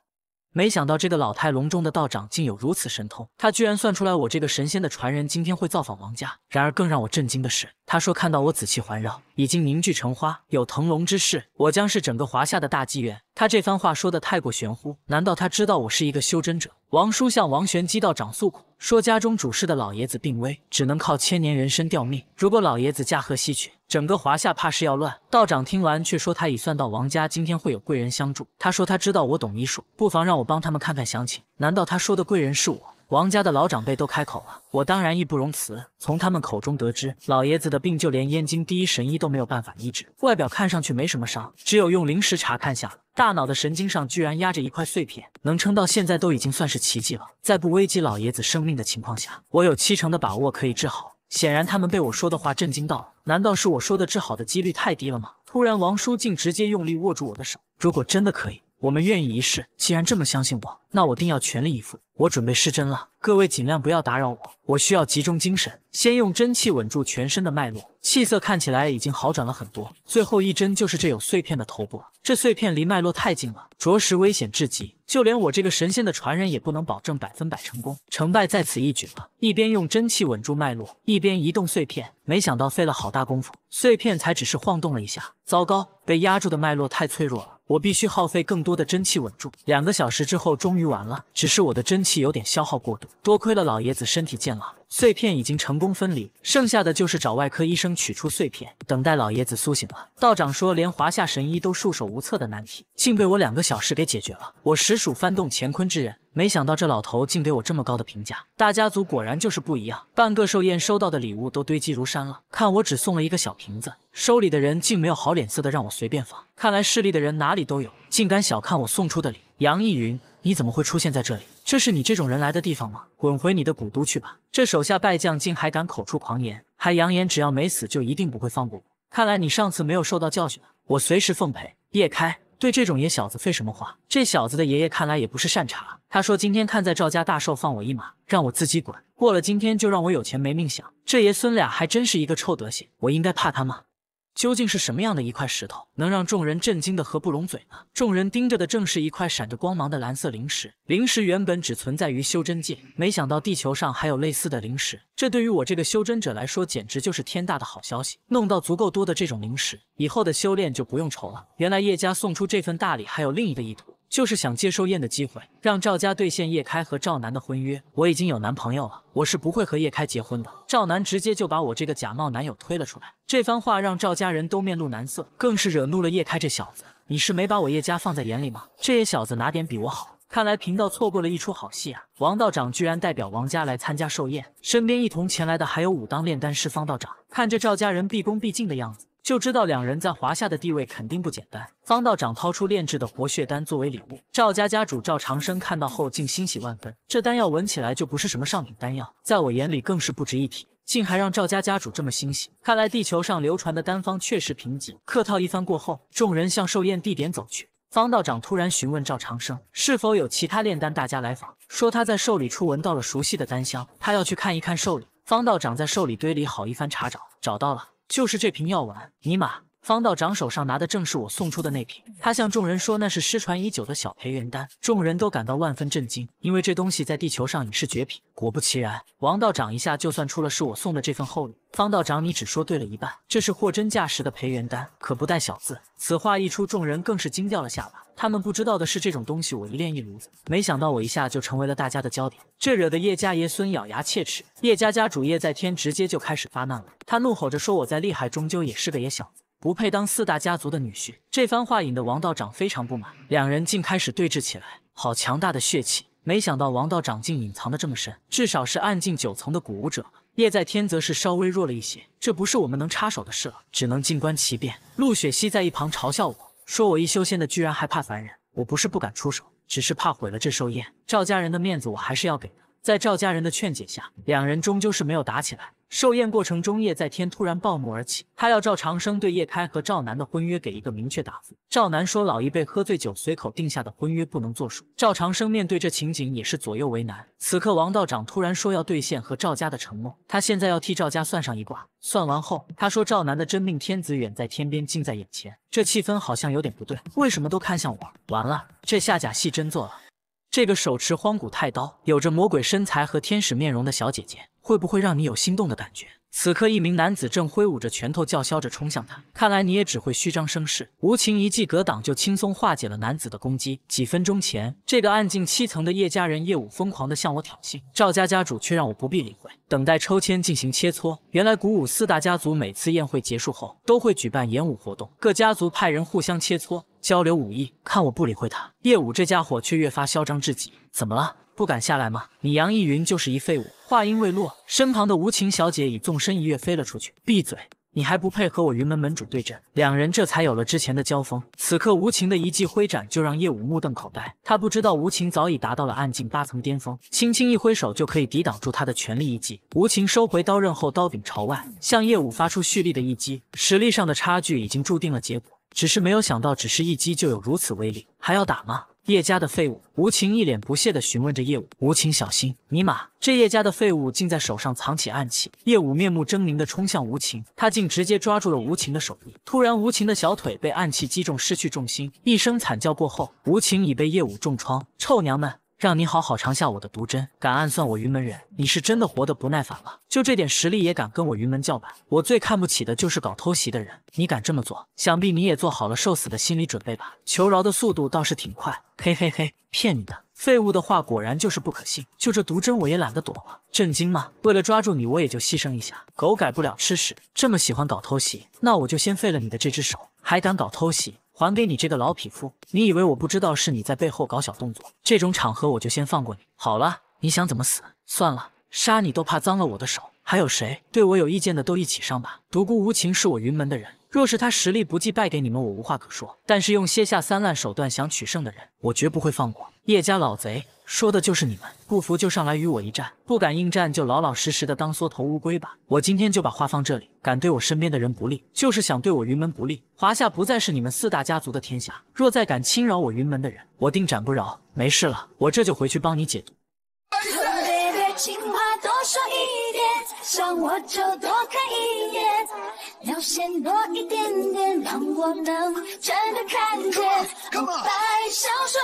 没想到这个老态龙钟的道长竟有如此神通，他居然算出来我这个神仙的传人今天会造访王家。然而更让我震惊的是，他说看到我紫气环绕，已经凝聚成花，有腾龙之势，我将是整个华夏的大机缘。他这番话说的太过玄乎，难道他知道我是一个修真者？王叔向王玄机道长诉苦。说家中主事的老爷子病危，只能靠千年人参吊命。如果老爷子驾鹤西去，整个华夏怕是要乱。道长听完却说他已算到王家今天会有贵人相助。他说他知道我懂医术，不妨让我帮他们看看详情。难道他说的贵人是我？王家的老长辈都开口了，我当然义不容辞。从他们口中得知，老爷子的病就连燕京第一神医都没有办法医治。外表看上去没什么伤，只有用灵石查看下，大脑的神经上居然压着一块碎片，能撑到现在都已经算是奇迹了。在不危及老爷子生命的情况下，我有七成的把握可以治好。显然他们被我说的话震惊到了，难道是我说的治好的几率太低了吗？突然，王叔竟直接用力握住我的手，如果真的可以，我们愿意一试。既然这么相信我。那我定要全力以赴。我准备施针了，各位尽量不要打扰我，我需要集中精神。先用真气稳住全身的脉络，气色看起来已经好转了很多。最后一针就是这有碎片的头部了，这碎片离脉络太近了，着实危险至极。就连我这个神仙的传人也不能保证百分百成功，成败在此一举了。一边用真气稳住脉络，一边移动碎片。没想到费了好大功夫，碎片才只是晃动了一下。糟糕，被压住的脉络太脆弱了，我必须耗费更多的真气稳住。两个小时之后，终于。完了，只是我的真气有点消耗过度，多亏了老爷子身体健朗，碎片已经成功分离，剩下的就是找外科医生取出碎片，等待老爷子苏醒了。道长说，连华夏神医都束手无策的难题，竟被我两个小时给解决了，我实属翻动乾坤之人。没想到这老头竟给我这么高的评价，大家族果然就是不一样，半个寿宴收到的礼物都堆积如山了，看我只送了一个小瓶子，收礼的人竟没有好脸色的让我随便放，看来势力的人哪里都有，竟敢小看我送出的礼。杨逸云。你怎么会出现在这里？这是你这种人来的地方吗？滚回你的古都去吧！这手下败将竟还敢口出狂言，还扬言只要没死就一定不会放过我。看来你上次没有受到教训了，我随时奉陪。叶开，对这种野小子废什么话？这小子的爷爷看来也不是善茬。他说今天看在赵家大寿放我一马，让我自己滚。过了今天就让我有钱没命享。这爷孙俩还真是一个臭德行。我应该怕他吗？究竟是什么样的一块石头，能让众人震惊的合不拢嘴呢？众人盯着的正是一块闪着光芒的蓝色灵石。灵石原本只存在于修真界，没想到地球上还有类似的灵石，这对于我这个修真者来说，简直就是天大的好消息。弄到足够多的这种灵石，以后的修炼就不用愁了。原来叶家送出这份大礼，还有另一个意图。就是想借寿宴的机会，让赵家兑现叶开和赵楠的婚约。我已经有男朋友了，我是不会和叶开结婚的。赵楠直接就把我这个假冒男友推了出来。这番话让赵家人都面露难色，更是惹怒了叶开这小子。你是没把我叶家放在眼里吗？这野小子哪点比我好？看来贫道错过了一出好戏啊！王道长居然代表王家来参加寿宴，身边一同前来的还有武当炼丹师方道长。看着赵家人毕恭毕敬的样子。就知道两人在华夏的地位肯定不简单。方道长掏出炼制的活血丹作为礼物，赵家家主赵长生看到后竟欣喜万分。这丹药闻起来就不是什么上品丹药，在我眼里更是不值一提，竟还让赵家家主这么欣喜。看来地球上流传的丹方确实贫瘠。客套一番过后，众人向寿宴地点走去。方道长突然询问赵长生是否有其他炼丹大家来访，说他在寿礼处闻到了熟悉的丹香，他要去看一看寿礼。方道长在寿礼堆里好一番查找，找到了。就是这瓶药丸，尼玛！方道长手上拿的正是我送出的那瓶，他向众人说那是失传已久的小培元丹，众人都感到万分震惊，因为这东西在地球上已是绝品。果不其然，王道长一下就算出了是我送的这份厚礼。方道长，你只说对了一半，这是货真价实的培元丹，可不带小字。此话一出，众人更是惊掉了下巴。他们不知道的是，这种东西我一炼一炉子，没想到我一下就成为了大家的焦点，这惹得叶家爷孙咬牙切齿。叶家家主叶在天直接就开始发难了，他怒吼着说我在厉害，终究也是个野小子。不配当四大家族的女婿，这番话引得王道长非常不满，两人竟开始对峙起来。好强大的血气，没想到王道长竟隐藏的这么深，至少是暗境九层的古武者。叶在天则是稍微弱了一些，这不是我们能插手的事了，只能静观其变。陆雪溪在一旁嘲笑我说：“我一修仙的居然还怕凡人，我不是不敢出手，只是怕毁了这寿宴，赵家人的面子我还是要给的。”在赵家人的劝解下，两人终究是没有打起来。寿宴过程中，叶在天突然暴怒而起，他要赵长生对叶开和赵楠的婚约给一个明确答复。赵楠说老一辈喝醉酒随口定下的婚约不能作数。赵长生面对这情景也是左右为难。此刻，王道长突然说要兑现和赵家的承诺，他现在要替赵家算上一卦。算完后，他说赵楠的真命天子远在天边，近在眼前。这气氛好像有点不对，为什么都看向我？完了，这下假戏真做了。这个手持荒古太刀、有着魔鬼身材和天使面容的小姐姐，会不会让你有心动的感觉？此刻，一名男子正挥舞着拳头叫嚣着冲向他。看来你也只会虚张声势，无情一记格挡就轻松化解了男子的攻击。几分钟前，这个暗境七层的叶家人叶武疯狂的向我挑衅，赵家家主却让我不必理会，等待抽签进行切磋。原来古武四大家族每次宴会结束后都会举办演武活动，各家族派人互相切磋。交流武艺，看我不理会他。叶武这家伙却越发嚣张至极。怎么了？不敢下来吗？你杨逸云就是一废物。话音未落，身旁的无情小姐已纵身一跃飞了出去。闭嘴，你还不配和我云门门主对阵。两人这才有了之前的交锋。此刻无情的一记挥斩就让叶武目瞪口呆。他不知道无情早已达到了暗境八层巅峰，轻轻一挥手就可以抵挡住他的全力一击。无情收回刀刃后，刀柄朝外，向叶武发出蓄力的一击。实力上的差距已经注定了结果。只是没有想到，只是一击就有如此威力，还要打吗？叶家的废物无情一脸不屑的询问着叶武。无情，小心！尼玛，这叶家的废物竟在手上藏起暗器！叶武面目狰狞的冲向无情，他竟直接抓住了无情的手臂，突然无情的小腿被暗器击中，失去重心，一声惨叫过后，无情已被叶武重创。臭娘们！让你好好尝下我的毒针！敢暗算我云门人，你是真的活得不耐烦了。就这点实力也敢跟我云门叫板？我最看不起的就是搞偷袭的人。你敢这么做，想必你也做好了受死的心理准备吧？求饶的速度倒是挺快，嘿嘿嘿，骗你的！废物的话果然就是不可信。就这毒针，我也懒得躲了。震惊吗？为了抓住你，我也就牺牲一下。狗改不了吃屎，这么喜欢搞偷袭，那我就先废了你的这只手。还敢搞偷袭！还给你这个老匹夫！你以为我不知道是你在背后搞小动作？这种场合我就先放过你。好了，你想怎么死？算了，杀你都怕脏了我的手。还有谁对我有意见的都一起上吧！独孤无情是我云门的人，若是他实力不济败给你们，我无话可说。但是用些下三滥手段想取胜的人，我绝不会放过！叶家老贼！说的就是你们，不服就上来与我一战，不敢应战就老老实实的当缩头乌龟吧。我今天就把话放这里，敢对我身边的人不利，就是想对我云门不利。华夏不再是你们四大家族的天下，若再敢侵扰我云门的人，我定斩不饶。没事了，我这就回去帮你解毒。说情话多多一一点，想我就看眼。多多一一一一点点，点，点，让让我我能看见。少说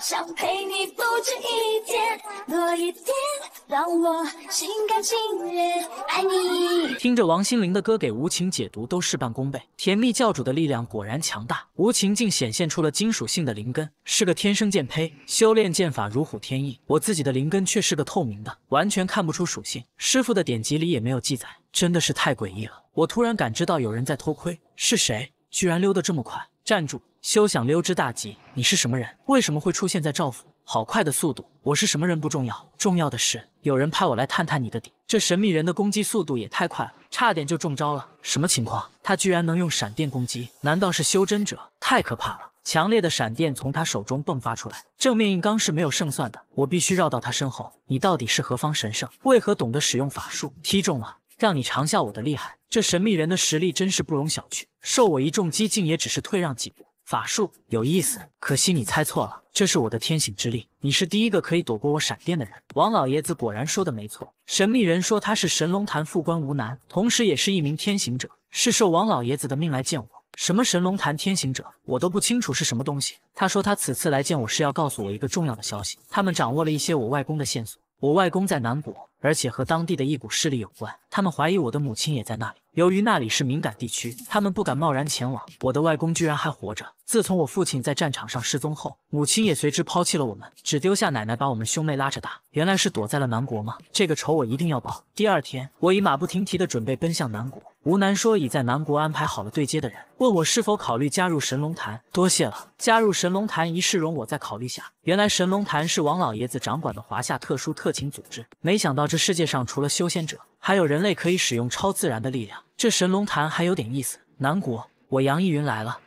想陪你你。不止天，心甘情愿爱听着王心凌的歌给无情解读都事半功倍，甜蜜教主的力量果然强大，无情竟显现出了金属性的灵根，是个天生剑胚，修炼剑法如虎添翼。我自己的灵根却是个透明的，完全看不出属性，师傅的典籍里也没有记载，真的是太诡异了。我突然感知到有人在偷窥，是谁？居然溜得这么快！站住，休想溜之大吉！你是什么人？为什么会出现在赵府？好快的速度！我是什么人不重要，重要的是有人派我来探探你的底。这神秘人的攻击速度也太快了，差点就中招了。什么情况？他居然能用闪电攻击？难道是修真者？太可怕了！强烈的闪电从他手中迸发出来，正面硬刚是没有胜算的，我必须绕到他身后。你到底是何方神圣？为何懂得使用法术？踢中了。让你尝下我的厉害，这神秘人的实力真是不容小觑。受我一重击，竟也只是退让几步。法术有意思，可惜你猜错了，这是我的天醒之力。你是第一个可以躲过我闪电的人。王老爷子果然说的没错。神秘人说他是神龙潭副官吴楠，同时也是一名天行者，是受王老爷子的命来见我。什么神龙潭天行者，我都不清楚是什么东西。他说他此次来见我是要告诉我一个重要的消息，他们掌握了一些我外公的线索。我外公在南国，而且和当地的一股势力有关。他们怀疑我的母亲也在那里。由于那里是敏感地区，他们不敢贸然前往。我的外公居然还活着。自从我父亲在战场上失踪后，母亲也随之抛弃了我们，只丢下奶奶把我们兄妹拉着大。原来是躲在了南国吗？这个仇我一定要报。第二天，我已马不停蹄地准备奔向南国。吴楠说：“已在南国安排好了对接的人，问我是否考虑加入神龙潭。”多谢了，加入神龙潭一事容我再考虑下。原来神龙潭是王老爷子掌管的华夏特殊特勤组织。没想到这世界上除了修仙者，还有人类可以使用超自然的力量。这神龙潭还有点意思。南国，我杨逸云来了。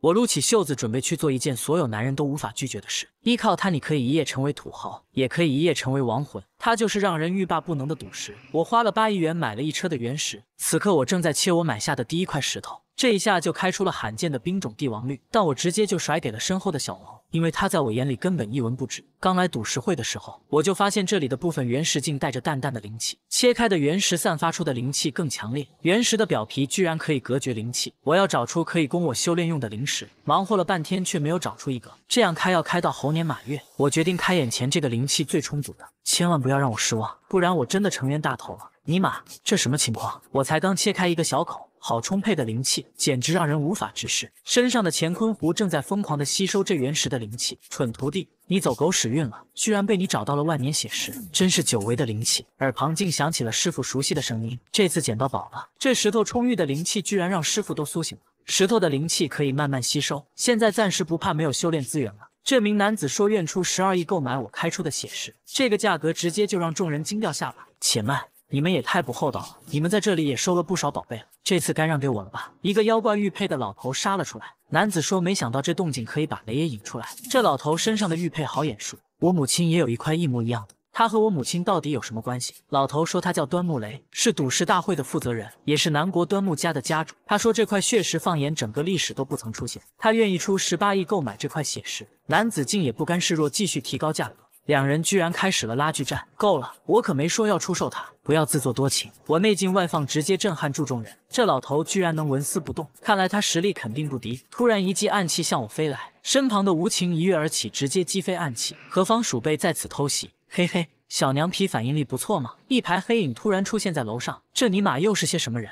我撸起袖子，准备去做一件所有男人都无法拒绝的事。依靠它，你可以一夜成为土豪，也可以一夜成为亡魂。它就是让人欲罢不能的赌石。我花了八亿元买了一车的原石，此刻我正在切我买下的第一块石头，这一下就开出了罕见的冰种帝王绿，但我直接就甩给了身后的小王，因为他在我眼里根本一文不值。刚来赌石会的时候，我就发现这里的部分原石竟带着淡淡的灵气，切开的原石散发出的灵气更强烈，原石的表皮居然可以隔绝灵气。我要找出可以供我修炼用的灵石，忙活了半天却没有找出一个，这样开要开到猴。猴年马月，我决定开眼前这个灵气最充足的，千万不要让我失望，不然我真的成冤大头了。尼玛，这什么情况？我才刚切开一个小口，好充沛的灵气，简直让人无法直视。身上的乾坤壶正在疯狂的吸收这原石的灵气。蠢徒弟，你走狗屎运了，居然被你找到了万年血石，真是久违的灵气。耳旁竟响起了师傅熟悉的声音，这次捡到宝了。这石头充裕的灵气，居然让师傅都苏醒了。石头的灵气可以慢慢吸收，现在暂时不怕没有修炼资源了。这名男子说愿出十二亿购买我开出的血石，这个价格直接就让众人惊掉下巴。且慢，你们也太不厚道了！你们在这里也收了不少宝贝了，这次该让给我了吧？一个妖怪玉佩的老头杀了出来。男子说没想到这动静可以把雷爷引出来，这老头身上的玉佩好眼熟，我母亲也有一块一模一样的。他和我母亲到底有什么关系？老头说他叫端木雷，是赌石大会的负责人，也是南国端木家的家主。他说这块血石放眼整个历史都不曾出现，他愿意出十八亿购买这块血石。男子竟也不甘示弱，继续提高价格，两人居然开始了拉锯战。够了，我可没说要出售它，不要自作多情。我内劲外放，直接震撼住众人。这老头居然能纹丝不动，看来他实力肯定不低。突然一记暗器向我飞来，身旁的无情一跃而起，直接击飞暗器。何方鼠辈在此偷袭？嘿嘿，小娘皮反应力不错嘛！一排黑影突然出现在楼上，这尼玛又是些什么人？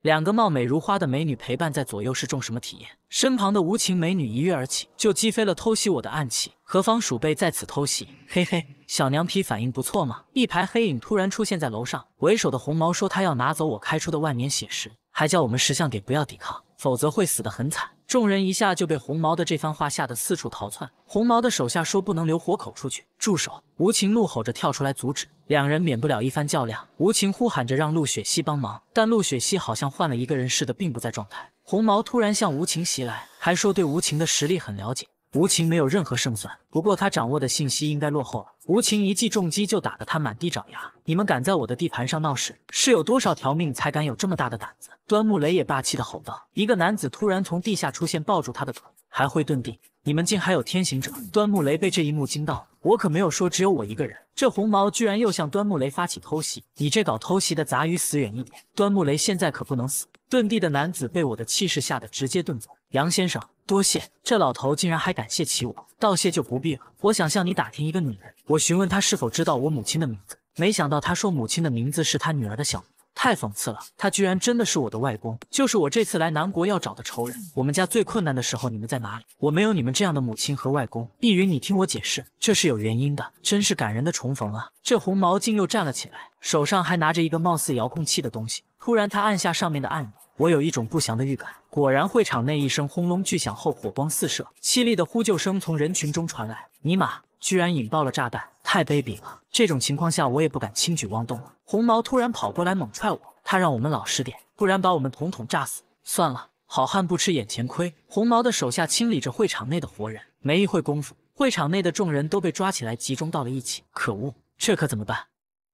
两个貌美如花的美女陪伴在左右是种什么体验？身旁的无情美女一跃而起，就击飞了偷袭我的暗器。何方鼠辈在此偷袭？嘿嘿，小娘皮反应不错嘛！一排黑影突然出现在楼上，为首的红毛说他要拿走我开出的万年血石，还叫我们石像点不要抵抗。否则会死得很惨。众人一下就被红毛的这番话吓得四处逃窜。红毛的手下说不能留活口出去，住手！无情怒吼着跳出来阻止，两人免不了一番较量。无情呼喊着让陆雪溪帮忙，但陆雪溪好像换了一个人似的，并不在状态。红毛突然向无情袭来，还说对无情的实力很了解。无情没有任何胜算，不过他掌握的信息应该落后了。无情一记重击就打得他满地找牙。你们敢在我的地盘上闹事，是有多少条命才敢有这么大的胆子？端木雷也霸气的吼道。一个男子突然从地下出现，抱住他的腿，还会遁地？你们竟还有天行者？端木雷被这一幕惊到。我可没有说只有我一个人。这红毛居然又向端木雷发起偷袭，你这搞偷袭的杂鱼死远一点！端木雷现在可不能死。遁地的男子被我的气势吓得直接遁走。杨先生。多谢，这老头竟然还感谢起我，道谢就不必了。我想向你打听一个女人，我询问她是否知道我母亲的名字，没想到她说母亲的名字是她女儿的小名，太讽刺了。她居然真的是我的外公，就是我这次来南国要找的仇人。我们家最困难的时候，你们在哪里？我没有你们这样的母亲和外公。碧云，你听我解释，这是有原因的。真是感人的重逢啊！这红毛竟又站了起来，手上还拿着一个貌似遥控器的东西。突然，他按下上面的按钮。我有一种不祥的预感，果然，会场内一声轰隆巨响后，火光四射，凄厉的呼救声从人群中传来。尼玛，居然引爆了炸弹！太卑鄙了！这种情况下，我也不敢轻举妄动了。红毛突然跑过来猛踹我，他让我们老实点，不然把我们统统炸死。算了，好汉不吃眼前亏。红毛的手下清理着会场内的活人，没一会功夫，会场内的众人都被抓起来，集中到了一起。可恶，这可怎么办？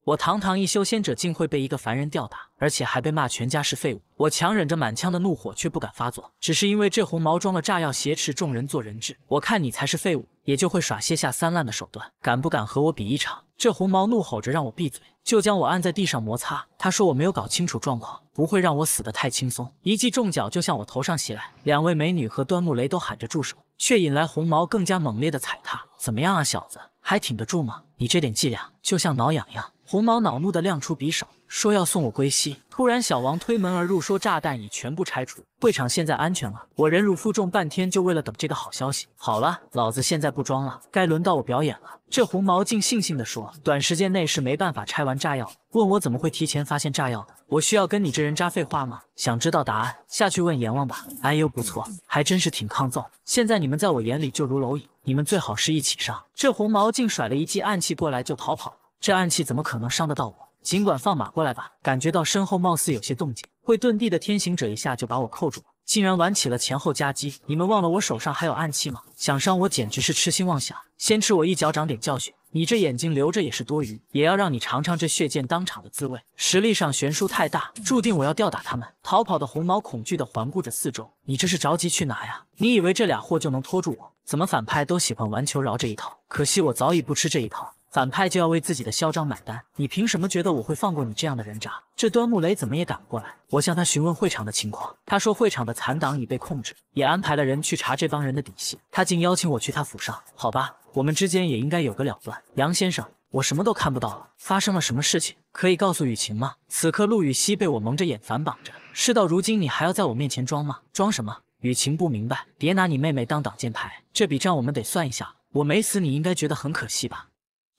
我堂堂一修仙者，竟会被一个凡人吊打，而且还被骂全家是废物。我强忍着满腔的怒火，却不敢发作，只是因为这红毛装了炸药，挟持众人做人质。我看你才是废物，也就会耍些下三滥的手段。敢不敢和我比一场？这红毛怒吼着让我闭嘴，就将我按在地上摩擦。他说我没有搞清楚状况，不会让我死得太轻松。一记重脚就向我头上袭来。两位美女和端木雷都喊着住手，却引来红毛更加猛烈的踩踏。怎么样啊，小子，还挺得住吗？你这点伎俩，就像挠痒痒。红毛恼怒地亮出匕首，说要送我归西。突然，小王推门而入，说炸弹已全部拆除，会场现在安全了。我忍辱负重半天，就为了等这个好消息。好了，老子现在不装了，该轮到我表演了。这红毛竟悻悻的说，短时间内是没办法拆完炸药。问我怎么会提前发现炸药的？我需要跟你这人渣废话吗？想知道答案，下去问阎王吧。哎呦，不错，还真是挺抗揍。现在你们在我眼里就如蝼蚁，你们最好是一起上。这红毛竟甩了一记暗器过来就逃跑了。这暗器怎么可能伤得到我？尽管放马过来吧！感觉到身后貌似有些动静，会遁地的天行者一下就把我扣住了，竟然玩起了前后夹击。你们忘了我手上还有暗器吗？想伤我简直是痴心妄想！先吃我一脚掌点教训，你这眼睛留着也是多余，也要让你尝尝这血溅当场的滋味。实力上悬殊太大，注定我要吊打他们。逃跑的红毛恐惧的环顾着四周，你这是着急去哪呀？你以为这俩货就能拖住我？怎么反派都喜欢玩求饶这一套？可惜我早已不吃这一套。反派就要为自己的嚣张买单，你凭什么觉得我会放过你这样的人渣？这端木雷怎么也赶不过来？我向他询问会场的情况，他说会场的残党已被控制，也安排了人去查这帮人的底细。他竟邀请我去他府上？好吧，我们之间也应该有个了断。杨先生，我什么都看不到了，发生了什么事情？可以告诉雨晴吗？此刻陆雨熙被我蒙着眼反绑着，事到如今你还要在我面前装吗？装什么？雨晴不明白，别拿你妹妹当挡箭牌，这笔账我们得算一下。我没死，你应该觉得很可惜吧？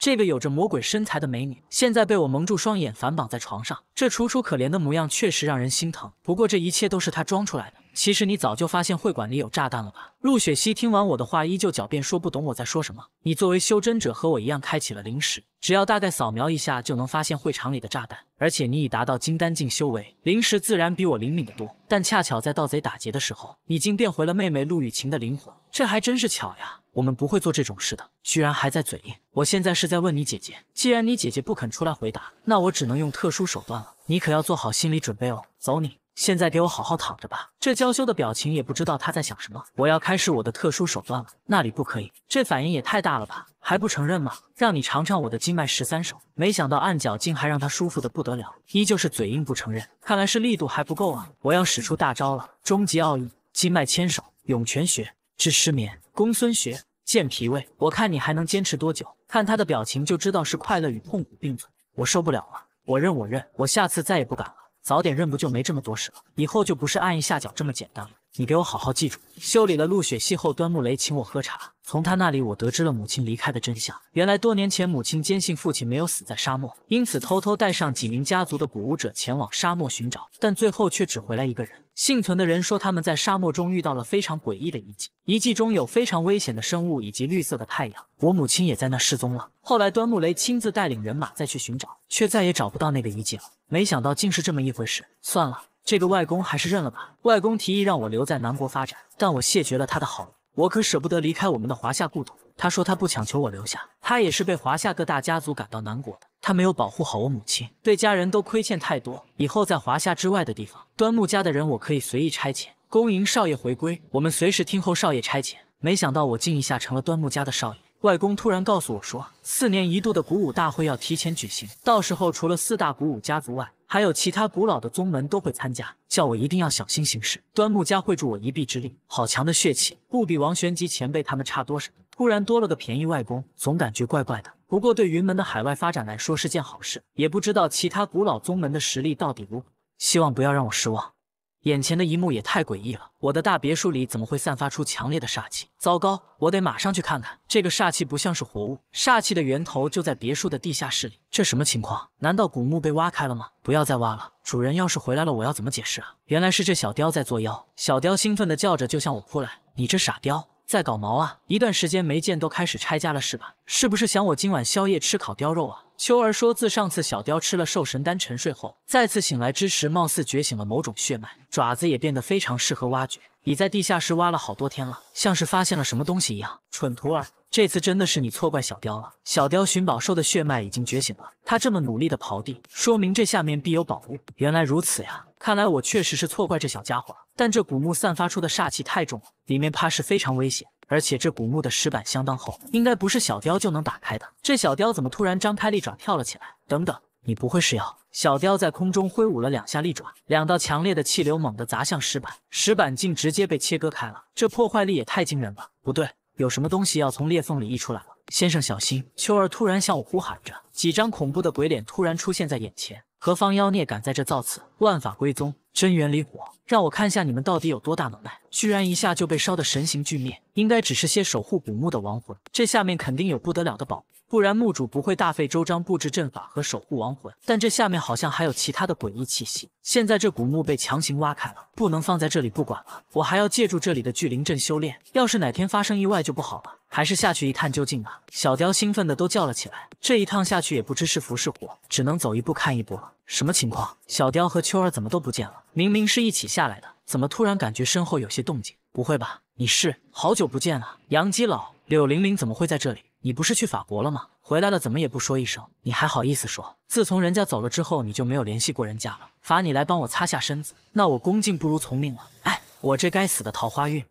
这个有着魔鬼身材的美女，现在被我蒙住双眼，反绑在床上，这楚楚可怜的模样确实让人心疼。不过这一切都是她装出来的。其实你早就发现会馆里有炸弹了吧？陆雪熙听完我的话，依旧狡辩说不懂我在说什么。你作为修真者，和我一样开启了灵石，只要大概扫描一下就能发现会场里的炸弹。而且你已达到金丹境修为，灵石自然比我灵敏的多。但恰巧在盗贼打劫的时候，你竟变回了妹妹陆雨晴的灵魂，这还真是巧呀。我们不会做这种事的，居然还在嘴硬！我现在是在问你姐姐，既然你姐姐不肯出来回答，那我只能用特殊手段了。你可要做好心理准备哦。走，你现在给我好好躺着吧。这娇羞的表情，也不知道他在想什么。我要开始我的特殊手段了。那里不可以，这反应也太大了吧？还不承认吗？让你尝尝我的经脉十三手。没想到按脚竟还让他舒服的不得了，依旧是嘴硬不承认。看来是力度还不够啊，我要使出大招了。终极奥义，经脉牵手涌泉穴治失眠。公孙学健脾胃，我看你还能坚持多久？看他的表情就知道是快乐与痛苦并存。我受不了了，我认，我认，我下次再也不敢了。早点认不就没这么多事了？以后就不是按一下脚这么简单了。你给我好好记住。修理了陆雪戏后，端木雷请我喝茶。从他那里，我得知了母亲离开的真相。原来多年前，母亲坚信父亲没有死在沙漠，因此偷偷带上几名家族的古武者前往沙漠寻找，但最后却只回来一个人。幸存的人说，他们在沙漠中遇到了非常诡异的遗迹，遗迹中有非常危险的生物以及绿色的太阳。我母亲也在那失踪了。后来，端木雷亲自带领人马再去寻找，却再也找不到那个遗迹了。没想到竟是这么一回事。算了。这个外公还是认了吧。外公提议让我留在南国发展，但我谢绝了他的好意。我可舍不得离开我们的华夏故土。他说他不强求我留下，他也是被华夏各大家族赶到南国的。他没有保护好我母亲，对家人都亏欠太多。以后在华夏之外的地方，端木家的人我可以随意差遣。恭迎少爷回归，我们随时听候少爷差遣。没想到我竟一下成了端木家的少爷。外公突然告诉我说，四年一度的古武大会要提前举行，到时候除了四大古武家族外，还有其他古老的宗门都会参加，叫我一定要小心行事。端木家会助我一臂之力，好强的血气，不比王玄吉前辈他们差多少。突然多了个便宜外公，总感觉怪怪的。不过对云门的海外发展来说是件好事，也不知道其他古老宗门的实力到底如何，希望不要让我失望。眼前的一幕也太诡异了，我的大别墅里怎么会散发出强烈的煞气？糟糕，我得马上去看看。这个煞气不像是活物，煞气的源头就在别墅的地下室里。这什么情况？难道古墓被挖开了吗？不要再挖了，主人要是回来了，我要怎么解释啊？原来是这小雕在作妖。小雕兴奋的叫着，就向我扑来。你这傻雕！在搞毛啊！一段时间没见，都开始拆家了是吧？是不是想我今晚宵夜吃烤貂肉啊？秋儿说，自上次小貂吃了兽神丹沉睡后，再次醒来之时，貌似觉醒了某种血脉，爪子也变得非常适合挖掘。已在地下室挖了好多天了，像是发现了什么东西一样。蠢徒儿！这次真的是你错怪小雕了。小雕寻宝兽的血脉已经觉醒了，他这么努力的刨地，说明这下面必有宝物。原来如此呀，看来我确实是错怪这小家伙了。但这古墓散发出的煞气太重了，里面怕是非常危险。而且这古墓的石板相当厚，应该不是小雕就能打开的。这小雕怎么突然张开利爪跳了起来？等等，你不会是要……小雕在空中挥舞了两下利爪，两道强烈的气流猛地砸向石板，石板竟直接被切割开了。这破坏力也太惊人了。不对。有什么东西要从裂缝里溢出来了，先生小心！秋儿突然向我呼喊着，几张恐怖的鬼脸突然出现在眼前。何方妖孽敢在这造次？万法归宗，真元离火，让我看下你们到底有多大能耐！居然一下就被烧得神形俱灭，应该只是些守护古墓的亡魂，这下面肯定有不得了的宝不然墓主不会大费周章布置阵法和守护亡魂，但这下面好像还有其他的诡异气息。现在这古墓被强行挖开了，不能放在这里不管了。我还要借助这里的聚灵阵修炼，要是哪天发生意外就不好了。还是下去一探究竟吧。小雕兴奋的都叫了起来。这一趟下去也不知是福是祸，只能走一步看一步了。什么情况？小雕和秋儿怎么都不见了？明明是一起下来的，怎么突然感觉身后有些动静？不会吧？你是好久不见啊，杨基老，柳玲玲怎么会在这里？你不是去法国了吗？回来了怎么也不说一声？你还好意思说，自从人家走了之后，你就没有联系过人家了？罚你来帮我擦下身子，那我恭敬不如从命了。哎，我这该死的桃花运！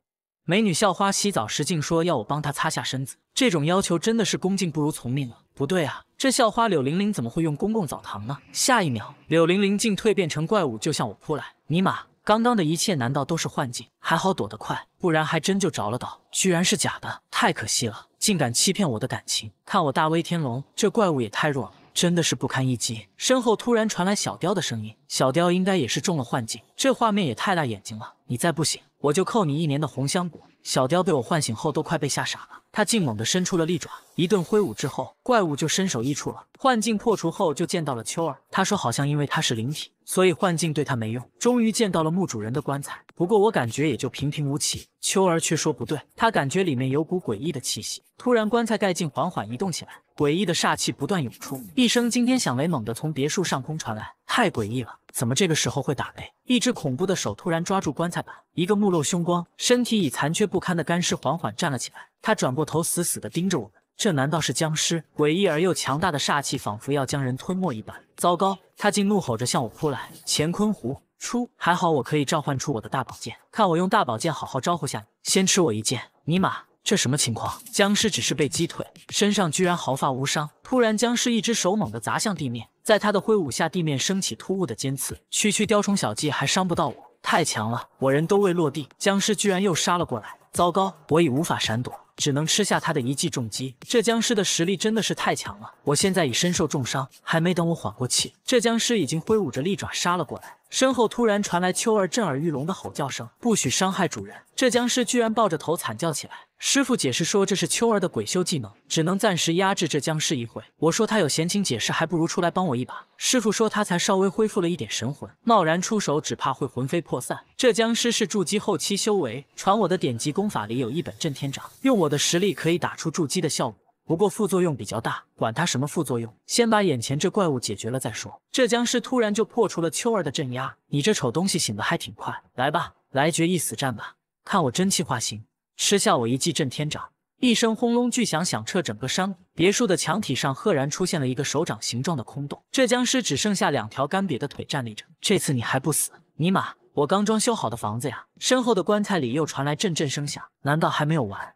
美女校花洗澡时竟说要我帮她擦下身子，这种要求真的是恭敬不如从命了。不对啊，这校花柳玲玲怎么会用公共澡堂呢？下一秒，柳玲玲竟蜕变成怪物，就向我扑来！尼玛！刚刚的一切难道都是幻境？还好躲得快，不然还真就着了道。居然是假的，太可惜了！竟敢欺骗我的感情，看我大威天龙，这怪物也太弱了，真的是不堪一击。身后突然传来小雕的声音，小雕应该也是中了幻境，这画面也太辣眼睛了。你再不醒，我就扣你一年的红香果。小雕被我唤醒后，都快被吓傻了。他竟猛地伸出了利爪，一顿挥舞之后，怪物就身首异处了。幻境破除后，就见到了秋儿。他说，好像因为他是灵体，所以幻境对他没用。终于见到了墓主人的棺材，不过我感觉也就平平无奇。秋儿却说不对，他感觉里面有股诡异的气息。突然，棺材盖竟缓缓移动起来，诡异的煞气不断涌出。一声惊天响雷猛地从别墅上空传来，太诡异了，怎么这个时候会打雷？一只恐怖的手突然抓住棺材板，一个目露凶光、身体已残缺不堪的干尸缓缓站了起来。他转过头，死死地盯着我们。这难道是僵尸？诡异而又强大的煞气，仿佛要将人吞没一般。糟糕，他竟怒吼着向我扑来。乾坤壶出，还好我可以召唤出我的大宝剑，看我用大宝剑好好招呼下你。先吃我一剑！尼玛，这什么情况？僵尸只是被击退，身上居然毫发无伤。突然，僵尸一只手猛地砸向地面，在他的挥舞下，地面升起突兀的尖刺。区区雕虫小技还伤不到我，太强了！我人都未落地，僵尸居然又杀了过来。糟糕，我已无法闪躲。只能吃下他的一记重击，这僵尸的实力真的是太强了。我现在已身受重伤，还没等我缓过气，这僵尸已经挥舞着利爪杀了过来。身后突然传来秋儿震耳欲聋的吼叫声：“不许伤害主人！”这僵尸居然抱着头惨叫起来。师傅解释说，这是秋儿的鬼修技能，只能暂时压制这僵尸一会。我说他有闲情解释，还不如出来帮我一把。师傅说他才稍微恢复了一点神魂，贸然出手只怕会魂飞魄散。这僵尸是筑基后期修为，传我的典籍功法里有一本震天掌，用我的实力可以打出筑基的效果，不过副作用比较大。管他什么副作用，先把眼前这怪物解决了再说。这僵尸突然就破除了秋儿的镇压，你这丑东西醒得还挺快，来吧，来决一死战吧，看我真气化形。吃下我一记震天掌，一声轰隆巨响响彻整个山谷，别墅的墙体上赫然出现了一个手掌形状的空洞。这僵尸只剩下两条干瘪的腿站立着。这次你还不死？尼玛，我刚装修好的房子呀！身后的棺材里又传来阵阵声响，难道还没有完？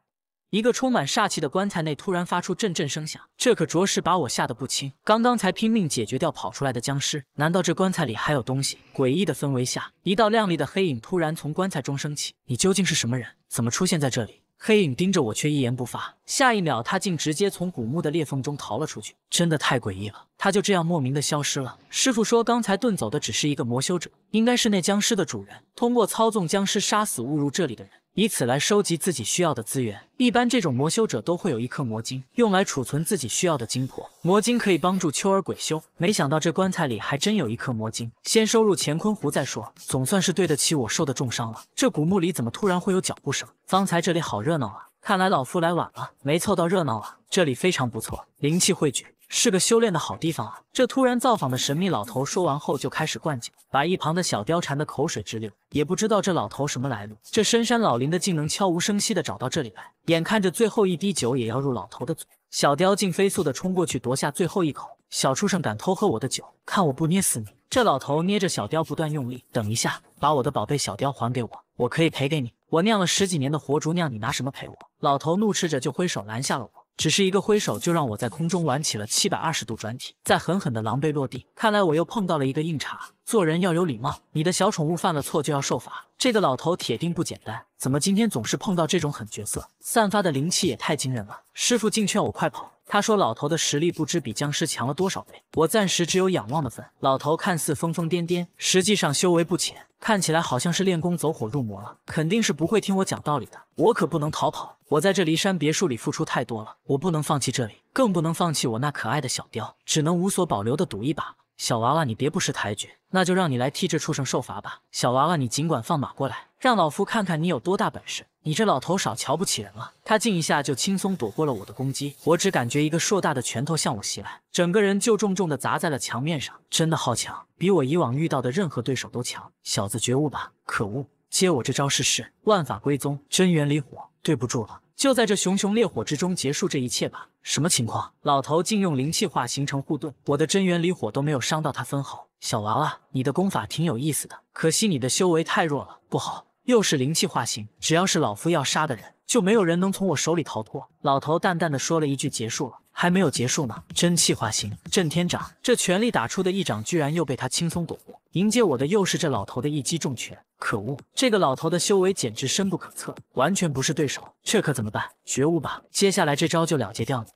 一个充满煞气的棺材内突然发出阵阵声响，这可着实把我吓得不轻。刚刚才拼命解决掉跑出来的僵尸，难道这棺材里还有东西？诡异的氛围下，一道亮丽的黑影突然从棺材中升起。你究竟是什么人？怎么出现在这里？黑影盯着我，却一言不发。下一秒，他竟直接从古墓的裂缝中逃了出去，真的太诡异了。他就这样莫名的消失了。师傅说，刚才遁走的只是一个魔修者，应该是那僵尸的主人，通过操纵僵尸杀死误入这里的人。以此来收集自己需要的资源。一般这种魔修者都会有一颗魔晶，用来储存自己需要的精魄。魔晶可以帮助秋儿鬼修。没想到这棺材里还真有一颗魔晶，先收入乾坤壶再说。总算是对得起我受的重伤了。这古墓里怎么突然会有脚步声？方才这里好热闹啊！看来老夫来晚了，没凑到热闹啊。这里非常不错，灵气汇聚。是个修炼的好地方啊！这突然造访的神秘老头说完后就开始灌酒，把一旁的小貂馋的口水直流。也不知道这老头什么来路，这深山老林的竟能悄无声息的找到这里来。眼看着最后一滴酒也要入老头的嘴，小貂竟飞速的冲过去夺下最后一口。小畜生敢偷喝我的酒，看我不捏死你！这老头捏着小貂不断用力。等一下，把我的宝贝小貂还给我，我可以赔给你。我酿了十几年的活竹酿，你拿什么赔我？老头怒斥着就挥手拦下了我。只是一个挥手，就让我在空中玩起了七百二十度转体，再狠狠的狼狈落地。看来我又碰到了一个硬茬。做人要有礼貌，你的小宠物犯了错就要受罚。这个老头铁定不简单，怎么今天总是碰到这种狠角色？散发的灵气也太惊人了。师傅竟劝我快跑，他说老头的实力不知比僵尸强了多少倍，我暂时只有仰望的份。老头看似疯疯癫癫，实际上修为不浅，看起来好像是练功走火入魔了，肯定是不会听我讲道理的。我可不能逃跑。我在这骊山别墅里付出太多了，我不能放弃这里，更不能放弃我那可爱的小雕，只能无所保留的赌一把。小娃娃，你别不识抬举，那就让你来替这畜生受罚吧。小娃娃，你尽管放马过来，让老夫看看你有多大本事。你这老头少瞧不起人了。他竟一下就轻松躲过了我的攻击，我只感觉一个硕大的拳头向我袭来，整个人就重重的砸在了墙面上。真的好强，比我以往遇到的任何对手都强。小子觉悟吧！可恶，接我这招试试。万法归宗，真元离火。对不住了。就在这熊熊烈火之中结束这一切吧！什么情况？老头竟用灵气化形成护盾，我的真元离火都没有伤到他分毫。小娃娃，你的功法挺有意思的，可惜你的修为太弱了。不好，又是灵气化形，只要是老夫要杀的人，就没有人能从我手里逃脱。老头淡淡的说了一句：“结束了。”还没有结束呢！真气化形，震天掌，这全力打出的一掌，居然又被他轻松躲过。迎接我的又是这老头的一击重拳。可恶，这个老头的修为简直深不可测，完全不是对手。这可怎么办？觉悟吧，接下来这招就了结掉你！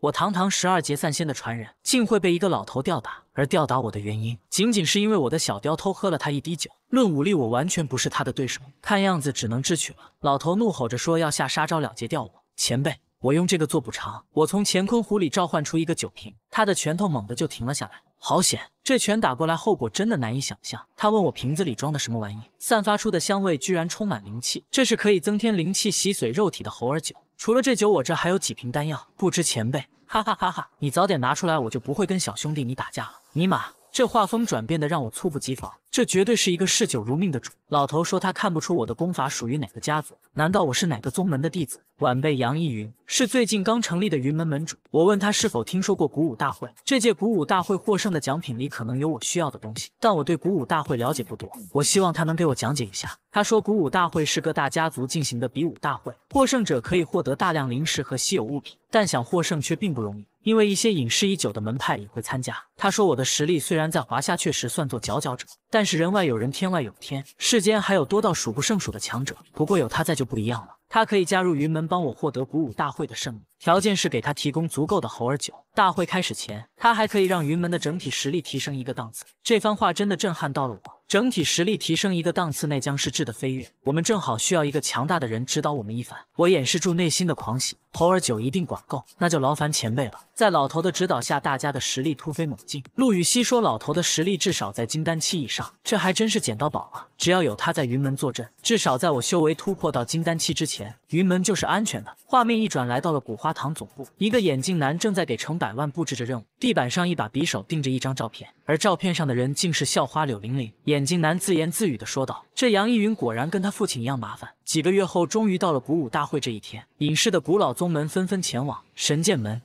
我堂堂十二节散仙的传人，竟会被一个老头吊打？而吊打我的原因，仅仅是因为我的小雕偷喝了他一滴酒。论武力，我完全不是他的对手。看样子，只能智取了。老头怒吼着说要下杀招了结掉我。前辈。我用这个做补偿。我从乾坤壶里召唤出一个酒瓶，他的拳头猛地就停了下来。好险，这拳打过来，后果真的难以想象。他问我瓶子里装的什么玩意，散发出的香味居然充满灵气，这是可以增添灵气、洗髓肉体的猴儿酒。除了这酒，我这还有几瓶丹药，不知前辈。哈哈哈哈！你早点拿出来，我就不会跟小兄弟你打架了。尼玛！这画风转变的让我猝不及防，这绝对是一个嗜酒如命的主。老头说他看不出我的功法属于哪个家族，难道我是哪个宗门的弟子？晚辈杨逸云是最近刚成立的云门门主。我问他是否听说过古舞大会，这届古舞大会获胜的奖品里可能有我需要的东西，但我对古舞大会了解不多，我希望他能给我讲解一下。他说古舞大会是各大家族进行的比武大会，获胜者可以获得大量灵石和稀有物品，但想获胜却并不容易。因为一些隐世已久的门派也会参加。他说：“我的实力虽然在华夏确实算作佼佼者，但是人外有人，天外有天，世间还有多到数不胜数的强者。不过有他在就不一样了，他可以加入云门，帮我获得鼓舞大会的胜利。条件是给他提供足够的猴儿酒。大会开始前，他还可以让云门的整体实力提升一个档次。”这番话真的震撼到了我。整体实力提升一个档次，那将是质的飞跃。我们正好需要一个强大的人指导我们一番。我掩饰住内心的狂喜，猴儿酒一定管够，那就劳烦前辈了。在老头的指导下，大家的实力突飞猛进。陆羽熙说，老头的实力至少在金丹期以上，这还真是捡到宝了。只要有他在云门坐镇，至少在我修为突破到金丹期之前，云门就是安全的。画面一转，来到了古花堂总部，一个眼镜男正在给成百万布置着任务。地板上一把匕首钉着一张照片，而照片上的人竟是校花柳玲玲。眼。眼镜男自言自语的说道：“这杨逸云果然跟他父亲一样麻烦。”几个月后，终于到了鼓舞大会这一天，隐世的古老宗门纷纷前往：神剑门、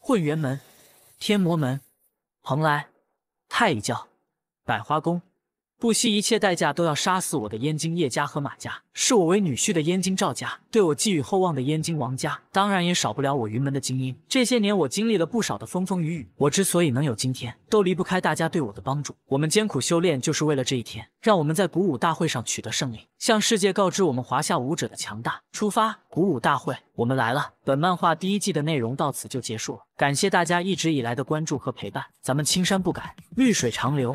混元门、天魔门、蓬莱、太乙教、百花宫。不惜一切代价都要杀死我的燕京叶家和马家，视我为女婿的燕京赵家，对我寄予厚望的燕京王家，当然也少不了我云门的精英。这些年我经历了不少的风风雨雨，我之所以能有今天，都离不开大家对我的帮助。我们艰苦修炼就是为了这一天，让我们在鼓舞大会上取得胜利，向世界告知我们华夏武者的强大。出发，鼓舞大会，我们来了！本漫画第一季的内容到此就结束了，感谢大家一直以来的关注和陪伴，咱们青山不改，绿水长流。